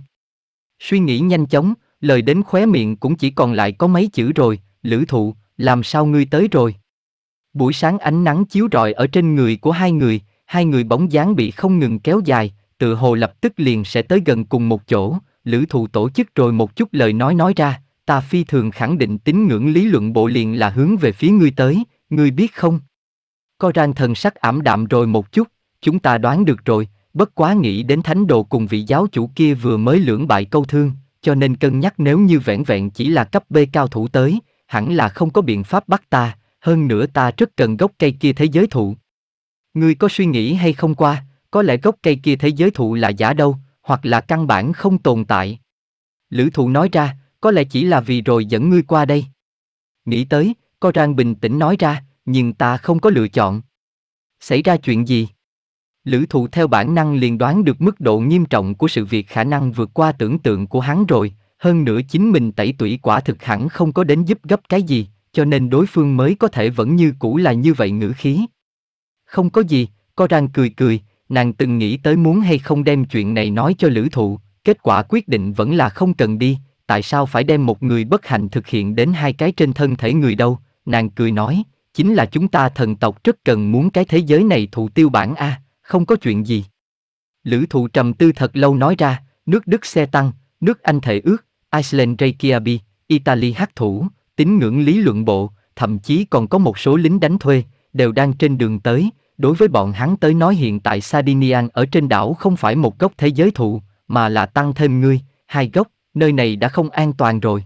Suy nghĩ nhanh chóng, lời đến khóe miệng cũng chỉ còn lại có mấy chữ rồi, lữ thụ, làm sao ngươi tới rồi? Buổi sáng ánh nắng chiếu rọi ở trên người của hai người, hai người bóng dáng bị không ngừng kéo dài, tự hồ lập tức liền sẽ tới gần cùng một chỗ, lữ thụ tổ chức rồi một chút lời nói nói ra, ta phi thường khẳng định tín ngưỡng lý luận bộ liền là hướng về phía ngươi tới, ngươi biết không? Coran thần sắc ảm đạm rồi một chút, chúng ta đoán được rồi, bất quá nghĩ đến thánh đồ cùng vị giáo chủ kia vừa mới lưỡng bại câu thương, cho nên cân nhắc nếu như vẹn vẹn chỉ là cấp B cao thủ tới, hẳn là không có biện pháp bắt ta, hơn nữa ta rất cần gốc cây kia thế giới thụ. Ngươi có suy nghĩ hay không qua, có lẽ gốc cây kia thế giới thụ là giả đâu, hoặc là căn bản không tồn tại. Lữ thụ nói ra, có lẽ chỉ là vì rồi dẫn ngươi qua đây. Nghĩ tới, co rang bình tĩnh nói ra, nhưng ta không có lựa chọn. Xảy ra chuyện gì? Lữ thụ theo bản năng liền đoán được mức độ nghiêm trọng của sự việc khả năng vượt qua tưởng tượng của hắn rồi, hơn nữa chính mình tẩy tủy quả thực hẳn không có đến giúp gấp cái gì, cho nên đối phương mới có thể vẫn như cũ là như vậy ngữ khí. Không có gì, co rang cười cười, nàng từng nghĩ tới muốn hay không đem chuyện này nói cho lữ thụ, kết quả quyết định vẫn là không cần đi, tại sao phải đem một người bất hạnh thực hiện đến hai cái trên thân thể người đâu, nàng cười nói, chính là chúng ta thần tộc rất cần muốn cái thế giới này thụ tiêu bản a, không có chuyện gì. Lữ thụ trầm tư thật lâu nói ra, nước Đức xe tăng, nước Anh thể ước, Iceland Reykjavik, Italy hắc thủ, tín ngưỡng lý luận bộ, thậm chí còn có một số lính đánh thuê, đều đang trên đường tới, Đối với bọn hắn tới nói hiện tại Sardinian ở trên đảo không phải một gốc thế giới thụ, mà là tăng thêm ngươi, hai gốc nơi này đã không an toàn rồi.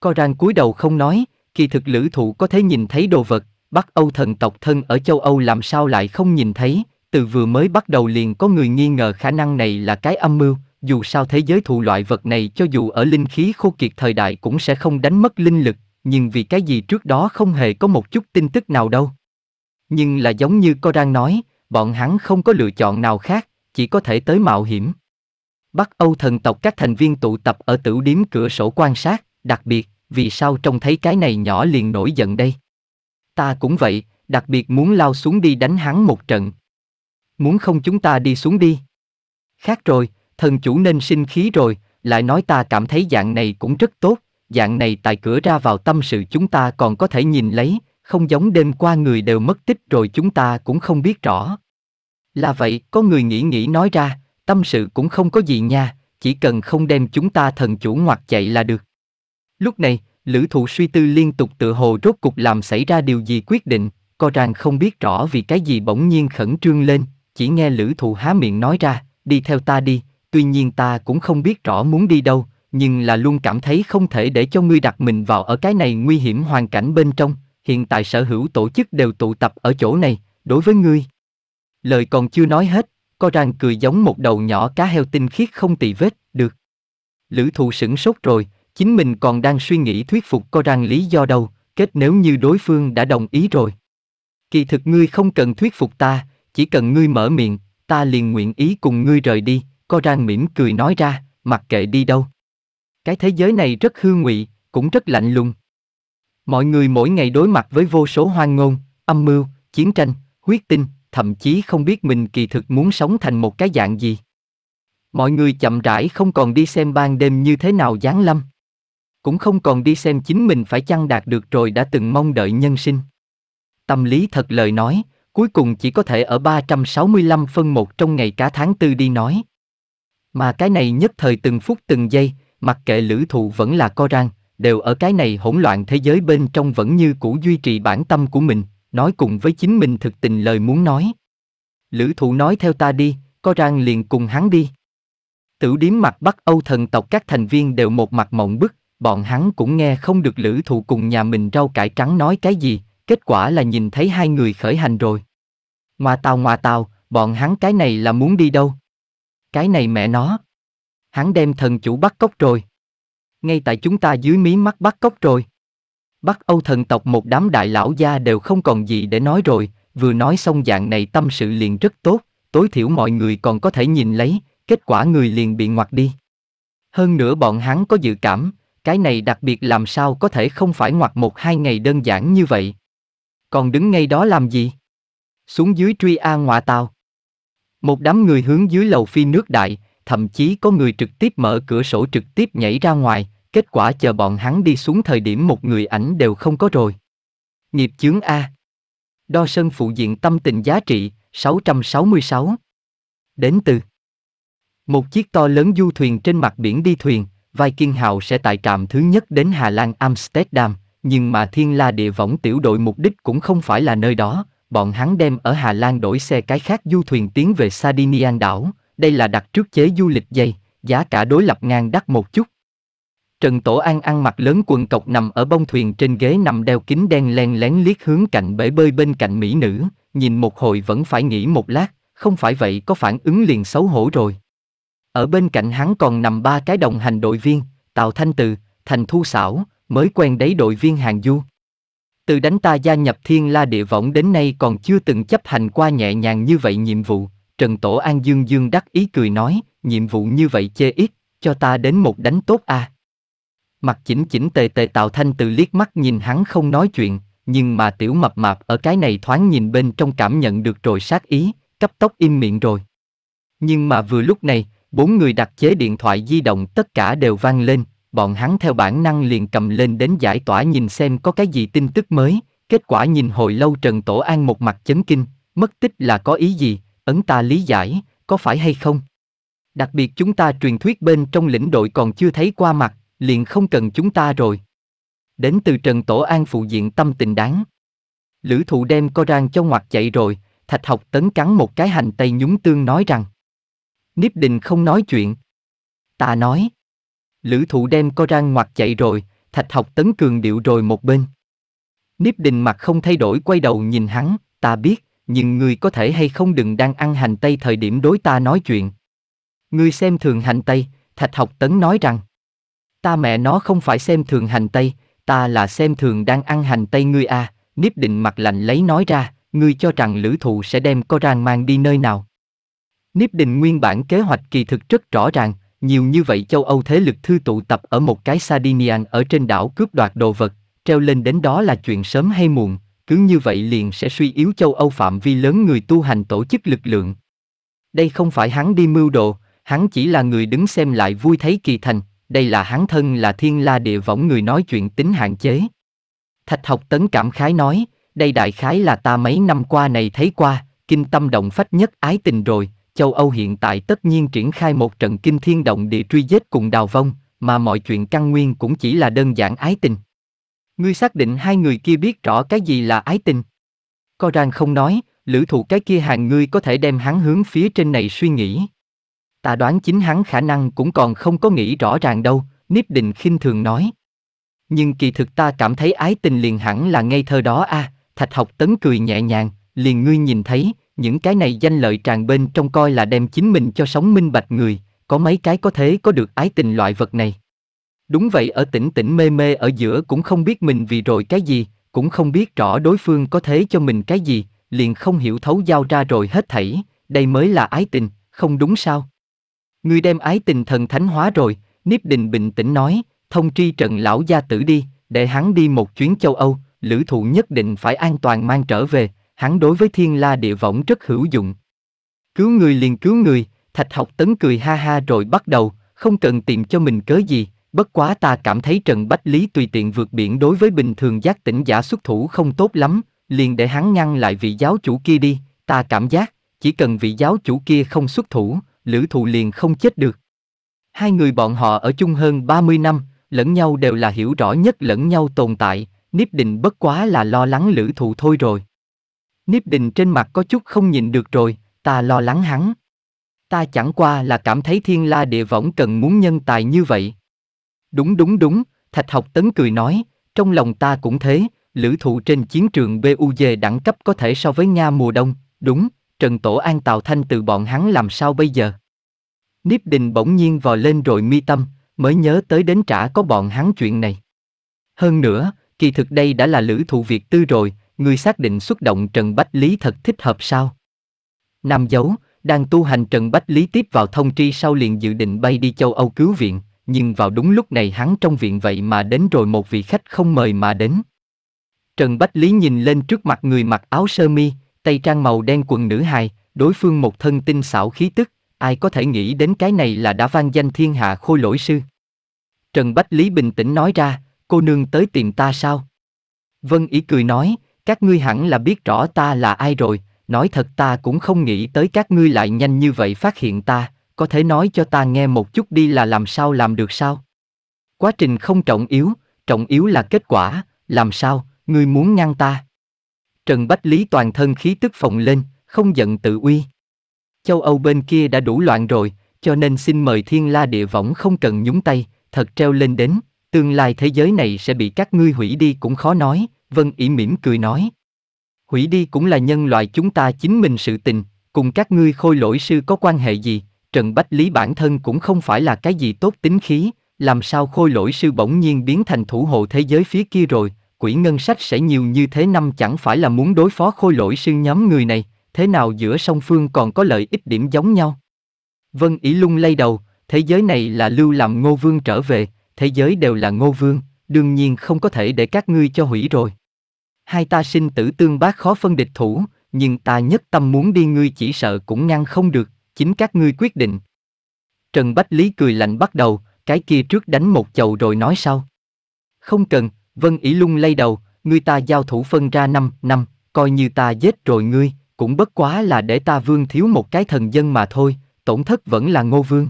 Co Coran cúi đầu không nói, kỳ thực lữ thụ có thể nhìn thấy đồ vật, Bắc Âu thần tộc thân ở châu Âu làm sao lại không nhìn thấy, từ vừa mới bắt đầu liền có người nghi ngờ khả năng này là cái âm mưu, dù sao thế giới thụ loại vật này cho dù ở linh khí khô kiệt thời đại cũng sẽ không đánh mất linh lực, nhưng vì cái gì trước đó không hề có một chút tin tức nào đâu. Nhưng là giống như cô đang nói, bọn hắn không có lựa chọn nào khác, chỉ có thể tới mạo hiểm. Bắc Âu thần tộc các thành viên tụ tập ở tử điếm cửa sổ quan sát, đặc biệt, vì sao trông thấy cái này nhỏ liền nổi giận đây? Ta cũng vậy, đặc biệt muốn lao xuống đi đánh hắn một trận. Muốn không chúng ta đi xuống đi. Khác rồi, thần chủ nên sinh khí rồi, lại nói ta cảm thấy dạng này cũng rất tốt, dạng này tại cửa ra vào tâm sự chúng ta còn có thể nhìn lấy, không giống đêm qua người đều mất tích rồi chúng ta cũng không biết rõ. Là vậy, có người nghĩ nghĩ nói ra, tâm sự cũng không có gì nha, chỉ cần không đem chúng ta thần chủ ngoặt chạy là được. Lúc này, lữ thụ suy tư liên tục tự hồ rốt cục làm xảy ra điều gì quyết định, co rằng không biết rõ vì cái gì bỗng nhiên khẩn trương lên, chỉ nghe lữ thụ há miệng nói ra, đi theo ta đi, tuy nhiên ta cũng không biết rõ muốn đi đâu, nhưng là luôn cảm thấy không thể để cho ngươi đặt mình vào ở cái này nguy hiểm hoàn cảnh bên trong, hiện tại sở hữu tổ chức đều tụ tập ở chỗ này, đối với ngươi. Lời còn chưa nói hết, co răng cười giống một đầu nhỏ cá heo tinh khiết không tì vết, được. Lữ thụ sửng sốt rồi, chính mình còn đang suy nghĩ thuyết phục co răng lý do đâu, kết nếu như đối phương đã đồng ý rồi. Kỳ thực ngươi không cần thuyết phục ta, chỉ cần ngươi mở miệng, ta liền nguyện ý cùng ngươi rời đi, co răng mỉm cười nói ra, mặc kệ đi đâu. Cái thế giới này rất hư ngụy, cũng rất lạnh lùng. Mọi người mỗi ngày đối mặt với vô số hoang ngôn, âm mưu, chiến tranh, huyết tinh, thậm chí không biết mình kỳ thực muốn sống thành một cái dạng gì. Mọi người chậm rãi không còn đi xem ban đêm như thế nào giáng lâm. Cũng không còn đi xem chính mình phải chăng đạt được rồi đã từng mong đợi nhân sinh. Tâm lý thật lời nói, cuối cùng chỉ có thể ở 365 phân một trong ngày cả tháng tư đi nói. Mà cái này nhất thời từng phút từng giây, mặc kệ lữ thụ vẫn là co răng, đều ở cái này hỗn loạn thế giới bên trong vẫn như cũ duy trì bản tâm của mình, nói cùng với chính mình thực tình lời muốn nói. Lữ thụ nói theo ta đi, có rang liền cùng hắn đi. Tử điếm mặt Bắc Âu thần tộc các thành viên đều một mặt mộng bức, bọn hắn cũng nghe không được lữ thụ cùng nhà mình rau cải trắng nói cái gì, kết quả là nhìn thấy hai người khởi hành rồi. Ngoà tàu ngoà tàu, bọn hắn cái này là muốn đi đâu? Cái này mẹ nó. Hắn đem thần chủ bắt cóc rồi ngay tại chúng ta dưới mí mắt bắt cóc rồi. Bắc Âu thần tộc một đám đại lão gia đều không còn gì để nói rồi, vừa nói xong dạng này tâm sự liền rất tốt, tối thiểu mọi người còn có thể nhìn lấy, kết quả người liền bị ngoặt đi. Hơn nữa bọn hắn có dự cảm, cái này đặc biệt làm sao có thể không phải ngoặt một hai ngày đơn giản như vậy. Còn đứng ngay đó làm gì? Xuống dưới truy a ngoại tàu. Một đám người hướng dưới lầu phi nước đại, thậm chí có người trực tiếp mở cửa sổ trực tiếp nhảy ra ngoài, Kết quả chờ bọn hắn đi xuống thời điểm một người ảnh đều không có rồi. Nghiệp chướng A. Đo sơn phụ diện tâm tình giá trị, 666. Đến từ Một chiếc to lớn du thuyền trên mặt biển đi thuyền, vai kiên Hào sẽ tại trạm thứ nhất đến Hà Lan Amsterdam, nhưng mà Thiên La Địa Võng tiểu đội mục đích cũng không phải là nơi đó, bọn hắn đem ở Hà Lan đổi xe cái khác du thuyền tiến về Sardinian đảo, đây là đặt trước chế du lịch dây, giá cả đối lập ngang đắt một chút, Trần Tổ An ăn mặc lớn quần cộc nằm ở bông thuyền trên ghế nằm đeo kính đen len lén liếc hướng cạnh bể bơi bên cạnh mỹ nữ, nhìn một hồi vẫn phải nghĩ một lát, không phải vậy có phản ứng liền xấu hổ rồi. Ở bên cạnh hắn còn nằm ba cái đồng hành đội viên, Tào Thanh Từ, Thành Thu Xảo, mới quen đấy đội viên Hàng Du. Từ đánh ta gia nhập thiên la địa võng đến nay còn chưa từng chấp hành qua nhẹ nhàng như vậy nhiệm vụ, Trần Tổ An Dương Dương đắc ý cười nói, nhiệm vụ như vậy chê ít, cho ta đến một đánh tốt à. Mặt chỉnh chỉnh tề tề tạo Thanh Từ liếc mắt nhìn hắn không nói chuyện, nhưng mà tiểu mập mạp ở cái này thoáng nhìn bên trong cảm nhận được rồi sát ý, cấp tốc im miệng rồi. Nhưng mà vừa lúc này, bốn người đặt chế điện thoại di động tất cả đều vang lên, bọn hắn theo bản năng liền cầm lên đến giải tỏa nhìn xem có cái gì tin tức mới, kết quả nhìn hồi lâu Trần Tổ An một mặt chấn kinh, mất tích là có ý gì, ấn ta lý giải, có phải hay không? Đặc biệt chúng ta truyền thuyết bên trong lĩnh đội còn chưa thấy qua mặt, liền không cần chúng ta rồi. Đến từ Trần Tổ An phụ diện tâm tình đáng. Lữ thụ đem co rang cho ngoặt chạy rồi, thạch học tấn cắn một cái hành tây nhúng tương nói rằng. Niếp đình không nói chuyện. Ta nói. Lữ thụ đem co rang ngoặt chạy rồi, thạch học tấn cường điệu rồi một bên. Niếp đình mặt không thay đổi quay đầu nhìn hắn, ta biết, nhưng người có thể hay không đừng đang ăn hành tây thời điểm đối ta nói chuyện. Ngươi xem thường hành tây, thạch học tấn nói rằng. Ta mẹ nó không phải xem thường hành tây, ta là xem thường đang ăn hành tây ngươi à, Nếp định mặt lạnh lấy nói ra, ngươi cho rằng lữ thụ sẽ đem có ràng mang đi nơi nào. Nếp định nguyên bản kế hoạch kỳ thực rất rõ ràng, nhiều như vậy châu Âu thế lực thư tụ tập ở một cái Sardinian ở trên đảo cướp đoạt đồ vật, treo lên đến đó là chuyện sớm hay muộn, cứ như vậy liền sẽ suy yếu châu Âu phạm vi lớn người tu hành tổ chức lực lượng. Đây không phải hắn đi mưu đồ, hắn chỉ là người đứng xem lại vui thấy kỳ thành, đây là hắn thân là thiên la địa võng người nói chuyện tính hạn chế. Thạch học tấn cảm khái nói, đây đại khái là ta mấy năm qua này thấy qua, kinh tâm động phách nhất ái tình rồi, châu Âu hiện tại tất nhiên triển khai một trận kinh thiên động địa truy giết cùng đào vong, mà mọi chuyện căn nguyên cũng chỉ là đơn giản ái tình. Ngươi xác định hai người kia biết rõ cái gì là ái tình. Coran không nói, lữ thụ cái kia hàng ngươi có thể đem hắn hướng phía trên này suy nghĩ. Ta đoán chính hắn khả năng cũng còn không có nghĩ rõ ràng đâu, Niếp Đình khinh thường nói. Nhưng kỳ thực ta cảm thấy ái tình liền hẳn là ngây thơ đó a. À, thạch học tấn cười nhẹ nhàng, liền ngươi nhìn thấy, những cái này danh lợi tràn bên trong coi là đem chính mình cho sống minh bạch người, có mấy cái có thế có được ái tình loại vật này. Đúng vậy ở tỉnh tỉnh mê mê ở giữa cũng không biết mình vì rồi cái gì, cũng không biết rõ đối phương có thế cho mình cái gì, liền không hiểu thấu giao ra rồi hết thảy, đây mới là ái tình, không đúng sao? Ngươi đem ái tình thần thánh hóa rồi, Niếp Đình bình tĩnh nói, thông tri trần lão gia tử đi, để hắn đi một chuyến châu Âu, lữ thụ nhất định phải an toàn mang trở về, hắn đối với thiên la địa võng rất hữu dụng. Cứu người liền cứu người, thạch học tấn cười ha ha rồi bắt đầu, không cần tìm cho mình cớ gì, bất quá ta cảm thấy Trần Bách Lý tùy tiện vượt biển đối với bình thường giác tỉnh giả xuất thủ không tốt lắm, liền để hắn ngăn lại vị giáo chủ kia đi, ta cảm giác, chỉ cần vị giáo chủ kia không xuất thủ, Lữ Thụ liền không chết được. Hai người bọn họ ở chung hơn 30 năm, lẫn nhau đều là hiểu rõ nhất lẫn nhau tồn tại, Niếp Đình bất quá là lo lắng Lữ Thụ thôi rồi. Niếp Đình trên mặt có chút không nhìn được rồi, ta lo lắng hắn. Ta chẳng qua là cảm thấy thiên la địa võng cần muốn nhân tài như vậy. Đúng đúng đúng, Thạch học tấn cười nói, trong lòng ta cũng thế, lữ thụ trên chiến trường BUG đẳng cấp có thể so với Nga mùa đông, đúng, Trần Tổ An Tào Thanh từ bọn hắn làm sao bây giờ? Niếp Đình bỗng nhiên vò lên rồi mi tâm, mới nhớ tới đến trả có bọn hắn chuyện này. Hơn nữa, kỳ thực đây đã là lữ thụ Việt tư rồi, người xác định xuất động Trần Bách Lý thật thích hợp sao? Nam dấu, đang tu hành Trần Bách Lý tiếp vào thông tri sau liền dự định bay đi châu Âu cứu viện, nhưng vào đúng lúc này hắn trong viện vậy mà đến rồi một vị khách không mời mà đến. Trần Bách Lý nhìn lên trước mặt người mặc áo sơ mi, tây trang màu đen quần nữ hài, đối phương một thân tinh xảo khí tức, ai có thể nghĩ đến cái này là đã vang danh thiên hạ khôi lỗi sư. Trần Bách Lý bình tĩnh nói ra, cô nương tới tìm ta sao? Vân Ý cười nói, các ngươi hẳn là biết rõ ta là ai rồi, nói thật ta cũng không nghĩ tới các ngươi lại nhanh như vậy phát hiện ta, có thể nói cho ta nghe một chút đi là làm sao làm được sao? Quá trình không trọng yếu, trọng yếu là kết quả, làm sao, ngươi muốn ngăn ta? Trần Bách Lý toàn thân khí tức phồng lên, không giận tự uy. Châu Âu bên kia đã đủ loạn rồi, cho nên xin mời thiên la địa võng không cần nhúng tay, thật treo lên đến, tương lai thế giới này sẽ bị các ngươi hủy đi cũng khó nói, Vân ỉ mỉm cười nói. Hủy đi cũng là nhân loại chúng ta chính mình sự tình, cùng các ngươi khôi lỗi sư có quan hệ gì, Trần Bách Lý bản thân cũng không phải là cái gì tốt tính khí, làm sao khôi lỗi sư bỗng nhiên biến thành thủ hộ thế giới phía kia rồi, quỹ ngân sách sẽ nhiều như thế năm chẳng phải là muốn đối phó khôi lỗi sư nhóm người này, thế nào giữa song phương còn có lợi ích điểm giống nhau? Vân Ý lung lay đầu, thế giới này là lưu làm ngô vương trở về, thế giới đều là ngô vương, đương nhiên không có thể để các ngươi cho hủy rồi. Hai ta sinh tử tương bác khó phân địch thủ, nhưng ta nhất tâm muốn đi ngươi chỉ sợ cũng ngăn không được, chính các ngươi quyết định. Trần Bách Lý cười lạnh bắt đầu, cái kia trước đánh một chầu rồi nói sau. Không cần, Vân Ý lung lay đầu, ngươi ta giao thủ phân ra năm, năm, coi như ta giết rồi ngươi, cũng bất quá là để ta vương thiếu một cái thần dân mà thôi, tổn thất vẫn là ngô vương.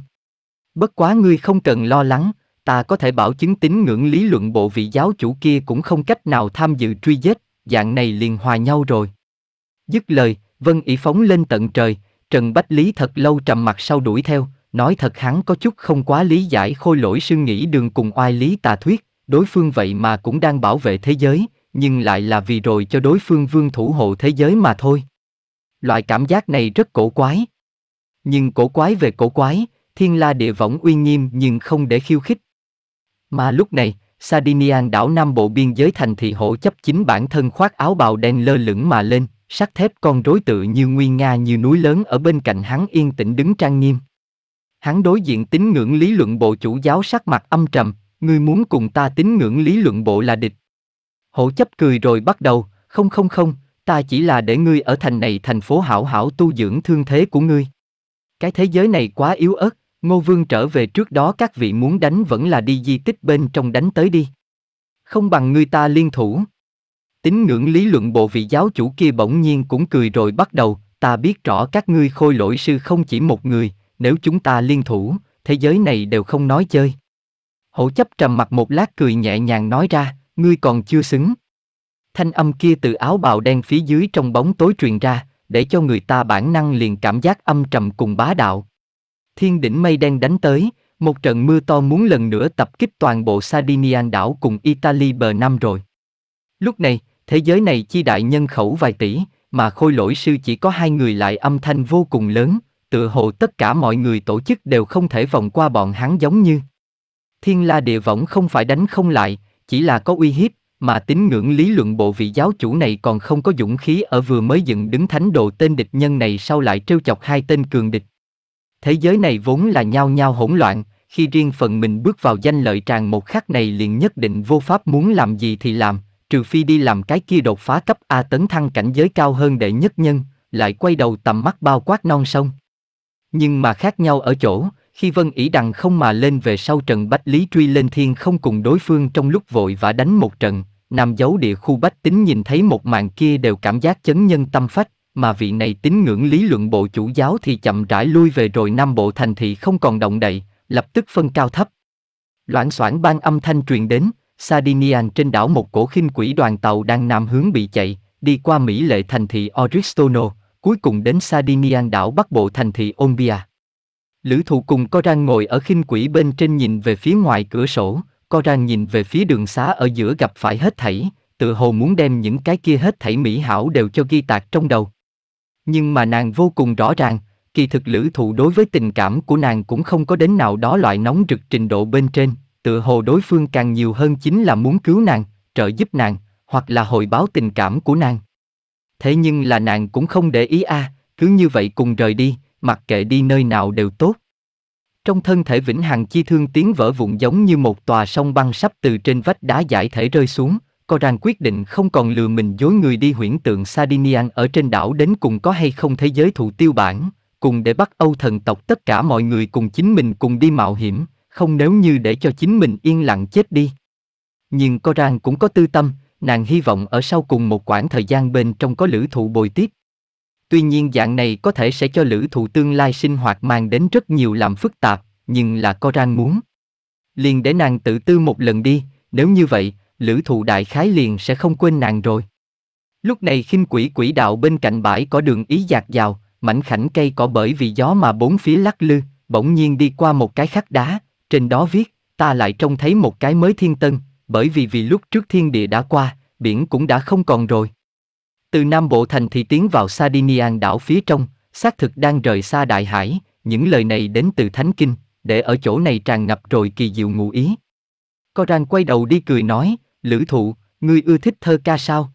Bất quá ngươi không cần lo lắng, ta có thể bảo chứng tín ngưỡng lý luận bộ vị giáo chủ kia cũng không cách nào tham dự truy giết, dạng này liền hòa nhau rồi. Dứt lời, Vân Ý phóng lên tận trời, Trần Bách Lý thật lâu trầm mặt sau đuổi theo, nói thật hắn có chút không quá lý giải khôi lỗi suy nghĩ đường cùng oai lý tà thuyết, đối phương vậy mà cũng đang bảo vệ thế giới, nhưng lại là vì rồi cho đối phương vương thủ hộ thế giới mà thôi. Loại cảm giác này rất cổ quái. Nhưng cổ quái về cổ quái, thiên la địa võng uy nghiêm nhưng không để khiêu khích. Mà lúc này, Sardinian đảo Nam Bộ biên giới thành thị hộ chấp chính bản thân khoác áo bào đen lơ lửng mà lên, sắt thép con rối tự như nguyên nga như núi lớn ở bên cạnh hắn yên tĩnh đứng trang nghiêm. Hắn đối diện tín ngưỡng lý luận bộ chủ giáo sắc mặt âm trầm, Ngươi muốn cùng ta tín ngưỡng lý luận bộ là địch. Hổ chấp cười rồi bắt đầu, không không không, ta chỉ là để ngươi ở thành này thành phố hảo hảo tu dưỡng thương thế của ngươi. Cái thế giới này quá yếu ớt, Ngô Vương trở về trước đó các vị muốn đánh vẫn là đi di tích bên trong đánh tới đi. Không bằng ngươi ta liên thủ. Tín ngưỡng lý luận bộ vị giáo chủ kia bỗng nhiên cũng cười rồi bắt đầu, ta biết rõ các ngươi khôi lỗi sư không chỉ một người, nếu chúng ta liên thủ, thế giới này đều không nói chơi. Hổ chấp trầm mặt một lát cười nhẹ nhàng nói ra, ngươi còn chưa xứng. Thanh âm kia từ áo bào đen phía dưới trong bóng tối truyền ra, để cho người ta bản năng liền cảm giác âm trầm cùng bá đạo. Thiên đỉnh mây đen đánh tới, một trận mưa to muốn lần nữa tập kích toàn bộ Sardinian đảo cùng Italy bờ nam rồi. Lúc này, thế giới này chi đại nhân khẩu vài tỷ, mà khôi lỗi sư chỉ có hai người lại âm thanh vô cùng lớn, tựa hồ tất cả mọi người tổ chức đều không thể vòng qua bọn hắn giống như. Thiên la địa võng không phải đánh không lại, chỉ là có uy hiếp, mà tín ngưỡng lý luận bộ vị giáo chủ này còn không có dũng khí ở vừa mới dựng đứng thánh đồ tên địch nhân này sau lại trêu chọc hai tên cường địch. Thế giới này vốn là nhao nhao hỗn loạn, khi riêng phần mình bước vào danh lợi tràn một khắc này liền nhất định vô pháp muốn làm gì thì làm, trừ phi đi làm cái kia đột phá cấp A tấn thăng cảnh giới cao hơn đệ nhất nhân, lại quay đầu tầm mắt bao quát non sông. Nhưng mà khác nhau ở chỗ, khi Vân Ỷ đằng không mà lên về sau trận Bách Lý truy lên thiên không cùng đối phương trong lúc vội và đánh một trận, nam giấu địa khu Bách Tính nhìn thấy một màn kia đều cảm giác chấn nhân tâm phách, mà vị này tín ngưỡng lý luận bộ chủ giáo thì chậm rãi lui về rồi nam bộ thành thị không còn động đậy, lập tức phân cao thấp. Loãng soảng ban âm thanh truyền đến, Sardinian trên đảo một cổ khinh quỷ đoàn tàu đang nam hướng bị chạy, đi qua Mỹ lệ thành thị Oristono, cuối cùng đến Sardinian đảo bắc bộ thành thị Ombia. Lữ thụ cùng co đang ngồi ở khinh quỷ bên trên nhìn về phía ngoài cửa sổ, co đang nhìn về phía đường xá ở giữa gặp phải hết thảy, tự hồ muốn đem những cái kia hết thảy mỹ hảo đều cho ghi tạc trong đầu. Nhưng mà nàng vô cùng rõ ràng, kỳ thực lữ thụ đối với tình cảm của nàng cũng không có đến nào đó loại nóng rực trình độ bên trên, tự hồ đối phương càng nhiều hơn chính là muốn cứu nàng, trợ giúp nàng, hoặc là hồi báo tình cảm của nàng. Thế nhưng là nàng cũng không để ý a cứ như vậy cùng rời đi, mặc kệ đi nơi nào đều tốt. Trong thân thể vĩnh hằng chi thương tiếng vỡ vụn giống như một tòa sông băng sắp từ trên vách đá giải thể rơi xuống, có rằng quyết định không còn lừa mình dối người đi huyễn tượng Sardinian ở trên đảo đến cùng có hay không thế giới thụ tiêu bản, cùng để bắt Âu thần tộc tất cả mọi người cùng chính mình cùng đi mạo hiểm, không nếu như để cho chính mình yên lặng chết đi. Nhưng Coran cũng có tư tâm, nàng hy vọng ở sau cùng một quãng thời gian bên trong có lữ thụ bồi tiếp, Tuy nhiên dạng này có thể sẽ cho lữ thụ tương lai sinh hoạt mang đến rất nhiều làm phức tạp, nhưng là có rang muốn. Liền để nàng tự tư một lần đi, nếu như vậy, lữ thụ đại khái liền sẽ không quên nàng rồi. Lúc này khinh quỷ quỷ đạo bên cạnh bãi có đường ý dạt dào, mảnh khảnh cây cỏ bởi vì gió mà bốn phía lắc lư, bỗng nhiên đi qua một cái khắc đá, trên đó viết, ta lại trông thấy một cái mới thiên tân, bởi vì vì lúc trước thiên địa đã qua, biển cũng đã không còn rồi. Từ Nam Bộ Thành thì tiến vào Sardinian đảo phía trong, xác thực đang rời xa đại hải, những lời này đến từ Thánh Kinh, để ở chỗ này tràn ngập rồi kỳ diệu ngụ ý. có Coran quay đầu đi cười nói, Lữ Thụ, ngươi ưa thích thơ ca sao?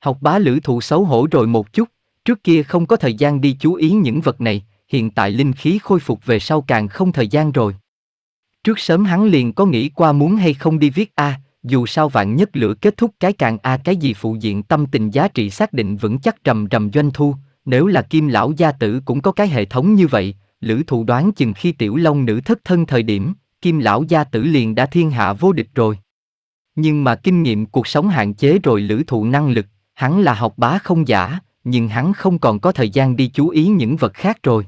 Học bá Lữ Thụ xấu hổ rồi một chút, trước kia không có thời gian đi chú ý những vật này, hiện tại linh khí khôi phục về sau càng không thời gian rồi. Trước sớm hắn liền có nghĩ qua muốn hay không đi viết A, à, dù sao vạn nhất lửa kết thúc cái càng a à cái gì phụ diện tâm tình giá trị xác định vững chắc trầm trầm doanh thu, nếu là kim lão gia tử cũng có cái hệ thống như vậy, lữ thụ đoán chừng khi tiểu long nữ thất thân thời điểm, kim lão gia tử liền đã thiên hạ vô địch rồi. Nhưng mà kinh nghiệm cuộc sống hạn chế rồi lữ thụ năng lực, hắn là học bá không giả, nhưng hắn không còn có thời gian đi chú ý những vật khác rồi.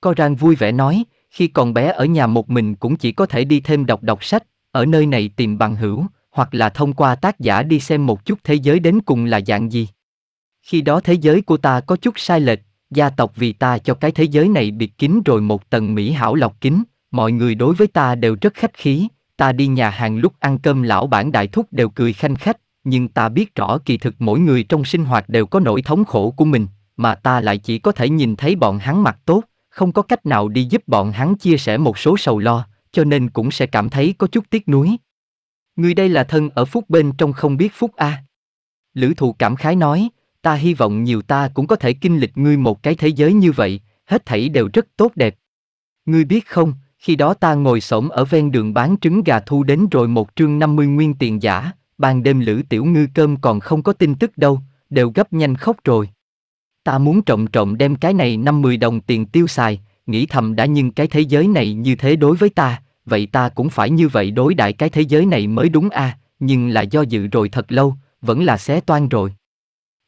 Coran vui vẻ nói, khi còn bé ở nhà một mình cũng chỉ có thể đi thêm đọc đọc sách, ở nơi này tìm bằng hữu, hoặc là thông qua tác giả đi xem một chút thế giới đến cùng là dạng gì. Khi đó thế giới của ta có chút sai lệch, gia tộc vì ta cho cái thế giới này bịt kín rồi một tầng mỹ hảo lọc kín, mọi người đối với ta đều rất khách khí, ta đi nhà hàng lúc ăn cơm lão bản đại thúc đều cười khanh khách, nhưng ta biết rõ kỳ thực mỗi người trong sinh hoạt đều có nỗi thống khổ của mình, mà ta lại chỉ có thể nhìn thấy bọn hắn mặt tốt, không có cách nào đi giúp bọn hắn chia sẻ một số sầu lo, cho nên cũng sẽ cảm thấy có chút tiếc nuối. Người đây là thân ở phúc bên trong không biết phúc a. À. Lữ thụ cảm khái nói, ta hy vọng nhiều ta cũng có thể kinh lịch ngươi một cái thế giới như vậy, hết thảy đều rất tốt đẹp. Ngươi biết không, khi đó ta ngồi xổm ở ven đường bán trứng gà thu đến rồi một trương 50 nguyên tiền giả, ban đêm lữ tiểu ngư cơm còn không có tin tức đâu, đều gấp nhanh khóc rồi. Ta muốn trọng trọng đem cái này 50 đồng tiền tiêu xài, nghĩ thầm đã nhưng cái thế giới này như thế đối với ta, vậy ta cũng phải như vậy đối đại cái thế giới này mới đúng a nhưng là do dự rồi thật lâu vẫn là xé toan rồi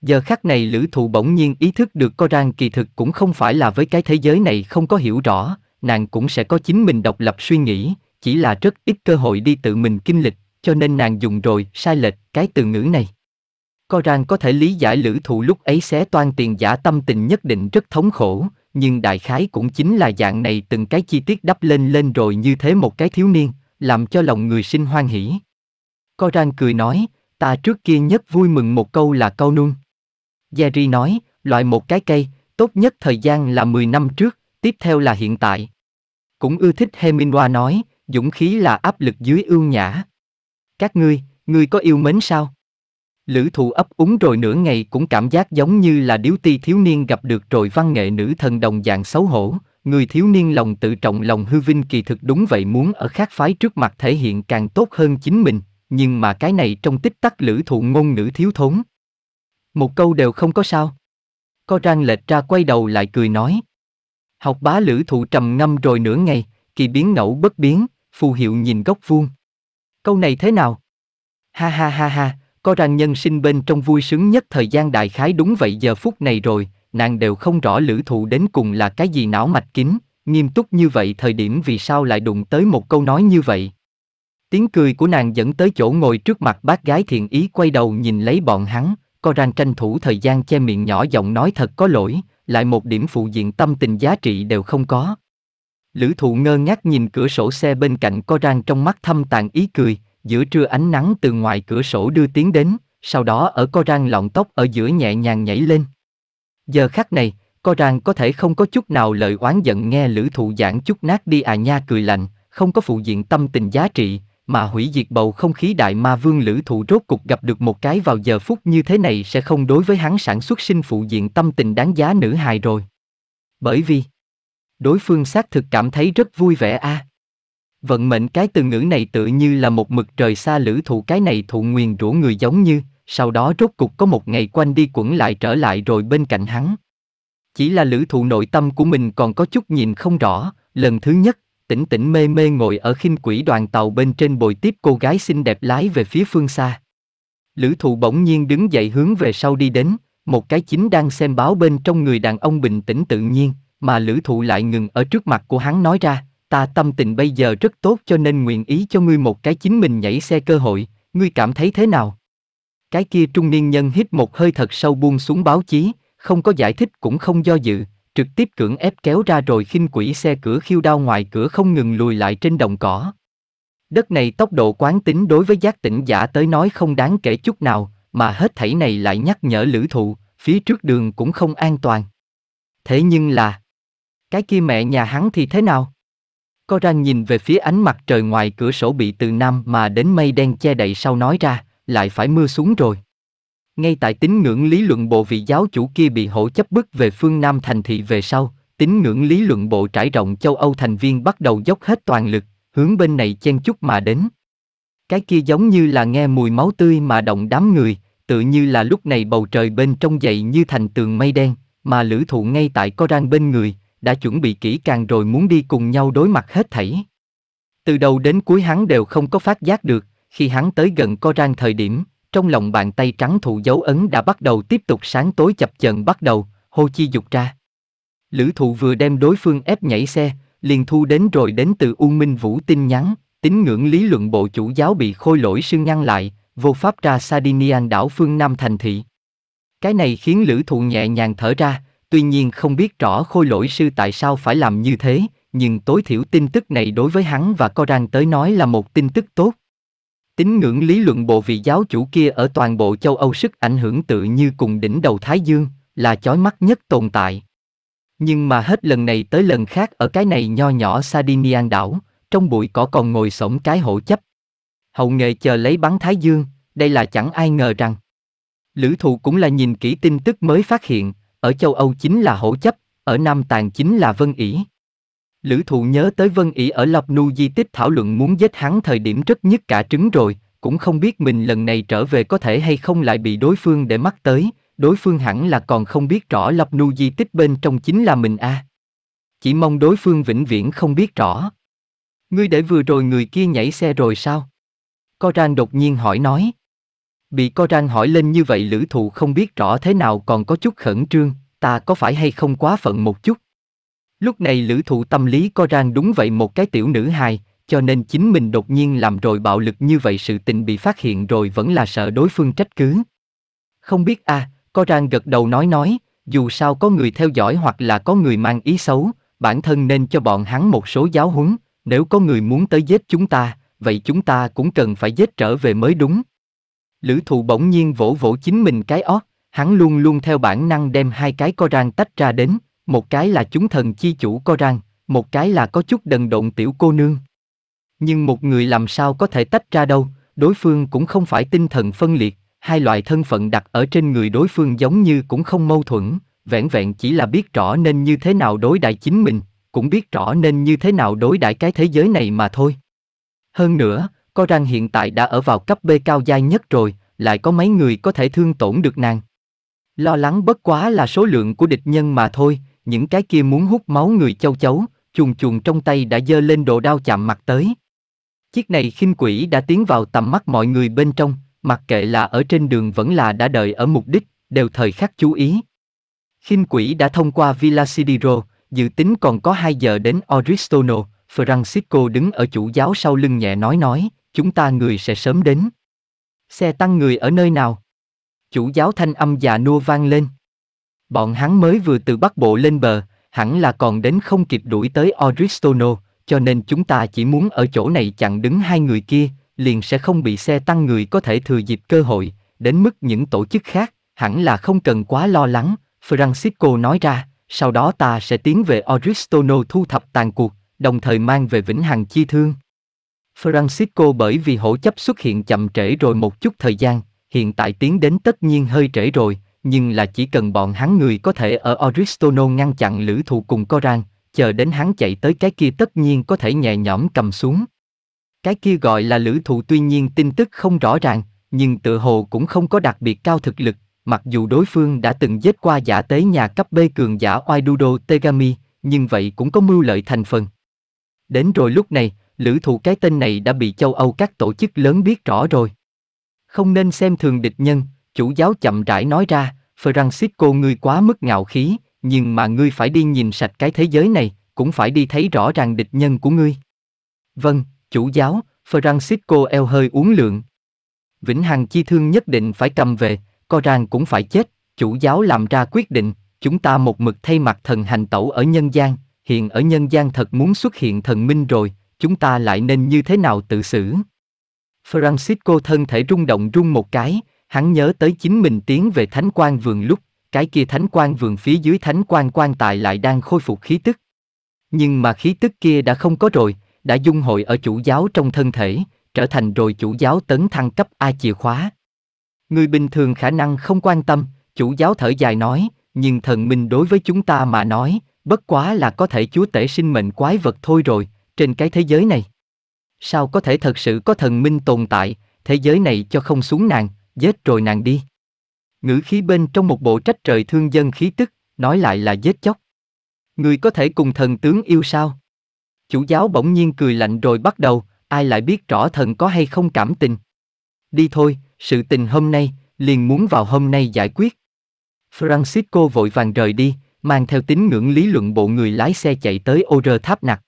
giờ khắc này lữ thụ bỗng nhiên ý thức được có rang kỳ thực cũng không phải là với cái thế giới này không có hiểu rõ nàng cũng sẽ có chính mình độc lập suy nghĩ chỉ là rất ít cơ hội đi tự mình kinh lịch cho nên nàng dùng rồi sai lệch cái từ ngữ này có rang có thể lý giải lữ thụ lúc ấy xé toan tiền giả tâm tình nhất định rất thống khổ nhưng đại khái cũng chính là dạng này từng cái chi tiết đắp lên lên rồi như thế một cái thiếu niên, làm cho lòng người sinh hoan hỉ. Coran cười nói, ta trước kia nhất vui mừng một câu là câu nung. Jerry nói, loại một cái cây, tốt nhất thời gian là 10 năm trước, tiếp theo là hiện tại. Cũng ưa thích Hemingway nói, dũng khí là áp lực dưới ưu nhã. Các ngươi, ngươi có yêu mến sao? Lữ thụ ấp úng rồi nửa ngày cũng cảm giác giống như là điếu ti thiếu niên gặp được rồi văn nghệ nữ thần đồng dạng xấu hổ, người thiếu niên lòng tự trọng lòng hư vinh kỳ thực đúng vậy muốn ở khác phái trước mặt thể hiện càng tốt hơn chính mình, nhưng mà cái này trong tích tắc lữ thụ ngôn ngữ thiếu thốn. Một câu đều không có sao. Có rang lệch ra quay đầu lại cười nói. Học bá lữ thụ trầm ngâm rồi nửa ngày, kỳ biến ngẫu bất biến, phù hiệu nhìn góc vuông. Câu này thế nào? Ha ha ha ha, có rằng nhân sinh bên trong vui sướng nhất thời gian đại khái đúng vậy giờ phút này rồi, nàng đều không rõ lữ thụ đến cùng là cái gì não mạch kín nghiêm túc như vậy thời điểm vì sao lại đụng tới một câu nói như vậy. Tiếng cười của nàng dẫn tới chỗ ngồi trước mặt bác gái thiện ý quay đầu nhìn lấy bọn hắn, có rằng tranh thủ thời gian che miệng nhỏ giọng nói thật có lỗi, lại một điểm phụ diện tâm tình giá trị đều không có. Lữ thụ ngơ ngác nhìn cửa sổ xe bên cạnh có rang trong mắt thâm tàn ý cười, giữa trưa ánh nắng từ ngoài cửa sổ đưa tiến đến, sau đó ở co răng lọng tóc ở giữa nhẹ nhàng nhảy lên. Giờ khắc này, co răng có thể không có chút nào lời oán giận nghe lữ thụ giảng chút nát đi à nha cười lạnh, không có phụ diện tâm tình giá trị, mà hủy diệt bầu không khí đại ma vương lữ thụ rốt cục gặp được một cái vào giờ phút như thế này sẽ không đối với hắn sản xuất sinh phụ diện tâm tình đáng giá nữ hài rồi. Bởi vì, đối phương xác thực cảm thấy rất vui vẻ a à. Vận mệnh cái từ ngữ này tự như là một mực trời xa lữ thụ cái này thụ nguyền rủa người giống như, sau đó rốt cục có một ngày quanh đi quẩn lại trở lại rồi bên cạnh hắn. Chỉ là lữ thụ nội tâm của mình còn có chút nhìn không rõ, lần thứ nhất, tỉnh tỉnh mê mê ngồi ở khinh quỷ đoàn tàu bên trên bồi tiếp cô gái xinh đẹp lái về phía phương xa. Lữ thụ bỗng nhiên đứng dậy hướng về sau đi đến, một cái chính đang xem báo bên trong người đàn ông bình tĩnh tự nhiên, mà lữ thụ lại ngừng ở trước mặt của hắn nói ra, ta tâm tình bây giờ rất tốt cho nên nguyện ý cho ngươi một cái chính mình nhảy xe cơ hội, ngươi cảm thấy thế nào? Cái kia trung niên nhân hít một hơi thật sâu buông xuống báo chí, không có giải thích cũng không do dự, trực tiếp cưỡng ép kéo ra rồi khinh quỷ xe cửa khiêu đao ngoài cửa không ngừng lùi lại trên đồng cỏ. Đất này tốc độ quán tính đối với giác tỉnh giả tới nói không đáng kể chút nào, mà hết thảy này lại nhắc nhở lữ thụ, phía trước đường cũng không an toàn. Thế nhưng là, cái kia mẹ nhà hắn thì thế nào? Có răng nhìn về phía ánh mặt trời ngoài cửa sổ bị từ nam mà đến mây đen che đậy sau nói ra, lại phải mưa xuống rồi. Ngay tại tín ngưỡng lý luận bộ vị giáo chủ kia bị hổ chấp bức về phương Nam thành thị về sau, tín ngưỡng lý luận bộ trải rộng châu Âu thành viên bắt đầu dốc hết toàn lực, hướng bên này chen chúc mà đến. Cái kia giống như là nghe mùi máu tươi mà động đám người, tự như là lúc này bầu trời bên trong dậy như thành tường mây đen, mà lữ thụ ngay tại có rang bên người, đã chuẩn bị kỹ càng rồi muốn đi cùng nhau đối mặt hết thảy. Từ đầu đến cuối hắn đều không có phát giác được, khi hắn tới gần Coran thời điểm, trong lòng bàn tay trắng thụ dấu ấn đã bắt đầu tiếp tục sáng tối chập chờn bắt đầu, hô chi dục ra. Lữ thụ vừa đem đối phương ép nhảy xe, liền thu đến rồi đến từ U Minh Vũ tin nhắn, tín ngưỡng lý luận bộ chủ giáo bị khôi lỗi sư ngăn lại, vô pháp ra Sardinian đảo phương Nam thành thị. Cái này khiến lữ thụ nhẹ nhàng thở ra, Tuy nhiên không biết rõ khôi lỗi sư tại sao phải làm như thế, nhưng tối thiểu tin tức này đối với hắn và Coran tới nói là một tin tức tốt. tính ngưỡng lý luận bộ vị giáo chủ kia ở toàn bộ châu Âu sức ảnh hưởng tự như cùng đỉnh đầu Thái Dương, là chói mắt nhất tồn tại. Nhưng mà hết lần này tới lần khác ở cái này nho nhỏ Sardinian đảo, trong bụi cỏ còn ngồi sổng cái hộ chấp. Hậu nghệ chờ lấy bắn Thái Dương, đây là chẳng ai ngờ rằng. Lữ thụ cũng là nhìn kỹ tin tức mới phát hiện, ở châu Âu chính là hổ chấp, ở Nam Tàn chính là Vân ỉ. Lữ thụ nhớ tới Vân ỉ ở Lập Nu di tích thảo luận muốn giết hắn thời điểm rất nhất cả trứng rồi, cũng không biết mình lần này trở về có thể hay không lại bị đối phương để mắt tới, đối phương hẳn là còn không biết rõ Lập Nu di tích bên trong chính là mình a. À. Chỉ mong đối phương vĩnh viễn không biết rõ. Ngươi để vừa rồi người kia nhảy xe rồi sao? Coran đột nhiên hỏi nói. Bị co răng hỏi lên như vậy lữ thụ không biết rõ thế nào còn có chút khẩn trương, ta có phải hay không quá phận một chút. Lúc này lữ thụ tâm lý co rang đúng vậy một cái tiểu nữ hài, cho nên chính mình đột nhiên làm rồi bạo lực như vậy sự tình bị phát hiện rồi vẫn là sợ đối phương trách cứ. Không biết à, co rang gật đầu nói nói, dù sao có người theo dõi hoặc là có người mang ý xấu, bản thân nên cho bọn hắn một số giáo huấn, nếu có người muốn tới giết chúng ta, vậy chúng ta cũng cần phải giết trở về mới đúng. Lữ thụ bỗng nhiên vỗ vỗ chính mình cái ót, hắn luôn luôn theo bản năng đem hai cái Koran tách ra đến, một cái là chúng thần chi chủ Koran, một cái là có chút đần độn tiểu cô nương. Nhưng một người làm sao có thể tách ra đâu, đối phương cũng không phải tinh thần phân liệt, hai loại thân phận đặt ở trên người đối phương giống như cũng không mâu thuẫn, vẹn vẹn chỉ là biết rõ nên như thế nào đối đại chính mình, cũng biết rõ nên như thế nào đối đại cái thế giới này mà thôi. Hơn nữa, có răng hiện tại đã ở vào cấp B cao giai nhất rồi, lại có mấy người có thể thương tổn được nàng. Lo lắng bất quá là số lượng của địch nhân mà thôi, những cái kia muốn hút máu người châu chấu, chuồn chuồn trong tay đã dơ lên đồ đao chạm mặt tới. Chiếc này khinh quỷ đã tiến vào tầm mắt mọi người bên trong, mặc kệ là ở trên đường vẫn là đã đợi ở mục đích, đều thời khắc chú ý. Khinh quỷ đã thông qua Villa Sidiro, dự tính còn có 2 giờ đến Oristono, Francisco đứng ở chủ giáo sau lưng nhẹ nói nói, chúng ta người sẽ sớm đến. Xe tăng người ở nơi nào? Chủ giáo thanh âm già nua vang lên. Bọn hắn mới vừa từ Bắc Bộ lên bờ, hẳn là còn đến không kịp đuổi tới Oristono, cho nên chúng ta chỉ muốn ở chỗ này chặn đứng hai người kia, liền sẽ không bị xe tăng người có thể thừa dịp cơ hội, đến mức những tổ chức khác, hẳn là không cần quá lo lắng, Francisco nói ra, sau đó ta sẽ tiến về Oristono thu thập tàn cuộc, đồng thời mang về vĩnh hằng chi thương. Francisco bởi vì hổ chấp xuất hiện chậm trễ rồi một chút thời gian, hiện tại tiến đến tất nhiên hơi trễ rồi, nhưng là chỉ cần bọn hắn người có thể ở Oristono ngăn chặn lữ thù cùng Coran, chờ đến hắn chạy tới cái kia tất nhiên có thể nhẹ nhõm cầm xuống. Cái kia gọi là lữ thù tuy nhiên tin tức không rõ ràng, nhưng tự hồ cũng không có đặc biệt cao thực lực, mặc dù đối phương đã từng giết qua giả tế nhà cấp B cường giả Oidudo Tegami, nhưng vậy cũng có mưu lợi thành phần. Đến rồi lúc này, lữ thụ cái tên này đã bị châu Âu các tổ chức lớn biết rõ rồi. Không nên xem thường địch nhân, chủ giáo chậm rãi nói ra, Francisco ngươi quá mức ngạo khí, nhưng mà ngươi phải đi nhìn sạch cái thế giới này, cũng phải đi thấy rõ ràng địch nhân của ngươi. Vâng, chủ giáo, Francisco eo hơi uống lượng. Vĩnh Hằng chi thương nhất định phải cầm về, co rằng cũng phải chết, chủ giáo làm ra quyết định, chúng ta một mực thay mặt thần hành tẩu ở nhân gian, hiện ở nhân gian thật muốn xuất hiện thần minh rồi, chúng ta lại nên như thế nào tự xử? Francisco thân thể rung động rung một cái, hắn nhớ tới chính mình tiến về thánh quan vườn lúc, cái kia thánh quan vườn phía dưới thánh quan quan tài lại đang khôi phục khí tức. Nhưng mà khí tức kia đã không có rồi, đã dung hội ở chủ giáo trong thân thể, trở thành rồi chủ giáo tấn thăng cấp A chìa khóa. Người bình thường khả năng không quan tâm, chủ giáo thở dài nói, nhưng thần minh đối với chúng ta mà nói, bất quá là có thể chúa tể sinh mệnh quái vật thôi rồi, trên cái thế giới này. Sao có thể thật sự có thần minh tồn tại, thế giới này cho không xuống nàng, giết rồi nàng đi. Ngữ khí bên trong một bộ trách trời thương dân khí tức, nói lại là giết chóc. Người có thể cùng thần tướng yêu sao? Chủ giáo bỗng nhiên cười lạnh rồi bắt đầu, ai lại biết rõ thần có hay không cảm tình. Đi thôi, sự tình hôm nay, liền muốn vào hôm nay giải quyết. Francisco vội vàng rời đi, mang theo tín ngưỡng lý luận bộ người lái xe chạy tới Ora Tháp Nặc.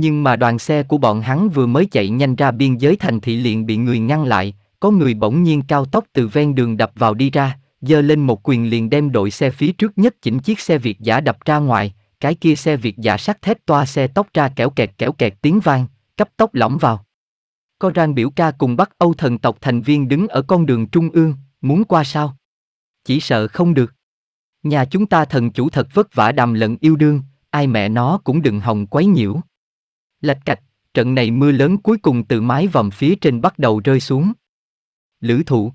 Nhưng mà đoàn xe của bọn hắn vừa mới chạy nhanh ra biên giới thành thị liền bị người ngăn lại, có người bỗng nhiên cao tốc từ ven đường đập vào đi ra, giơ lên một quyền liền đem đội xe phía trước nhất chỉnh chiếc xe Việt giả đập ra ngoài, cái kia xe Việt giả sắt thép toa xe tóc ra kéo kẹt kéo kẹt tiếng vang, cấp tốc lõm vào. Có rang biểu ca cùng Bắc Âu thần tộc thành viên đứng ở con đường trung ương, muốn qua sao? Chỉ sợ không được. Nhà chúng ta thần chủ thật vất vả đàm lận yêu đương, ai mẹ nó cũng đừng hòng quấy nhiễu lạch cạch, trận này mưa lớn cuối cùng từ mái vòm phía trên bắt đầu rơi xuống. Lữ thụ.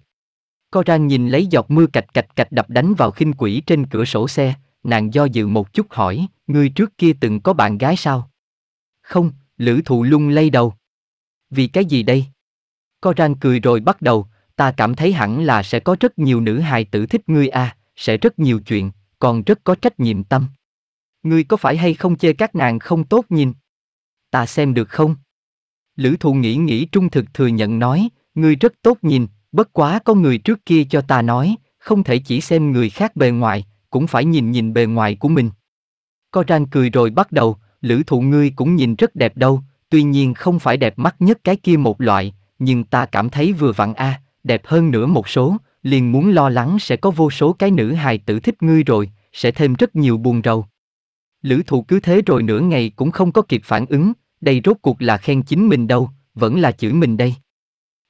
co Coran nhìn lấy giọt mưa cạch cạch cạch đập đánh vào khinh quỷ trên cửa sổ xe, nàng do dự một chút hỏi, ngươi trước kia từng có bạn gái sao? Không, lữ thụ lung lay đầu. Vì cái gì đây? co Coran cười rồi bắt đầu, ta cảm thấy hẳn là sẽ có rất nhiều nữ hài tử thích ngươi à, sẽ rất nhiều chuyện, còn rất có trách nhiệm tâm. Ngươi có phải hay không chê các nàng không tốt nhìn? ta xem được không? Lữ thụ nghĩ nghĩ trung thực thừa nhận nói, ngươi rất tốt nhìn, bất quá có người trước kia cho ta nói, không thể chỉ xem người khác bề ngoài, cũng phải nhìn nhìn bề ngoài của mình. Có rang cười rồi bắt đầu, lữ thụ ngươi cũng nhìn rất đẹp đâu, tuy nhiên không phải đẹp mắt nhất cái kia một loại, nhưng ta cảm thấy vừa vặn a đẹp hơn nữa một số, liền muốn lo lắng sẽ có vô số cái nữ hài tử thích ngươi rồi, sẽ thêm rất nhiều buồn rầu. Lữ thụ cứ thế rồi nửa ngày cũng không có kịp phản ứng, đây rốt cuộc là khen chính mình đâu, vẫn là chửi mình đây.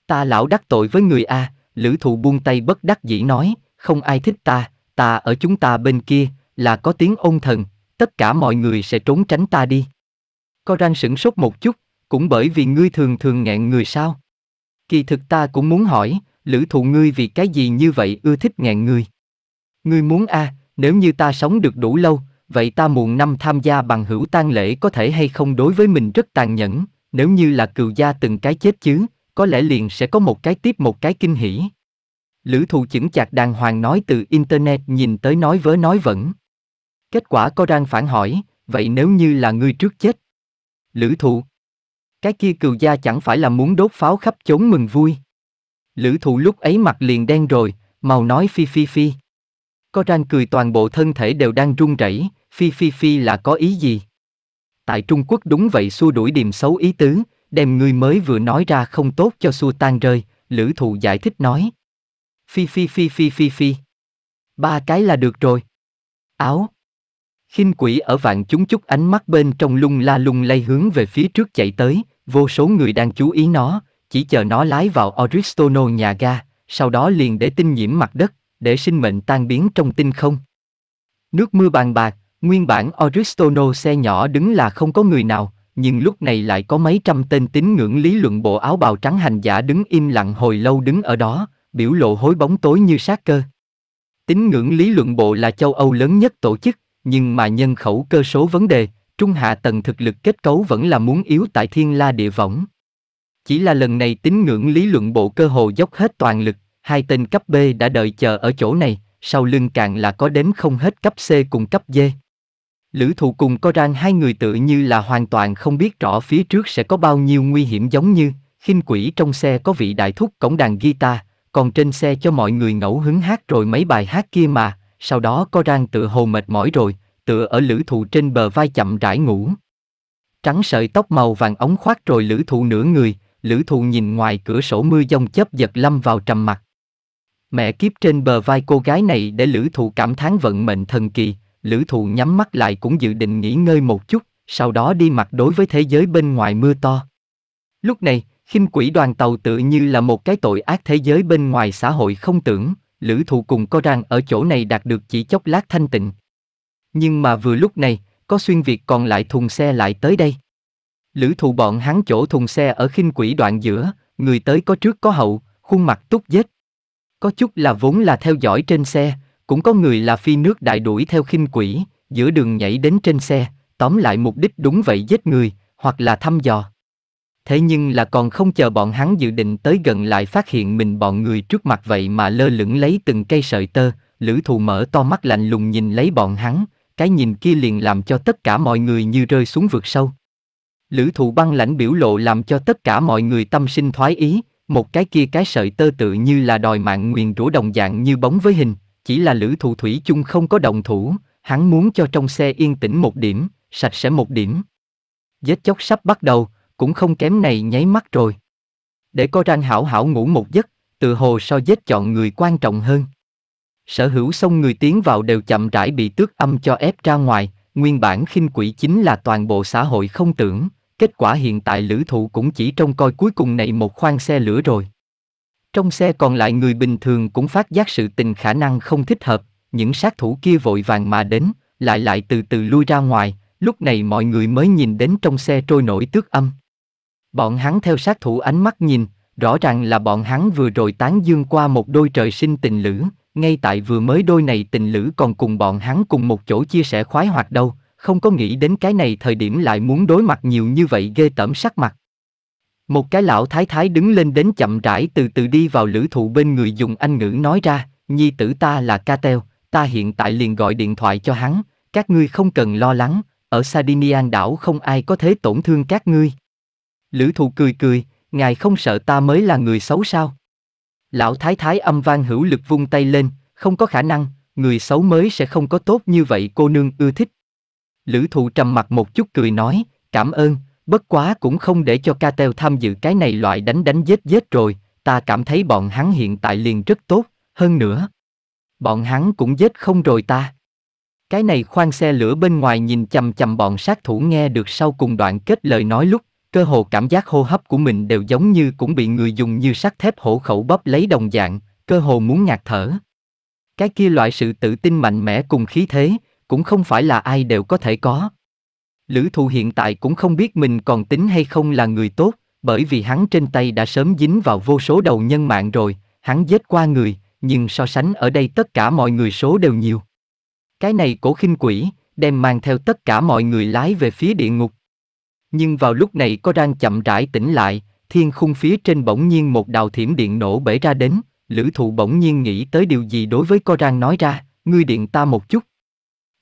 Ta lão đắc tội với người A, lữ thụ buông tay bất đắc dĩ nói, không ai thích ta, ta ở chúng ta bên kia, là có tiếng ôn thần, tất cả mọi người sẽ trốn tránh ta đi. Có răng sửng sốt một chút, cũng bởi vì ngươi thường thường nghẹn người sao. Kỳ thực ta cũng muốn hỏi, lữ thụ ngươi vì cái gì như vậy ưa thích nghẹn người. Ngươi muốn a nếu như ta sống được đủ lâu, vậy ta muộn năm tham gia bằng hữu tang lễ có thể hay không đối với mình rất tàn nhẫn, nếu như là cừu gia từng cái chết chứ, có lẽ liền sẽ có một cái tiếp một cái kinh hỉ. Lữ thù chững chạc đàng hoàng nói từ Internet nhìn tới nói vớ nói vẫn. Kết quả có đang phản hỏi, vậy nếu như là ngươi trước chết? Lữ thụ. Cái kia cừu gia chẳng phải là muốn đốt pháo khắp chốn mừng vui. Lữ thụ lúc ấy mặt liền đen rồi, màu nói phi phi phi. Có rang cười toàn bộ thân thể đều đang run rẩy Phi phi phi là có ý gì? Tại Trung Quốc đúng vậy xua đuổi điềm xấu ý tứ, đem ngươi mới vừa nói ra không tốt cho xua tan rơi, lữ thụ giải thích nói. Phi phi phi phi phi phi. Ba cái là được rồi. Áo. khinh quỷ ở vạn chúng chút ánh mắt bên trong lung la lung lay hướng về phía trước chạy tới, vô số người đang chú ý nó, chỉ chờ nó lái vào Oristono nhà ga, sau đó liền để tinh nhiễm mặt đất, để sinh mệnh tan biến trong tinh không. Nước mưa bàn bạc, Nguyên bản Aristono xe nhỏ đứng là không có người nào, nhưng lúc này lại có mấy trăm tên tín ngưỡng lý luận bộ áo bào trắng hành giả đứng im lặng hồi lâu đứng ở đó, biểu lộ hối bóng tối như sát cơ. Tín ngưỡng lý luận bộ là châu Âu lớn nhất tổ chức, nhưng mà nhân khẩu cơ số vấn đề, trung hạ tầng thực lực kết cấu vẫn là muốn yếu tại thiên la địa võng. Chỉ là lần này tín ngưỡng lý luận bộ cơ hồ dốc hết toàn lực, hai tên cấp B đã đợi chờ ở chỗ này, sau lưng càng là có đến không hết cấp C cùng cấp D. Lữ thụ cùng có rang hai người tự như là hoàn toàn không biết rõ phía trước sẽ có bao nhiêu nguy hiểm giống như, khinh quỷ trong xe có vị đại thúc cổng đàn guitar, còn trên xe cho mọi người ngẫu hứng hát rồi mấy bài hát kia mà, sau đó có rang tự hồ mệt mỏi rồi, tựa ở lữ thụ trên bờ vai chậm rãi ngủ. Trắng sợi tóc màu vàng ống khoác rồi lữ thụ nửa người, lữ thụ nhìn ngoài cửa sổ mưa dông chớp giật lâm vào trầm mặt. Mẹ kiếp trên bờ vai cô gái này để lữ thụ cảm thán vận mệnh thần kỳ, lữ thụ nhắm mắt lại cũng dự định nghỉ ngơi một chút, sau đó đi mặt đối với thế giới bên ngoài mưa to. Lúc này, khinh quỷ đoàn tàu tự như là một cái tội ác thế giới bên ngoài xã hội không tưởng, lữ thụ cùng có rằng ở chỗ này đạt được chỉ chốc lát thanh tịnh. Nhưng mà vừa lúc này, có xuyên việt còn lại thùng xe lại tới đây. Lữ thụ bọn hắn chỗ thùng xe ở khinh quỷ đoạn giữa, người tới có trước có hậu, khuôn mặt túc dết. Có chút là vốn là theo dõi trên xe, cũng có người là phi nước đại đuổi theo khinh quỷ, giữa đường nhảy đến trên xe, tóm lại mục đích đúng vậy giết người, hoặc là thăm dò. Thế nhưng là còn không chờ bọn hắn dự định tới gần lại phát hiện mình bọn người trước mặt vậy mà lơ lửng lấy từng cây sợi tơ, lữ thù mở to mắt lạnh lùng nhìn lấy bọn hắn, cái nhìn kia liền làm cho tất cả mọi người như rơi xuống vực sâu. Lữ thù băng lãnh biểu lộ làm cho tất cả mọi người tâm sinh thoái ý, một cái kia cái sợi tơ tự như là đòi mạng nguyền rủa đồng dạng như bóng với hình, chỉ là Lữ Thụ Thủy chung không có đồng thủ, hắn muốn cho trong xe yên tĩnh một điểm, sạch sẽ một điểm. Vết chóc sắp bắt đầu, cũng không kém này nháy mắt rồi. Để có ranh hảo hảo ngủ một giấc, từ hồ so vết chọn người quan trọng hơn. Sở hữu xong người tiến vào đều chậm rãi bị tước âm cho ép ra ngoài, nguyên bản khinh quỷ chính là toàn bộ xã hội không tưởng, kết quả hiện tại lữ thụ cũng chỉ trông coi cuối cùng này một khoang xe lửa rồi. Trong xe còn lại người bình thường cũng phát giác sự tình khả năng không thích hợp, những sát thủ kia vội vàng mà đến, lại lại từ từ lui ra ngoài, lúc này mọi người mới nhìn đến trong xe trôi nổi tước âm. Bọn hắn theo sát thủ ánh mắt nhìn, rõ ràng là bọn hắn vừa rồi tán dương qua một đôi trời sinh tình lữ, ngay tại vừa mới đôi này tình lữ còn cùng bọn hắn cùng một chỗ chia sẻ khoái hoạt đâu, không có nghĩ đến cái này thời điểm lại muốn đối mặt nhiều như vậy ghê tởm sắc mặt. Một cái lão thái thái đứng lên đến chậm rãi từ từ đi vào lữ thụ bên người dùng anh ngữ nói ra, nhi tử ta là ca Cateo, ta hiện tại liền gọi điện thoại cho hắn, các ngươi không cần lo lắng, ở Sardinian đảo không ai có thể tổn thương các ngươi. Lữ thụ cười cười, ngài không sợ ta mới là người xấu sao? Lão thái thái âm vang hữu lực vung tay lên, không có khả năng, người xấu mới sẽ không có tốt như vậy cô nương ưa thích. Lữ thụ trầm mặt một chút cười nói, cảm ơn, bất quá cũng không để cho Catel tham dự cái này loại đánh đánh giết giết rồi, ta cảm thấy bọn hắn hiện tại liền rất tốt, hơn nữa. Bọn hắn cũng giết không rồi ta. Cái này khoan xe lửa bên ngoài nhìn chầm chầm bọn sát thủ nghe được sau cùng đoạn kết lời nói lúc, cơ hồ cảm giác hô hấp của mình đều giống như cũng bị người dùng như sắt thép hổ khẩu bóp lấy đồng dạng, cơ hồ muốn ngạt thở. Cái kia loại sự tự tin mạnh mẽ cùng khí thế, cũng không phải là ai đều có thể có. Lữ thụ hiện tại cũng không biết mình còn tính hay không là người tốt, bởi vì hắn trên tay đã sớm dính vào vô số đầu nhân mạng rồi, hắn giết qua người, nhưng so sánh ở đây tất cả mọi người số đều nhiều. Cái này cổ khinh quỷ, đem mang theo tất cả mọi người lái về phía địa ngục. Nhưng vào lúc này có đang chậm rãi tỉnh lại, thiên khung phía trên bỗng nhiên một đào thiểm điện nổ bể ra đến, lữ thụ bỗng nhiên nghĩ tới điều gì đối với co rang nói ra, ngươi điện ta một chút.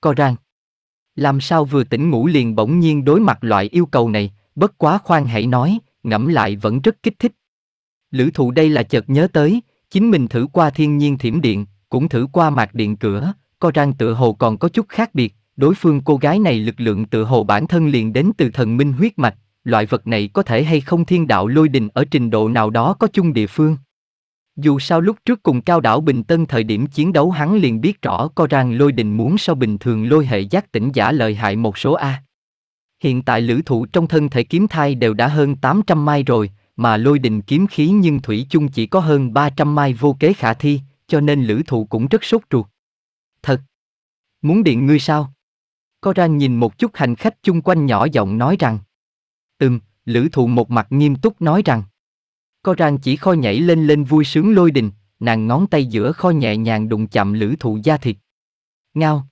Co rang, làm sao vừa tỉnh ngủ liền bỗng nhiên đối mặt loại yêu cầu này, bất quá khoan hãy nói, ngẫm lại vẫn rất kích thích. Lữ thụ đây là chợt nhớ tới, chính mình thử qua thiên nhiên thiểm điện, cũng thử qua mạc điện cửa, co răng tựa hồ còn có chút khác biệt, đối phương cô gái này lực lượng tựa hồ bản thân liền đến từ thần minh huyết mạch, loại vật này có thể hay không thiên đạo lôi đình ở trình độ nào đó có chung địa phương. Dù sao lúc trước cùng cao đảo Bình Tân thời điểm chiến đấu hắn liền biết rõ có rằng lôi đình muốn so bình thường lôi hệ giác tỉnh giả lợi hại một số A. Hiện tại lữ thủ trong thân thể kiếm thai đều đã hơn 800 mai rồi, mà lôi đình kiếm khí nhưng thủy chung chỉ có hơn 300 mai vô kế khả thi, cho nên lữ thủ cũng rất sốt ruột. Thật! Muốn điện ngươi sao? Có rằng nhìn một chút hành khách chung quanh nhỏ giọng nói rằng. Ừm, lữ thủ một mặt nghiêm túc nói rằng. Có ràng chỉ kho nhảy lên lên vui sướng lôi đình, nàng ngón tay giữa kho nhẹ nhàng đụng chạm lữ thụ da thịt. Ngao.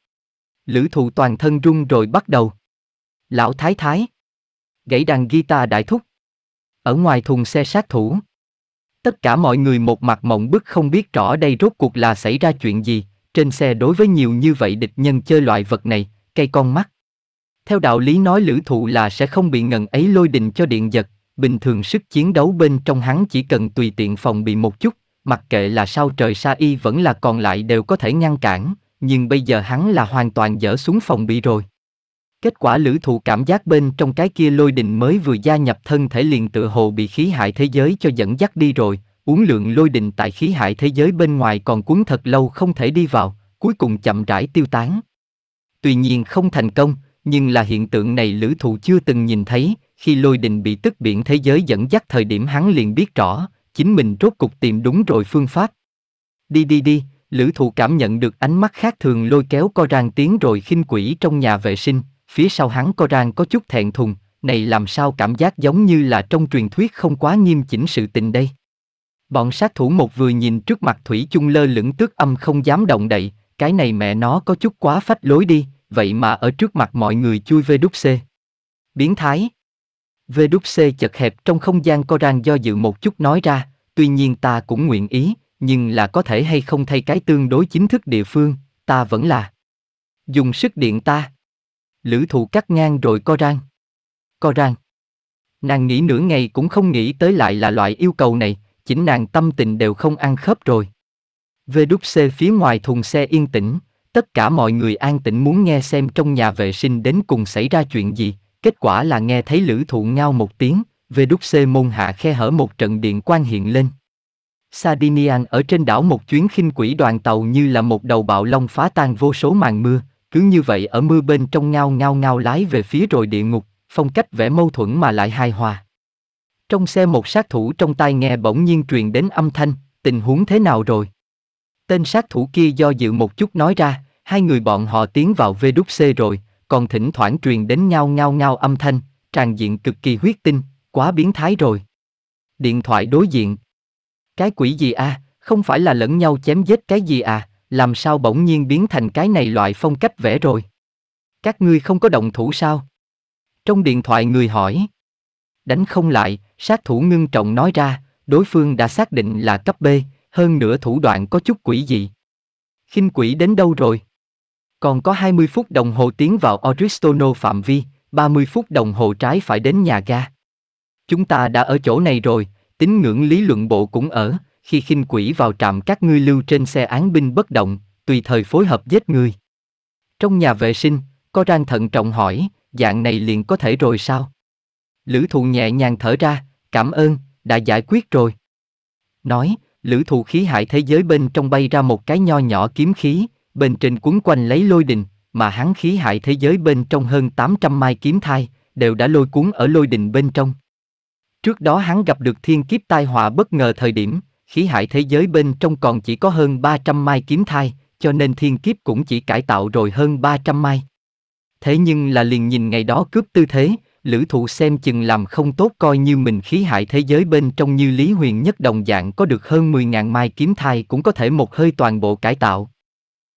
Lữ thụ toàn thân run rồi bắt đầu. Lão thái thái. Gãy đàn guitar đại thúc. Ở ngoài thùng xe sát thủ. Tất cả mọi người một mặt mộng bức không biết rõ đây rốt cuộc là xảy ra chuyện gì, trên xe đối với nhiều như vậy địch nhân chơi loại vật này, cây con mắt. Theo đạo lý nói lữ thụ là sẽ không bị ngần ấy lôi đình cho điện giật, bình thường sức chiến đấu bên trong hắn chỉ cần tùy tiện phòng bị một chút, mặc kệ là sao trời sa y vẫn là còn lại đều có thể ngăn cản, nhưng bây giờ hắn là hoàn toàn dở xuống phòng bị rồi. Kết quả lữ thụ cảm giác bên trong cái kia lôi đình mới vừa gia nhập thân thể liền tự hồ bị khí hại thế giới cho dẫn dắt đi rồi, uống lượng lôi đình tại khí hại thế giới bên ngoài còn cuốn thật lâu không thể đi vào, cuối cùng chậm rãi tiêu tán. Tuy nhiên không thành công, nhưng là hiện tượng này lữ thụ chưa từng nhìn thấy, khi lôi đình bị tức biển thế giới dẫn dắt thời điểm hắn liền biết rõ, chính mình rốt cục tìm đúng rồi phương pháp. Đi đi đi, lữ thụ cảm nhận được ánh mắt khác thường lôi kéo co rang tiếng rồi khinh quỷ trong nhà vệ sinh, phía sau hắn co rang có chút thẹn thùng, này làm sao cảm giác giống như là trong truyền thuyết không quá nghiêm chỉnh sự tình đây. Bọn sát thủ một vừa nhìn trước mặt thủy chung lơ lửng tước âm không dám động đậy, cái này mẹ nó có chút quá phách lối đi, vậy mà ở trước mặt mọi người chui về đúc xê. Biến thái. Về đúc xê chật hẹp trong không gian co rang do dự một chút nói ra, tuy nhiên ta cũng nguyện ý, nhưng là có thể hay không thay cái tương đối chính thức địa phương, ta vẫn là. Dùng sức điện ta. Lữ thụ cắt ngang rồi co rang. Co rang. Nàng nghĩ nửa ngày cũng không nghĩ tới lại là loại yêu cầu này, chính nàng tâm tình đều không ăn khớp rồi. Về đúc xe phía ngoài thùng xe yên tĩnh, tất cả mọi người an tĩnh muốn nghe xem trong nhà vệ sinh đến cùng xảy ra chuyện gì, kết quả là nghe thấy lữ thụ ngao một tiếng, về đúc xê môn hạ khe hở một trận điện quan hiện lên. Sardinian ở trên đảo một chuyến khinh quỷ đoàn tàu như là một đầu bạo long phá tan vô số màn mưa, cứ như vậy ở mưa bên trong ngao ngao ngao lái về phía rồi địa ngục, phong cách vẽ mâu thuẫn mà lại hài hòa. Trong xe một sát thủ trong tai nghe bỗng nhiên truyền đến âm thanh, tình huống thế nào rồi? Tên sát thủ kia do dự một chút nói ra, hai người bọn họ tiến vào VWC rồi, còn thỉnh thoảng truyền đến nhau ngao ngao âm thanh, tràn diện cực kỳ huyết tinh, quá biến thái rồi. Điện thoại đối diện. Cái quỷ gì à, không phải là lẫn nhau chém giết cái gì à, làm sao bỗng nhiên biến thành cái này loại phong cách vẽ rồi. Các ngươi không có động thủ sao? Trong điện thoại người hỏi. Đánh không lại, sát thủ ngưng trọng nói ra, đối phương đã xác định là cấp B, hơn nữa thủ đoạn có chút quỷ dị. khinh quỷ đến đâu rồi? Còn có 20 phút đồng hồ tiến vào Oristono phạm vi, 30 phút đồng hồ trái phải đến nhà ga. Chúng ta đã ở chỗ này rồi, tín ngưỡng lý luận bộ cũng ở, khi khinh quỷ vào trạm các ngươi lưu trên xe án binh bất động, tùy thời phối hợp giết người. Trong nhà vệ sinh, có rang thận trọng hỏi, dạng này liền có thể rồi sao? Lữ thụ nhẹ nhàng thở ra, cảm ơn, đã giải quyết rồi. Nói, lữ thụ khí hại thế giới bên trong bay ra một cái nho nhỏ kiếm khí, bên trên cuốn quanh lấy lôi đình, mà hắn khí hại thế giới bên trong hơn 800 mai kiếm thai, đều đã lôi cuốn ở lôi đình bên trong. Trước đó hắn gặp được thiên kiếp tai họa bất ngờ thời điểm, khí hại thế giới bên trong còn chỉ có hơn 300 mai kiếm thai, cho nên thiên kiếp cũng chỉ cải tạo rồi hơn 300 mai. Thế nhưng là liền nhìn ngày đó cướp tư thế, lữ thụ xem chừng làm không tốt coi như mình khí hại thế giới bên trong như Lý Huyền nhất đồng dạng có được hơn 10.000 mai kiếm thai cũng có thể một hơi toàn bộ cải tạo.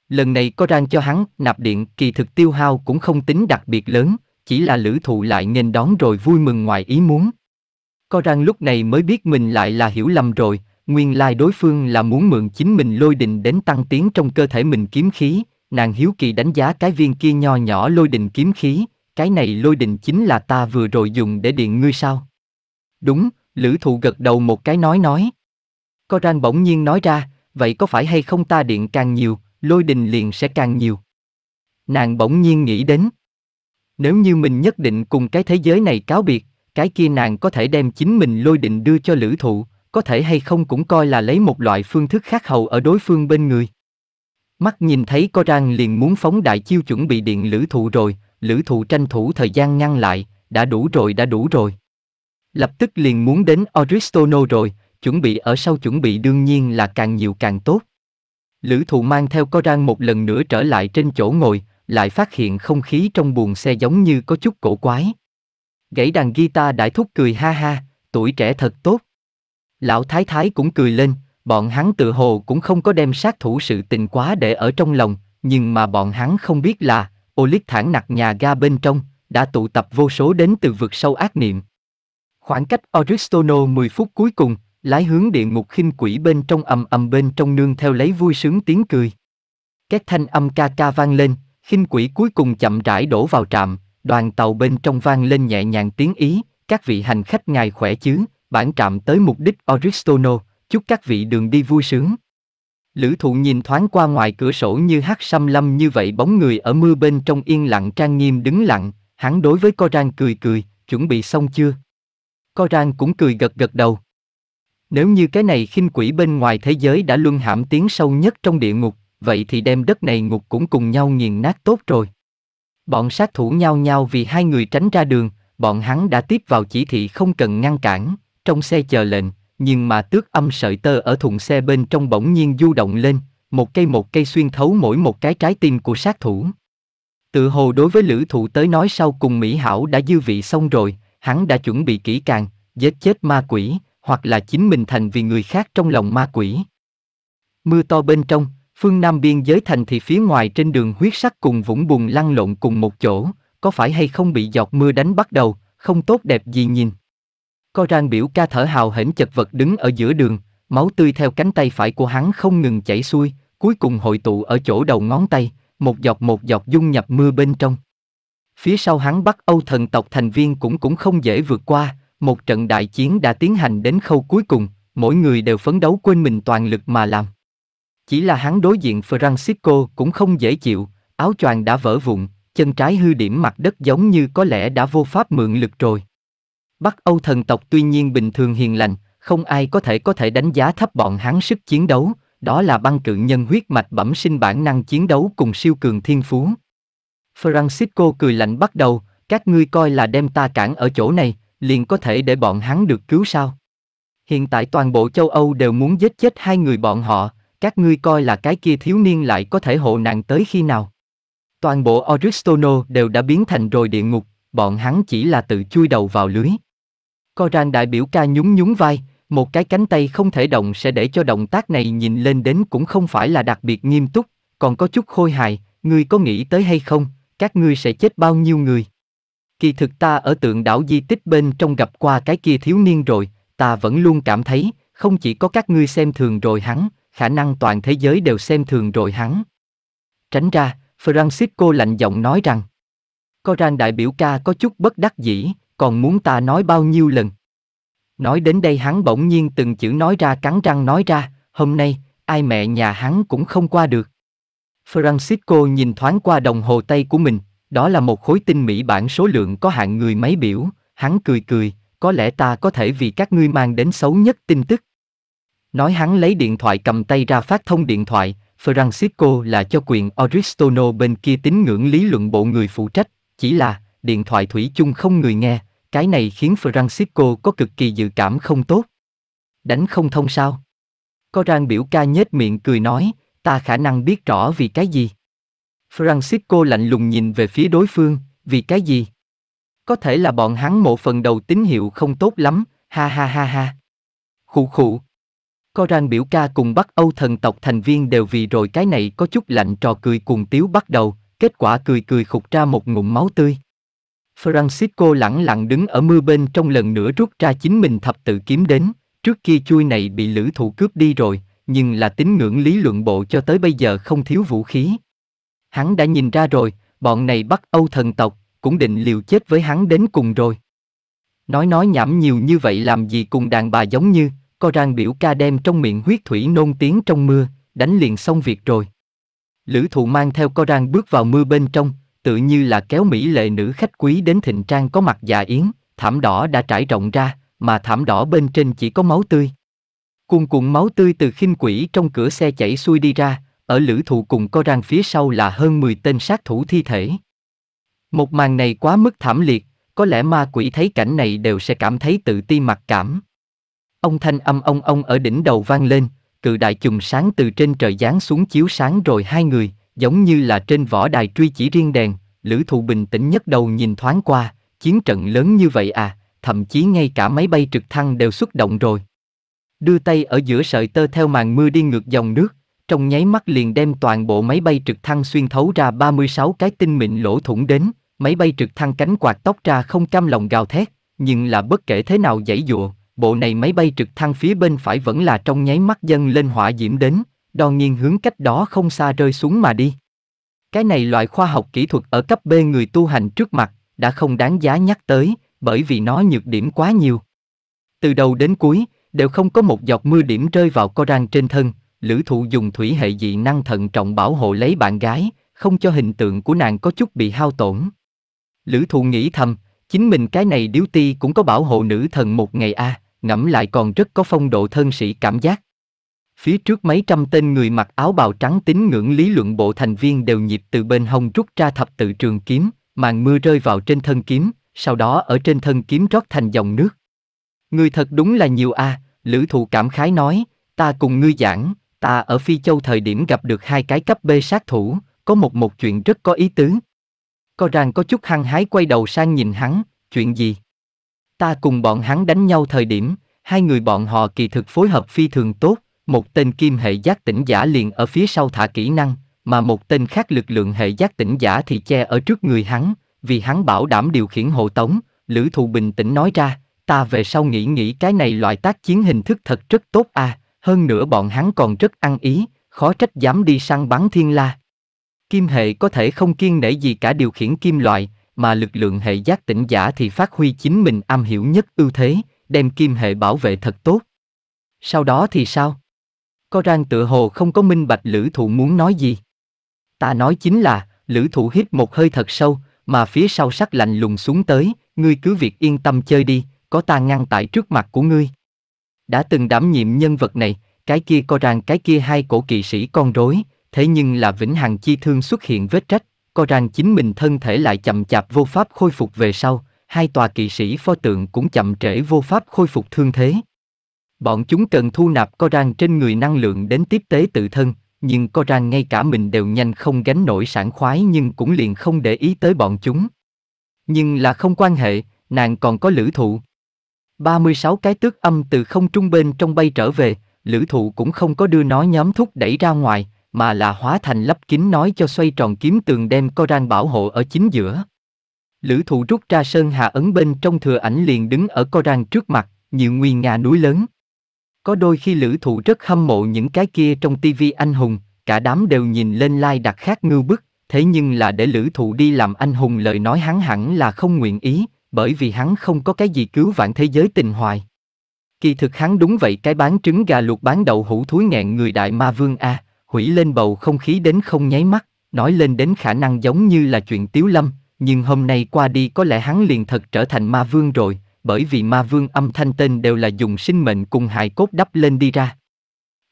Lần này có rang cho hắn, nạp điện, kỳ thực tiêu hao cũng không tính đặc biệt lớn, chỉ là lữ thụ lại nghênh đón rồi vui mừng ngoài ý muốn. Có rang lúc này mới biết mình lại là hiểu lầm rồi, nguyên lai đối phương là muốn mượn chính mình lôi đình đến tăng tiến trong cơ thể mình kiếm khí, nàng hiếu kỳ đánh giá cái viên kia nho nhỏ lôi đình kiếm khí, cái này lôi đình chính là ta vừa rồi dùng để điện ngươi sao? Đúng, lữ thụ gật đầu một cái nói nói. có Coran bỗng nhiên nói ra, vậy có phải hay không ta điện càng nhiều, lôi đình liền sẽ càng nhiều. Nàng bỗng nhiên nghĩ đến. Nếu như mình nhất định cùng cái thế giới này cáo biệt, cái kia nàng có thể đem chính mình lôi định đưa cho lữ thụ, có thể hay không cũng coi là lấy một loại phương thức khác hầu ở đối phương bên người. Mắt nhìn thấy có răng liền muốn phóng đại chiêu chuẩn bị điện lữ thụ rồi, lữ thụ tranh thủ thời gian ngăn lại, đã đủ rồi đã đủ rồi. Lập tức liền muốn đến Aristono rồi, chuẩn bị ở sau chuẩn bị đương nhiên là càng nhiều càng tốt. Lữ thụ mang theo có rang một lần nữa trở lại trên chỗ ngồi, lại phát hiện không khí trong buồng xe giống như có chút cổ quái. Gãy đàn guitar đại thúc cười ha ha, tuổi trẻ thật tốt. Lão thái thái cũng cười lên, bọn hắn tự hồ cũng không có đem sát thủ sự tình quá để ở trong lòng, nhưng mà bọn hắn không biết là, Olip thẳng nặc nhà ga bên trong, đã tụ tập vô số đến từ vực sâu ác niệm. Khoảng cách Oristono 10 phút cuối cùng, lái hướng địa ngục khinh quỷ bên trong ầm ầm bên trong nương theo lấy vui sướng tiếng cười. Các thanh âm ca ca vang lên, khinh quỷ cuối cùng chậm rãi đổ vào trạm, đoàn tàu bên trong vang lên nhẹ nhàng tiếng Ý, các vị hành khách ngài khỏe chứ, bản trạm tới mục đích Oristono, chúc các vị đường đi vui sướng. Lữ thụ nhìn thoáng qua ngoài cửa sổ như hát xăm lâm như vậy bóng người ở mưa bên trong yên lặng trang nghiêm đứng lặng, hắn đối với co rang cười cười, chuẩn bị xong chưa? Co rang cũng cười gật gật đầu. Nếu như cái này khinh quỷ bên ngoài thế giới đã luân hãm tiếng sâu nhất trong địa ngục, vậy thì đem đất này ngục cũng cùng nhau nghiền nát tốt rồi. Bọn sát thủ nhau nhau vì hai người tránh ra đường, bọn hắn đã tiếp vào chỉ thị không cần ngăn cản, trong xe chờ lệnh, nhưng mà tước âm sợi tơ ở thùng xe bên trong bỗng nhiên du động lên, một cây một cây xuyên thấu mỗi một cái trái tim của sát thủ. Tự hồ đối với lữ thụ tới nói sau cùng Mỹ Hảo đã dư vị xong rồi, hắn đã chuẩn bị kỹ càng, giết chết ma quỷ, hoặc là chính mình thành vì người khác trong lòng ma quỷ. Mưa to bên trong, phương Nam biên giới thành thì phía ngoài trên đường huyết sắc cùng vũng bùn lăn lộn cùng một chỗ, có phải hay không bị giọt mưa đánh bắt đầu, không tốt đẹp gì nhìn. Co rang biểu ca thở hào hển chật vật đứng ở giữa đường, máu tươi theo cánh tay phải của hắn không ngừng chảy xuôi, cuối cùng hội tụ ở chỗ đầu ngón tay, một giọt một giọt dung nhập mưa bên trong. Phía sau hắn bắt Âu thần tộc thành viên cũng cũng không dễ vượt qua, một trận đại chiến đã tiến hành đến khâu cuối cùng, mỗi người đều phấn đấu quên mình toàn lực mà làm. Chỉ là hắn đối diện Francisco cũng không dễ chịu, áo choàng đã vỡ vụn, chân trái hư điểm mặt đất giống như có lẽ đã vô pháp mượn lực rồi. Bắc Âu thần tộc tuy nhiên bình thường hiền lành, không ai có thể có thể đánh giá thấp bọn hắn sức chiến đấu, đó là băng cự nhân huyết mạch bẩm sinh bản năng chiến đấu cùng siêu cường thiên phú. Francisco cười lạnh bắt đầu, các ngươi coi là đem ta cản ở chỗ này, liền có thể để bọn hắn được cứu sao? Hiện tại toàn bộ châu Âu đều muốn giết chết hai người bọn họ, các ngươi coi là cái kia thiếu niên lại có thể hộ nạn tới khi nào? Toàn bộ Oristono đều đã biến thành rồi địa ngục, bọn hắn chỉ là tự chui đầu vào lưới. Coran đại biểu ca nhún nhún vai, một cái cánh tay không thể động sẽ để cho động tác này nhìn lên đến cũng không phải là đặc biệt nghiêm túc, còn có chút khôi hài, ngươi có nghĩ tới hay không, các ngươi sẽ chết bao nhiêu người. Kỳ thực ta ở tượng đảo di tích bên trong gặp qua cái kia thiếu niên rồi, ta vẫn luôn cảm thấy, không chỉ có các ngươi xem thường rồi hắn, khả năng toàn thế giới đều xem thường rồi hắn. Tránh ra, Francisco lạnh giọng nói rằng, Coran đại biểu ca có chút bất đắc dĩ, còn muốn ta nói bao nhiêu lần. Nói đến đây hắn bỗng nhiên từng chữ nói ra cắn răng nói ra, hôm nay, ai mẹ nhà hắn cũng không qua được. Francisco nhìn thoáng qua đồng hồ tay của mình, đó là một khối tinh mỹ bản số lượng có hạn người máy biểu, hắn cười cười, có lẽ ta có thể vì các ngươi mang đến xấu nhất tin tức. Nói hắn lấy điện thoại cầm tay ra phát thông điện thoại, Francisco là cho quyền Oristono bên kia tín ngưỡng lý luận bộ người phụ trách, chỉ là, điện thoại thủy chung không người nghe, cái này khiến Francisco có cực kỳ dự cảm không tốt. Đánh không thông sao? Có rang biểu ca nhếch miệng cười nói, ta khả năng biết rõ vì cái gì. Francisco lạnh lùng nhìn về phía đối phương, vì cái gì? Có thể là bọn hắn một phần đầu tín hiệu không tốt lắm, ha ha ha ha. Khụ khụ. Có rang biểu ca cùng Bắc Âu thần tộc thành viên đều vì rồi cái này có chút lạnh trò cười cùng tiếu bắt đầu, kết quả cười cười khục ra một ngụm máu tươi. Francisco lẳng lặng đứng ở mưa bên trong lần nữa rút ra chính mình thập tự kiếm đến, trước kia chui này bị lữ thủ cướp đi rồi, nhưng là tín ngưỡng lý luận bộ cho tới bây giờ không thiếu vũ khí. Hắn đã nhìn ra rồi, bọn này bắt Âu thần tộc, cũng định liều chết với hắn đến cùng rồi. Nói nói nhảm nhiều như vậy làm gì cùng đàn bà giống như, co rang biểu ca đem trong miệng huyết thủy nôn tiếng trong mưa, đánh liền xong việc rồi. Lữ thụ mang theo co rang bước vào mưa bên trong, tự như là kéo mỹ lệ nữ khách quý đến thịnh trang có mặt già yến, thảm đỏ đã trải rộng ra, mà thảm đỏ bên trên chỉ có máu tươi. Cuồn cuộn máu tươi từ khinh quỷ trong cửa xe chảy xuôi đi ra, ở lữ thụ cùng co rang phía sau là hơn 10 tên sát thủ thi thể. Một màn này quá mức thảm liệt, có lẽ ma quỷ thấy cảnh này đều sẽ cảm thấy tự ti mặc cảm. Ông thanh âm ông ông ở đỉnh đầu vang lên, cự đại chùm sáng từ trên trời giáng xuống chiếu sáng rồi hai người, giống như là trên võ đài truy chỉ riêng đèn, Lữ Thụ bình tĩnh nhất đầu nhìn thoáng qua, chiến trận lớn như vậy à, thậm chí ngay cả máy bay trực thăng đều xuất động rồi. Đưa tay ở giữa sợi tơ theo màn mưa đi ngược dòng nước, trong nháy mắt liền đem toàn bộ máy bay trực thăng xuyên thấu ra 36 cái tinh mịn lỗ thủng đến, máy bay trực thăng cánh quạt tóc ra không cam lòng gào thét, nhưng là bất kể thế nào dãy dụa, bộ này máy bay trực thăng phía bên phải vẫn là trong nháy mắt dâng lên hỏa diễm đến, đo nhiên hướng cách đó không xa rơi xuống mà đi. Cái này loại khoa học kỹ thuật ở cấp B người tu hành trước mặt, đã không đáng giá nhắc tới, bởi vì nó nhược điểm quá nhiều. Từ đầu đến cuối, đều không có một giọt mưa điểm rơi vào Coran trên thân, lữ thụ dùng thủy hệ dị năng thận trọng bảo hộ lấy bạn gái, không cho hình tượng của nàng có chút bị hao tổn. Lữ thụ nghĩ thầm, chính mình cái này điếu ti cũng có bảo hộ nữ thần một ngày a à, ngẫm lại còn rất có phong độ thân sĩ cảm giác. Phía trước mấy trăm tên người mặc áo bào trắng tín ngưỡng lý luận bộ thành viên đều nhịp từ bên hông rút ra thập tự trường kiếm, màn mưa rơi vào trên thân kiếm, sau đó ở trên thân kiếm rót thành dòng nước. Người thật đúng là nhiều a, à, lữ thụ cảm khái nói, ta cùng ngươi giảng, ta ở Phi Châu thời điểm gặp được hai cái cấp B sát thủ, có một một chuyện rất có ý tứ. Có rằng có chút hăng hái quay đầu sang nhìn hắn, chuyện gì? Ta cùng bọn hắn đánh nhau thời điểm, hai người bọn họ kỳ thực phối hợp phi thường tốt, một tên kim hệ giác tỉnh giả liền ở phía sau thả kỹ năng, mà một tên khác lực lượng hệ giác tỉnh giả thì che ở trước người hắn, vì hắn bảo đảm điều khiển hộ tống, Lữ thù bình tĩnh nói ra, ta về sau nghĩ nghĩ cái này loại tác chiến hình thức thật rất tốt à, hơn nữa bọn hắn còn rất ăn ý, khó trách dám đi săn bắn thiên la. Kim hệ có thể không kiên nể gì cả điều khiển kim loại, mà lực lượng hệ giác tỉnh giả thì phát huy chính mình am hiểu nhất ưu thế, đem kim hệ bảo vệ thật tốt. Sau đó thì sao? có rang tựa hồ không có minh bạch lữ thụ muốn nói gì. Ta nói chính là, lữ thụ hít một hơi thật sâu, mà phía sau sắc lạnh lùng xuống tới, ngươi cứ việc yên tâm chơi đi, có ta ngăn tại trước mặt của ngươi. Đã từng đảm nhiệm nhân vật này, cái kia có rằng cái kia hai cổ kỵ sĩ con rối, thế nhưng là vĩnh hằng chi thương xuất hiện vết trách, có rằng chính mình thân thể lại chậm chạp vô pháp khôi phục về sau, hai tòa kỵ sĩ pho tượng cũng chậm trễ vô pháp khôi phục thương thế. Bọn chúng cần thu nạp co rang trên người năng lượng đến tiếp tế tự thân, nhưng co rang ngay cả mình đều nhanh không gánh nổi sản khoái nhưng cũng liền không để ý tới bọn chúng. Nhưng là không quan hệ, nàng còn có lữ thụ. 36 cái tước âm từ không trung bên trong bay trở về, lữ thụ cũng không có đưa nó nhóm thúc đẩy ra ngoài, mà là hóa thành lấp kín nói cho xoay tròn kiếm tường đem rang bảo hộ ở chính giữa. Lữ thụ rút ra sơn hà ấn bên trong thừa ảnh liền đứng ở co rang trước mặt, nhiều nguyên ngà núi lớn. Có đôi khi lữ thụ rất hâm mộ những cái kia trong tivi anh hùng, cả đám đều nhìn lên lai like đặc khác ngưu bức, thế nhưng là để lữ thụ đi làm anh hùng lời nói hắn hẳn là không nguyện ý, bởi vì hắn không có cái gì cứu vãn thế giới tình hoài. Kỳ thực hắn đúng vậy cái bán trứng gà luộc bán đậu hũ thúi nghẹn người đại ma vương A, hủy lên bầu không khí đến không nháy mắt, nói lên đến khả năng giống như là chuyện tiếu lâm, nhưng hôm nay qua đi có lẽ hắn liền thật trở thành ma vương rồi, bởi vì ma vương âm thanh tên đều là dùng sinh mệnh cùng hài cốt đắp lên đi ra.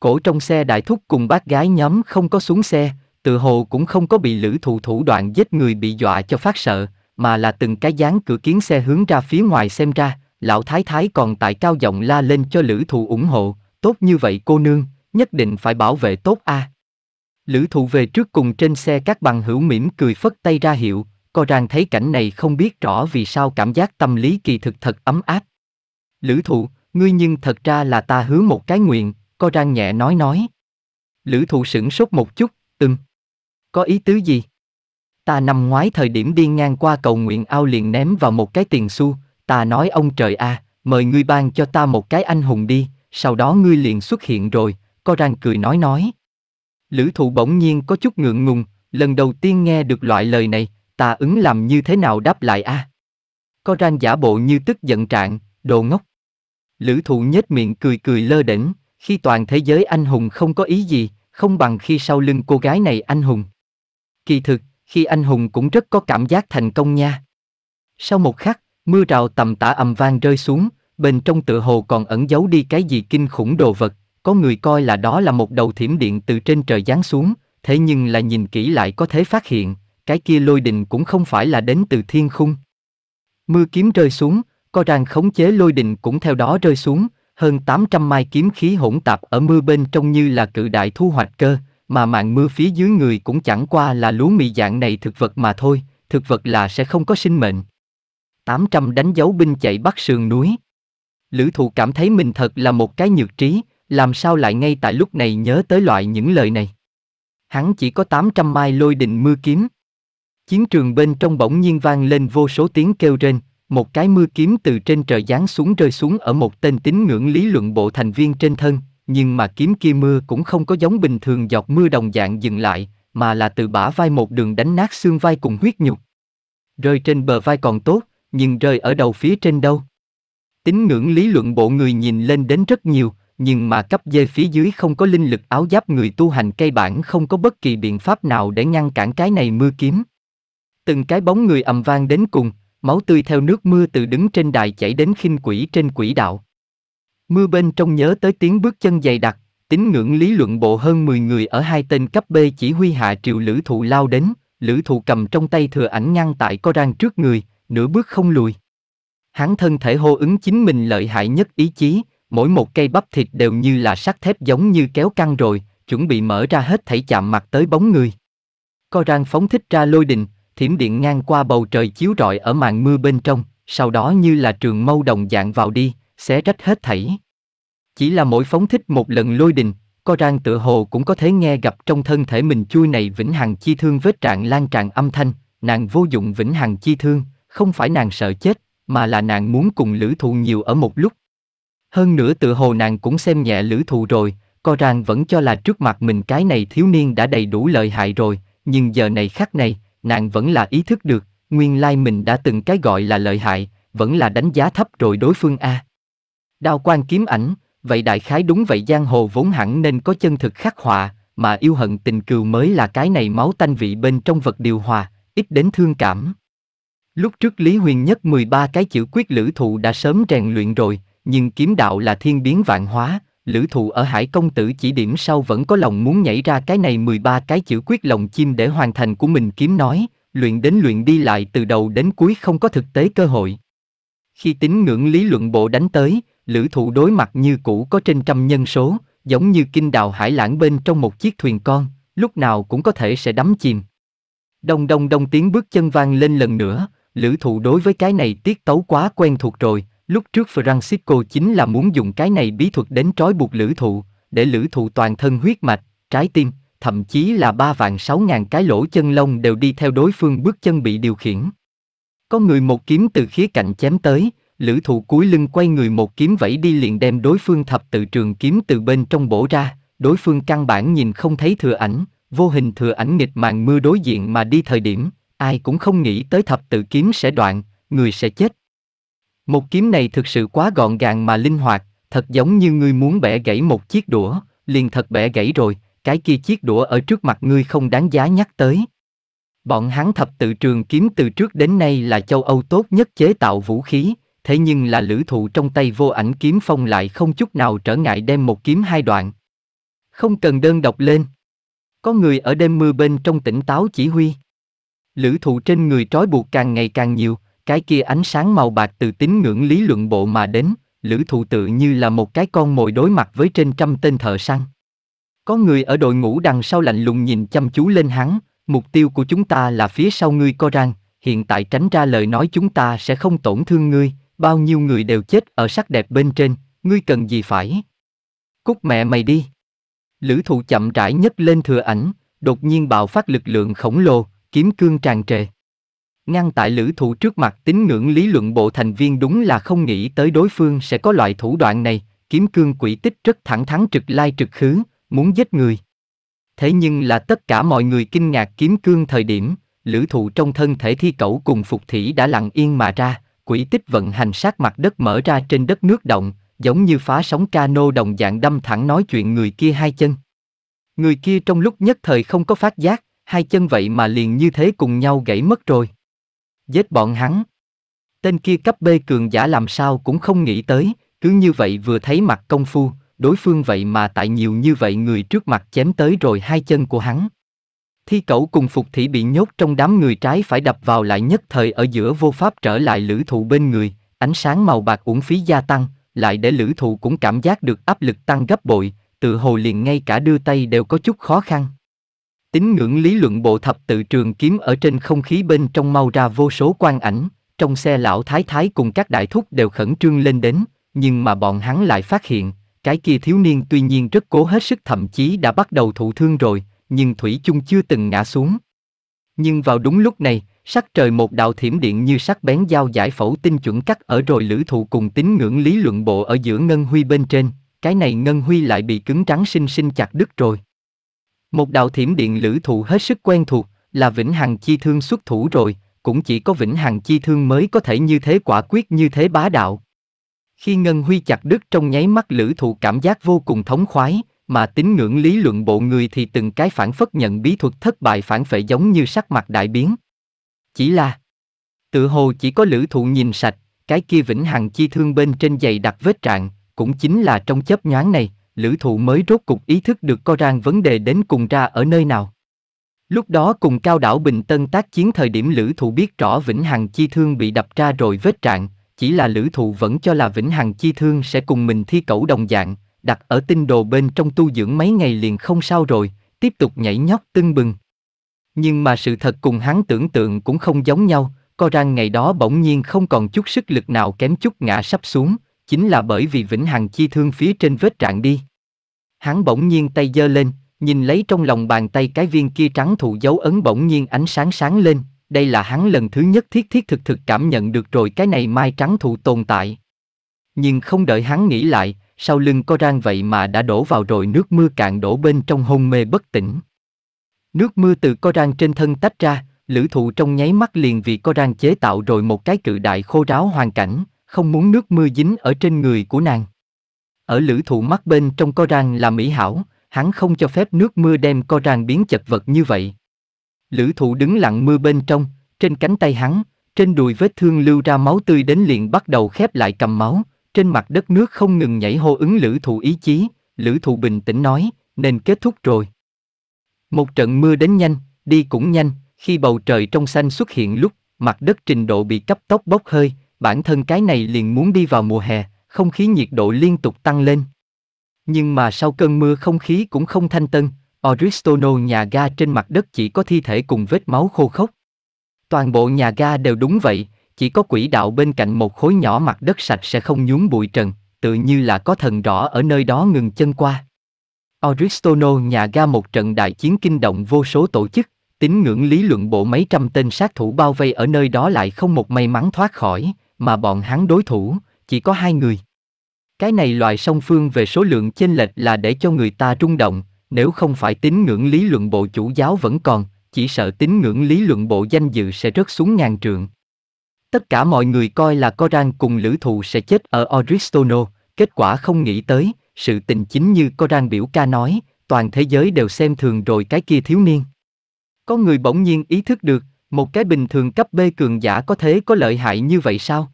Cổ trong xe đại thúc cùng bác gái nhóm không có xuống xe, tự hồ cũng không có bị lữ thụ thủ đoạn giết người bị dọa cho phát sợ, mà là từng cái dáng cửa kiến xe hướng ra phía ngoài xem ra, lão thái thái còn tại cao giọng la lên cho lữ thụ ủng hộ, tốt như vậy cô nương, nhất định phải bảo vệ tốt a Lữ thụ về trước cùng trên xe các bằng hữu mỉm cười phất tay ra hiệu, Cô Rang thấy cảnh này không biết rõ vì sao cảm giác tâm lý kỳ thực thật ấm áp. Lữ thụ, ngươi nhưng thật ra là ta hứa một cái nguyện, cô Rang nhẹ nói nói. Lữ thụ sửng sốt một chút, từng, Có ý tứ gì? Ta năm ngoái thời điểm đi ngang qua cầu nguyện ao liền ném vào một cái tiền xu, ta nói ông trời a, à, mời ngươi ban cho ta một cái anh hùng đi, sau đó ngươi liền xuất hiện rồi, Cô răng cười nói nói. Lữ thụ bỗng nhiên có chút ngượng ngùng, lần đầu tiên nghe được loại lời này, ta ứng làm như thế nào đáp lại a? À? Coran giả bộ như tức giận trạng, đồ ngốc. Lữ thụ nhếch miệng cười cười lơ đỉnh, khi toàn thế giới anh hùng không có ý gì, không bằng khi sau lưng cô gái này anh hùng. Kỳ thực, khi anh hùng cũng rất có cảm giác thành công nha. Sau một khắc, mưa rào tầm tả ầm vang rơi xuống, bên trong tựa hồ còn ẩn giấu đi cái gì kinh khủng đồ vật, có người coi là đó là một đầu thiểm điện từ trên trời giáng xuống, thế nhưng là nhìn kỹ lại có thể phát hiện, cái kia lôi đình cũng không phải là đến từ thiên khung. Mưa kiếm rơi xuống, co ràng khống chế lôi đình cũng theo đó rơi xuống, hơn 800 mai kiếm khí hỗn tạp ở mưa bên trong như là cự đại thu hoạch cơ, mà mạng mưa phía dưới người cũng chẳng qua là lúa mì dạng này thực vật mà thôi, thực vật là sẽ không có sinh mệnh. 800 đánh dấu binh chạy bắt sườn núi. Lữ thụ cảm thấy mình thật là một cái nhược trí, làm sao lại ngay tại lúc này nhớ tới loại những lời này. Hắn chỉ có 800 mai lôi đình mưa kiếm. Chiến trường bên trong bỗng nhiên vang lên vô số tiếng kêu rên, một cái mưa kiếm từ trên trời giáng xuống rơi xuống ở một tên tín ngưỡng lý luận bộ thành viên trên thân, nhưng mà kiếm kia mưa cũng không có giống bình thường giọt mưa đồng dạng dừng lại, mà là từ bả vai một đường đánh nát xương vai cùng huyết nhục. Rơi trên bờ vai còn tốt, nhưng rơi ở đầu phía trên đâu. Tín ngưỡng lý luận bộ người nhìn lên đến rất nhiều, nhưng mà cấp dê phía dưới không có linh lực áo giáp người tu hành cây bản không có bất kỳ biện pháp nào để ngăn cản cái này mưa kiếm. Từng cái bóng người ầm vang đến cùng, máu tươi theo nước mưa từ đứng trên đài chảy đến khinh quỷ trên quỷ đạo. Mưa bên trong nhớ tới tiếng bước chân dày đặc, tín ngưỡng lý luận bộ hơn 10 người ở hai tên cấp B chỉ huy hạ triệu lữ thụ lao đến, lữ thụ cầm trong tay thừa ảnh ngăn tại co rang trước người, nửa bước không lùi. Hắn thân thể hô ứng chính mình lợi hại nhất ý chí, mỗi một cây bắp thịt đều như là sắt thép giống như kéo căng rồi, chuẩn bị mở ra hết thảy chạm mặt tới bóng người. Co rang phóng thích ra lôi đình, thiểm điện ngang qua bầu trời chiếu rọi ở màn mưa bên trong, sau đó như là trường mâu đồng dạng vào đi, xé rách hết thảy. Chỉ là mỗi phóng thích một lần lôi đình, co rang tựa hồ cũng có thể nghe gặp trong thân thể mình chui này vĩnh hằng chi thương vết trạng lan tràn âm thanh, nàng vô dụng vĩnh hằng chi thương, không phải nàng sợ chết, mà là nàng muốn cùng lữ thù nhiều ở một lúc. Hơn nữa tự hồ nàng cũng xem nhẹ lữ thù rồi, co rang vẫn cho là trước mặt mình cái này thiếu niên đã đầy đủ lợi hại rồi, nhưng giờ này khắc này, nàng vẫn là ý thức được, nguyên lai mình đã từng cái gọi là lợi hại, vẫn là đánh giá thấp rồi đối phương A. Đao quan kiếm ảnh, vậy đại khái đúng vậy giang hồ vốn hẳn nên có chân thực khắc họa, mà yêu hận tình cừu mới là cái này máu tanh vị bên trong vật điều hòa, ít đến thương cảm. Lúc trước Lý Huyền nhất 13 cái chữ quyết lữ thụ đã sớm rèn luyện rồi, nhưng kiếm đạo là thiên biến vạn hóa, lữ thụ ở Hải Công Tử chỉ điểm sau vẫn có lòng muốn nhảy ra cái này 13 cái chữ quyết lòng chim để hoàn thành của mình kiếm nói, luyện đến luyện đi lại từ đầu đến cuối không có thực tế cơ hội. Khi tính ngưỡng lý luận bộ đánh tới, lữ thụ đối mặt như cũ có trên trăm nhân số, giống như kinh đào hải lãng bên trong một chiếc thuyền con, lúc nào cũng có thể sẽ đắm chìm. Đông đông đông tiếng bước chân vang lên lần nữa, lữ thụ đối với cái này tiết tấu quá quen thuộc rồi, Lúc trước Francisco chính là muốn dùng cái này bí thuật đến trói buộc lữ thụ, để lữ thụ toàn thân huyết mạch, trái tim, thậm chí là ba vạn sáu ngàn cái lỗ chân lông đều đi theo đối phương bước chân bị điều khiển. Có người một kiếm từ khía cạnh chém tới, lữ thụ cuối lưng quay người một kiếm vẫy đi liền đem đối phương thập tự trường kiếm từ bên trong bổ ra, đối phương căn bản nhìn không thấy thừa ảnh, vô hình thừa ảnh nghịch màn mưa đối diện mà đi thời điểm, ai cũng không nghĩ tới thập tự kiếm sẽ đoạn, người sẽ chết, một kiếm này thực sự quá gọn gàng mà linh hoạt, thật giống như ngươi muốn bẻ gãy một chiếc đũa, liền thật bẻ gãy rồi, cái kia chiếc đũa ở trước mặt ngươi không đáng giá nhắc tới. Bọn hắn thập tự trường kiếm từ trước đến nay là châu Âu tốt nhất chế tạo vũ khí, thế nhưng là lữ thụ trong tay vô ảnh kiếm phong lại không chút nào trở ngại đem một kiếm hai đoạn. Không cần đơn độc lên. Có người ở đêm mưa bên trong tỉnh táo chỉ huy. Lữ thụ trên người trói buộc càng ngày càng nhiều, cái kia ánh sáng màu bạc từ tín ngưỡng lý luận bộ mà đến, lữ thụ tự như là một cái con mồi đối mặt với trên trăm tên thợ săn. Có người ở đội ngũ đằng sau lạnh lùng nhìn chăm chú lên hắn, mục tiêu của chúng ta là phía sau ngươi co răng, hiện tại tránh ra lời nói chúng ta sẽ không tổn thương ngươi, bao nhiêu người đều chết ở sắc đẹp bên trên, ngươi cần gì phải. Cút mẹ mày đi. Lữ thụ chậm rãi nhất lên thừa ảnh, đột nhiên bạo phát lực lượng khổng lồ, kiếm cương tràn trề ngăn tại lữ thủ trước mặt tín ngưỡng lý luận bộ thành viên đúng là không nghĩ tới đối phương sẽ có loại thủ đoạn này, kiếm cương quỷ tích rất thẳng thắn trực lai trực khứ, muốn giết người. Thế nhưng là tất cả mọi người kinh ngạc kiếm cương thời điểm, lữ thụ trong thân thể thi cẩu cùng phục thủy đã lặng yên mà ra, quỷ tích vận hành sát mặt đất mở ra trên đất nước động, giống như phá sóng cano đồng dạng đâm thẳng nói chuyện người kia hai chân. Người kia trong lúc nhất thời không có phát giác, hai chân vậy mà liền như thế cùng nhau gãy mất rồi giết bọn hắn. Tên kia cấp B cường giả làm sao cũng không nghĩ tới, cứ như vậy vừa thấy mặt công phu, đối phương vậy mà tại nhiều như vậy người trước mặt chém tới rồi hai chân của hắn. Thi cẩu cùng phục thị bị nhốt trong đám người trái phải đập vào lại nhất thời ở giữa vô pháp trở lại lữ thụ bên người, ánh sáng màu bạc uổng phí gia tăng, lại để lữ thụ cũng cảm giác được áp lực tăng gấp bội, tự hồ liền ngay cả đưa tay đều có chút khó khăn. Tín ngưỡng lý luận bộ thập tự trường kiếm ở trên không khí bên trong mau ra vô số quan ảnh, trong xe lão thái thái cùng các đại thúc đều khẩn trương lên đến, nhưng mà bọn hắn lại phát hiện, cái kia thiếu niên tuy nhiên rất cố hết sức thậm chí đã bắt đầu thụ thương rồi, nhưng Thủy chung chưa từng ngã xuống. Nhưng vào đúng lúc này, sắc trời một đạo thiểm điện như sắc bén dao giải phẫu tinh chuẩn cắt ở rồi lữ thụ cùng tín ngưỡng lý luận bộ ở giữa ngân huy bên trên, cái này ngân huy lại bị cứng trắng sinh sinh chặt đứt rồi. Một đạo thiểm điện lữ thụ hết sức quen thuộc, là Vĩnh Hằng Chi Thương xuất thủ rồi, cũng chỉ có Vĩnh Hằng Chi Thương mới có thể như thế quả quyết như thế bá đạo. Khi Ngân Huy chặt đứt trong nháy mắt lữ thụ cảm giác vô cùng thống khoái, mà tín ngưỡng lý luận bộ người thì từng cái phản phất nhận bí thuật thất bại phản phệ giống như sắc mặt đại biến. Chỉ là, tự hồ chỉ có lữ thụ nhìn sạch, cái kia Vĩnh Hằng Chi Thương bên trên giày đặt vết trạng, cũng chính là trong chớp nhoáng này, lữ thụ mới rốt cục ý thức được co rang vấn đề đến cùng ra ở nơi nào. Lúc đó cùng cao đảo Bình Tân tác chiến thời điểm lữ thụ biết rõ Vĩnh Hằng Chi Thương bị đập ra rồi vết trạng, chỉ là lữ thụ vẫn cho là Vĩnh Hằng Chi Thương sẽ cùng mình thi cẩu đồng dạng, đặt ở tinh đồ bên trong tu dưỡng mấy ngày liền không sao rồi, tiếp tục nhảy nhót tưng bừng. Nhưng mà sự thật cùng hắn tưởng tượng cũng không giống nhau, co rang ngày đó bỗng nhiên không còn chút sức lực nào kém chút ngã sắp xuống, chính là bởi vì vĩnh hằng chi thương phía trên vết trạng đi. Hắn bỗng nhiên tay giơ lên, nhìn lấy trong lòng bàn tay cái viên kia trắng thụ dấu ấn bỗng nhiên ánh sáng sáng lên, đây là hắn lần thứ nhất thiết thiết thực thực cảm nhận được rồi cái này mai trắng thụ tồn tại. Nhưng không đợi hắn nghĩ lại, sau lưng có rang vậy mà đã đổ vào rồi nước mưa cạn đổ bên trong hôn mê bất tỉnh. Nước mưa từ có rang trên thân tách ra, lữ thụ trong nháy mắt liền vì có rang chế tạo rồi một cái cự đại khô ráo hoàn cảnh, không muốn nước mưa dính ở trên người của nàng. Ở lữ thụ mắt bên trong co rang là mỹ hảo, hắn không cho phép nước mưa đem co rang biến chật vật như vậy. Lữ thụ đứng lặng mưa bên trong, trên cánh tay hắn, trên đùi vết thương lưu ra máu tươi đến liền bắt đầu khép lại cầm máu, trên mặt đất nước không ngừng nhảy hô ứng lữ thụ ý chí, lữ thụ bình tĩnh nói, nên kết thúc rồi. Một trận mưa đến nhanh, đi cũng nhanh, khi bầu trời trong xanh xuất hiện lúc, mặt đất trình độ bị cấp tốc bốc hơi, bản thân cái này liền muốn đi vào mùa hè, không khí nhiệt độ liên tục tăng lên. Nhưng mà sau cơn mưa không khí cũng không thanh tân, Oristono nhà ga trên mặt đất chỉ có thi thể cùng vết máu khô khốc. Toàn bộ nhà ga đều đúng vậy, chỉ có quỹ đạo bên cạnh một khối nhỏ mặt đất sạch sẽ không nhún bụi trần, tự như là có thần rõ ở nơi đó ngừng chân qua. Oristono nhà ga một trận đại chiến kinh động vô số tổ chức, tín ngưỡng lý luận bộ mấy trăm tên sát thủ bao vây ở nơi đó lại không một may mắn thoát khỏi, mà bọn hắn đối thủ chỉ có hai người. Cái này loại song phương về số lượng chênh lệch là để cho người ta rung động, nếu không phải tín ngưỡng lý luận bộ chủ giáo vẫn còn, chỉ sợ tín ngưỡng lý luận bộ danh dự sẽ rớt xuống ngàn trượng. Tất cả mọi người coi là Coran cùng lữ thù sẽ chết ở Oristono, kết quả không nghĩ tới, sự tình chính như Coran biểu ca nói, toàn thế giới đều xem thường rồi cái kia thiếu niên. Có người bỗng nhiên ý thức được, một cái bình thường cấp B cường giả có thế có lợi hại như vậy sao?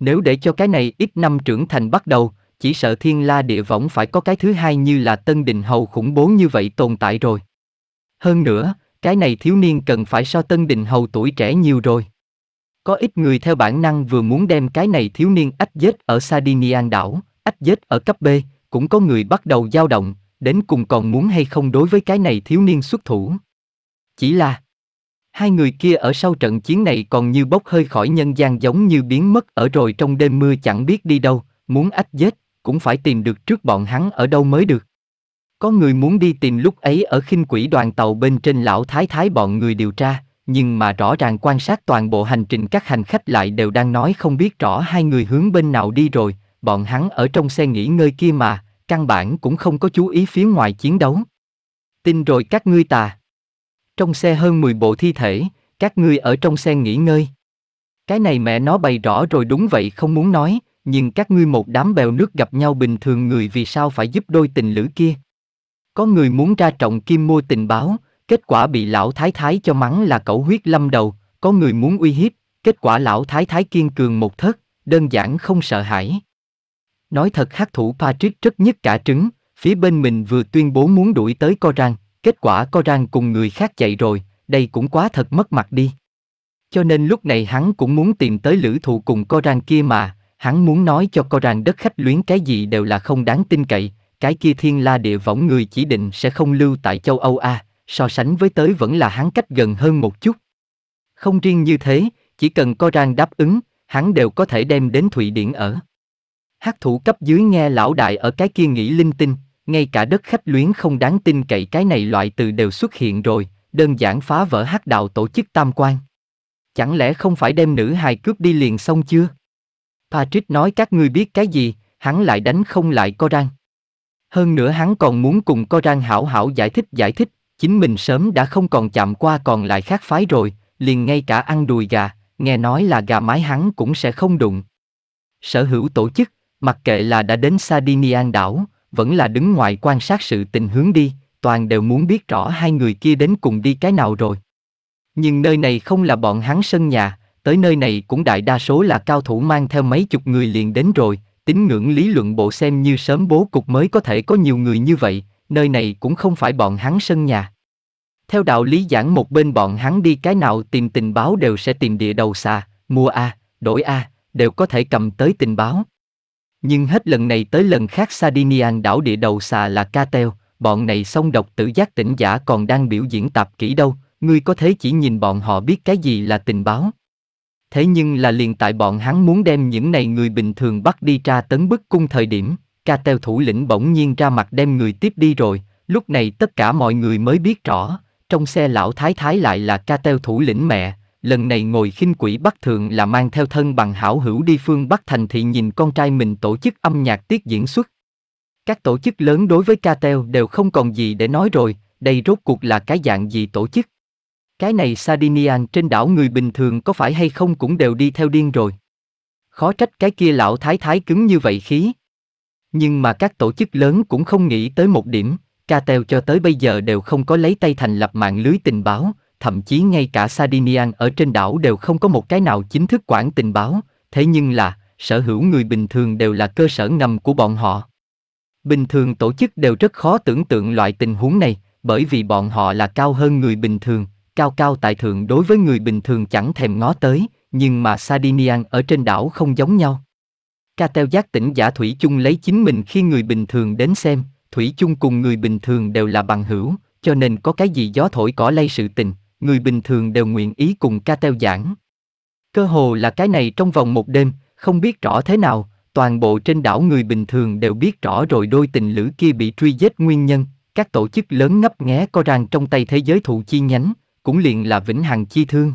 Nếu để cho cái này ít năm trưởng thành bắt đầu, chỉ sợ thiên la địa võng phải có cái thứ hai như là tân đình hầu khủng bố như vậy tồn tại rồi. Hơn nữa, cái này thiếu niên cần phải so tân đình hầu tuổi trẻ nhiều rồi. Có ít người theo bản năng vừa muốn đem cái này thiếu niên ách dết ở Sardinian đảo, ách dết ở cấp B, cũng có người bắt đầu dao động, đến cùng còn muốn hay không đối với cái này thiếu niên xuất thủ. Chỉ là Hai người kia ở sau trận chiến này còn như bốc hơi khỏi nhân gian giống như biến mất ở rồi trong đêm mưa chẳng biết đi đâu, muốn ách giết, cũng phải tìm được trước bọn hắn ở đâu mới được. Có người muốn đi tìm lúc ấy ở khinh quỷ đoàn tàu bên trên lão thái thái bọn người điều tra, nhưng mà rõ ràng quan sát toàn bộ hành trình các hành khách lại đều đang nói không biết rõ hai người hướng bên nào đi rồi, bọn hắn ở trong xe nghỉ ngơi kia mà, căn bản cũng không có chú ý phía ngoài chiến đấu. Tin rồi các ngươi tà. Trong xe hơn 10 bộ thi thể, các ngươi ở trong xe nghỉ ngơi. Cái này mẹ nó bày rõ rồi đúng vậy không muốn nói, nhưng các ngươi một đám bèo nước gặp nhau bình thường người vì sao phải giúp đôi tình lữ kia. Có người muốn ra trọng kim mua tình báo, kết quả bị lão thái thái cho mắng là cẩu huyết lâm đầu, có người muốn uy hiếp, kết quả lão thái thái kiên cường một thất, đơn giản không sợ hãi. Nói thật hát thủ Patrick rất nhất cả trứng, phía bên mình vừa tuyên bố muốn đuổi tới Coran, kết quả co rang cùng người khác chạy rồi, đây cũng quá thật mất mặt đi. Cho nên lúc này hắn cũng muốn tìm tới lữ thụ cùng co rang kia mà, hắn muốn nói cho co rang đất khách luyến cái gì đều là không đáng tin cậy, cái kia thiên la địa võng người chỉ định sẽ không lưu tại châu Âu A, so sánh với tới vẫn là hắn cách gần hơn một chút. Không riêng như thế, chỉ cần co rang đáp ứng, hắn đều có thể đem đến Thụy Điển ở. Hát thủ cấp dưới nghe lão đại ở cái kia nghĩ linh tinh, ngay cả đất khách luyến không đáng tin cậy cái này loại từ đều xuất hiện rồi, đơn giản phá vỡ hắc đạo tổ chức tam quan. Chẳng lẽ không phải đem nữ hài cướp đi liền xong chưa? Patrick nói các ngươi biết cái gì, hắn lại đánh không lại Co Coran. Hơn nữa hắn còn muốn cùng Co Coran hảo hảo giải thích giải thích, chính mình sớm đã không còn chạm qua còn lại khác phái rồi, liền ngay cả ăn đùi gà, nghe nói là gà mái hắn cũng sẽ không đụng. Sở hữu tổ chức, mặc kệ là đã đến Sardinian đảo, vẫn là đứng ngoài quan sát sự tình hướng đi, toàn đều muốn biết rõ hai người kia đến cùng đi cái nào rồi. Nhưng nơi này không là bọn hắn sân nhà, tới nơi này cũng đại đa số là cao thủ mang theo mấy chục người liền đến rồi, tính ngưỡng lý luận bộ xem như sớm bố cục mới có thể có nhiều người như vậy, nơi này cũng không phải bọn hắn sân nhà. Theo đạo lý giảng một bên bọn hắn đi cái nào tìm tình báo đều sẽ tìm địa đầu xa, mua A, đổi A, đều có thể cầm tới tình báo. Nhưng hết lần này tới lần khác Sardinian đảo địa đầu xà là ca teo, bọn này song độc tử giác tỉnh giả còn đang biểu diễn tạp kỹ đâu, ngươi có thể chỉ nhìn bọn họ biết cái gì là tình báo. Thế nhưng là liền tại bọn hắn muốn đem những này người bình thường bắt đi tra tấn bức cung thời điểm, ca teo thủ lĩnh bỗng nhiên ra mặt đem người tiếp đi rồi, lúc này tất cả mọi người mới biết rõ, trong xe lão thái thái lại là ca teo thủ lĩnh mẹ, lần này ngồi khinh quỷ Bắc Thượng là mang theo thân bằng hảo hữu đi phương Bắc Thành thị nhìn con trai mình tổ chức âm nhạc tiết diễn xuất. Các tổ chức lớn đối với ca teo đều không còn gì để nói rồi, đây rốt cuộc là cái dạng gì tổ chức. Cái này Sardinian trên đảo người bình thường có phải hay không cũng đều đi theo điên rồi. Khó trách cái kia lão thái thái cứng như vậy khí. Nhưng mà các tổ chức lớn cũng không nghĩ tới một điểm, ca teo cho tới bây giờ đều không có lấy tay thành lập mạng lưới tình báo, thậm chí ngay cả Sardinian ở trên đảo đều không có một cái nào chính thức quản tình báo, thế nhưng là, sở hữu người bình thường đều là cơ sở ngầm của bọn họ. Bình thường tổ chức đều rất khó tưởng tượng loại tình huống này, bởi vì bọn họ là cao hơn người bình thường, cao cao tại thượng đối với người bình thường chẳng thèm ngó tới, nhưng mà Sardinian ở trên đảo không giống nhau. Ca teo giác tỉnh giả Thủy chung lấy chính mình khi người bình thường đến xem, Thủy chung cùng người bình thường đều là bằng hữu, cho nên có cái gì gió thổi cỏ lay sự tình, người bình thường đều nguyện ý cùng ca teo giảng. Cơ hồ là cái này trong vòng một đêm, không biết rõ thế nào, toàn bộ trên đảo người bình thường đều biết rõ rồi đôi tình lữ kia bị truy giết nguyên nhân, các tổ chức lớn ngấp nghé co rằng trong tay thế giới thụ chi nhánh, cũng liền là vĩnh hằng chi thương.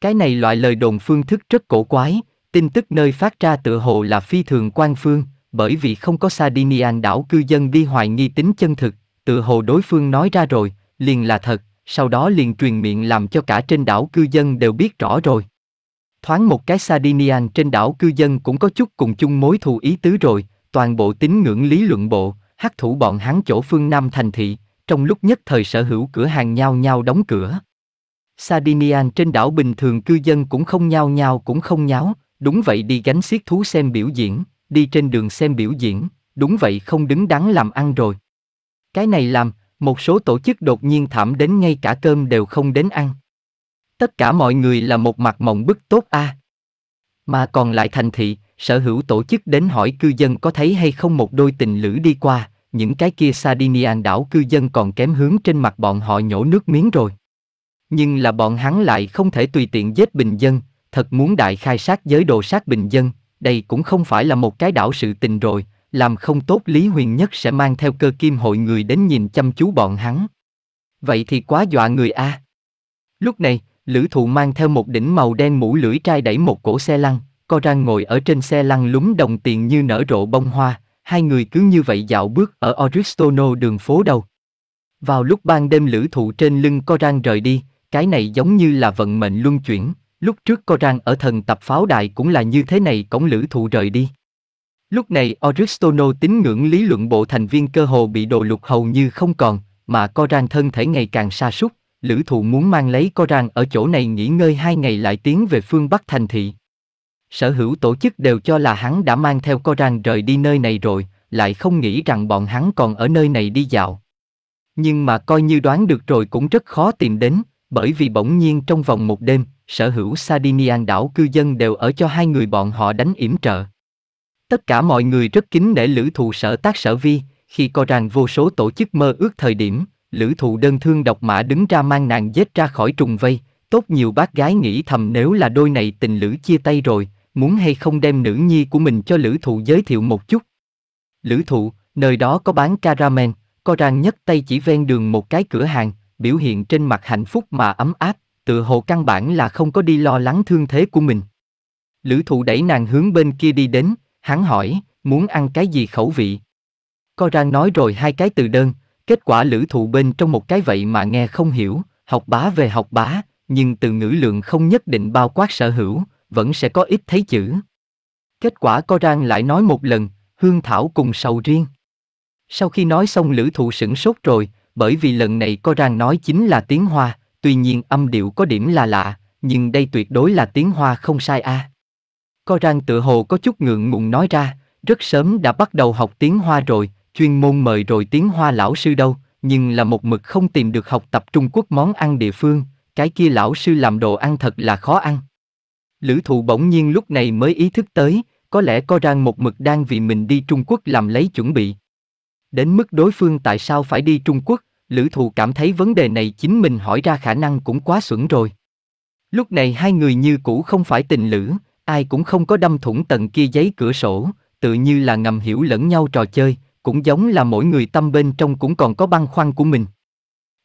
Cái này loại lời đồn phương thức rất cổ quái, tin tức nơi phát ra tựa hồ là phi thường quan phương, bởi vì không có Sardinian đảo cư dân đi hoài nghi tính chân thực, tựa hồ đối phương nói ra rồi, liền là thật, sau đó liền truyền miệng làm cho cả trên đảo cư dân đều biết rõ rồi. Thoáng một cái Sardinian trên đảo cư dân cũng có chút cùng chung mối thù ý tứ rồi, toàn bộ tín ngưỡng lý luận bộ, hắc thủ bọn hắn chỗ phương Nam thành thị, trong lúc nhất thời sở hữu cửa hàng nhau nhau đóng cửa. Sardinian trên đảo bình thường cư dân cũng không nhau nhau cũng không nháo, đúng vậy đi gánh xiết thú xem biểu diễn, đi trên đường xem biểu diễn, đúng vậy không đứng đắn làm ăn rồi. Cái này làm, một số tổ chức đột nhiên thảm đến ngay cả cơm đều không đến ăn. Tất cả mọi người là một mặt mộng bức tốt a. À. Mà còn lại thành thị, sở hữu tổ chức đến hỏi cư dân có thấy hay không một đôi tình lữ đi qua, những cái kia Sardinian đảo cư dân còn kém hướng trên mặt bọn họ nhổ nước miếng rồi. Nhưng là bọn hắn lại không thể tùy tiện giết bình dân, thật muốn đại khai sát giới đồ sát bình dân, đây cũng không phải là một cái đảo sự tình rồi, làm không tốt Lý Huyền Nhất sẽ mang theo cơ kim hội người đến nhìn chăm chú bọn hắn. Vậy thì quá dọa người a. À. Lúc này, lữ thụ mang theo một đỉnh màu đen mũ lưỡi trai đẩy một cổ xe lăn, co ra ngồi ở trên xe lăn lúng đồng tiền như nở rộ bông hoa, hai người cứ như vậy dạo bước ở Oristono đường phố đầu. Vào lúc ban đêm lữ thụ trên lưng co rang rời đi, cái này giống như là vận mệnh luân chuyển, lúc trước co rang ở thần tập pháo đài cũng là như thế này cổng lữ thụ rời đi. Lúc này Oristono tín ngưỡng lý luận bộ thành viên cơ hồ bị đồ lục hầu như không còn, mà Coran thân thể ngày càng xa sút, lữ thụ muốn mang lấy Coran ở chỗ này nghỉ ngơi hai ngày lại tiến về phương Bắc thành thị. Sở hữu tổ chức đều cho là hắn đã mang theo Coran rời đi nơi này rồi, lại không nghĩ rằng bọn hắn còn ở nơi này đi dạo. Nhưng mà coi như đoán được rồi cũng rất khó tìm đến, bởi vì bỗng nhiên trong vòng một đêm, sở hữu Sardinian đảo cư dân đều ở cho hai người bọn họ đánh yểm trợ. Tất cả mọi người rất kính để lữ thụ sở tác sở vi, khi co rằng vô số tổ chức mơ ước thời điểm, lữ thụ đơn thương độc mã đứng ra mang nàng dết ra khỏi trùng vây, tốt nhiều bác gái nghĩ thầm nếu là đôi này tình lữ chia tay rồi, muốn hay không đem nữ nhi của mình cho lữ thụ giới thiệu một chút. Lữ thụ, nơi đó có bán caramel, co rằng nhất tay chỉ ven đường một cái cửa hàng, biểu hiện trên mặt hạnh phúc mà ấm áp, tự hồ căn bản là không có đi lo lắng thương thế của mình. Lữ thụ đẩy nàng hướng bên kia đi đến, hắn hỏi, muốn ăn cái gì khẩu vị? co rang nói rồi hai cái từ đơn, kết quả lữ thụ bên trong một cái vậy mà nghe không hiểu, học bá về học bá, nhưng từ ngữ lượng không nhất định bao quát sở hữu, vẫn sẽ có ít thấy chữ. Kết quả co rang lại nói một lần, hương thảo cùng sầu riêng. Sau khi nói xong lữ thụ sửng sốt rồi, bởi vì lần này co rang nói chính là tiếng hoa, tuy nhiên âm điệu có điểm là lạ, nhưng đây tuyệt đối là tiếng hoa không sai a à. Có răng tự hồ có chút ngượng ngùng nói ra, rất sớm đã bắt đầu học tiếng Hoa rồi, chuyên môn mời rồi tiếng Hoa lão sư đâu, nhưng là một mực không tìm được học tập Trung Quốc món ăn địa phương, cái kia lão sư làm đồ ăn thật là khó ăn. Lữ thụ bỗng nhiên lúc này mới ý thức tới, có lẽ có rang một mực đang vì mình đi Trung Quốc làm lấy chuẩn bị. Đến mức đối phương tại sao phải đi Trung Quốc, lữ thụ cảm thấy vấn đề này chính mình hỏi ra khả năng cũng quá xuẩn rồi. Lúc này hai người như cũ không phải tình lữ, ai cũng không có đâm thủng tận kia giấy cửa sổ, tự như là ngầm hiểu lẫn nhau trò chơi, cũng giống là mỗi người tâm bên trong cũng còn có băn khoăn của mình.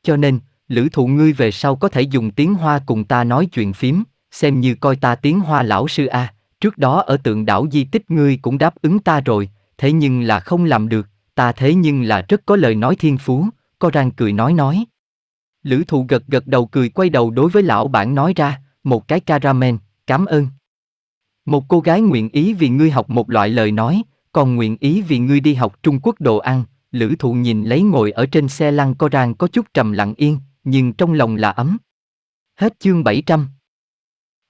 Cho nên, lữ thụ ngươi về sau có thể dùng tiếng hoa cùng ta nói chuyện phím, xem như coi ta tiếng hoa lão sư A, trước đó ở tượng đảo di tích ngươi cũng đáp ứng ta rồi, thế nhưng là không làm được, ta thế nhưng là rất có lời nói thiên phú, có răng cười nói nói. Lữ thụ gật gật đầu cười quay đầu đối với lão bản nói ra, một cái caramel, cảm ơn. Một cô gái nguyện ý vì ngươi học một loại lời nói, còn nguyện ý vì ngươi đi học Trung Quốc đồ ăn, lữ thụ nhìn lấy ngồi ở trên xe lăn co rang có chút trầm lặng yên, nhưng trong lòng là ấm. Hết chương 700.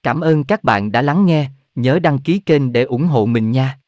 Cảm ơn các bạn đã lắng nghe, nhớ đăng ký kênh để ủng hộ mình nha.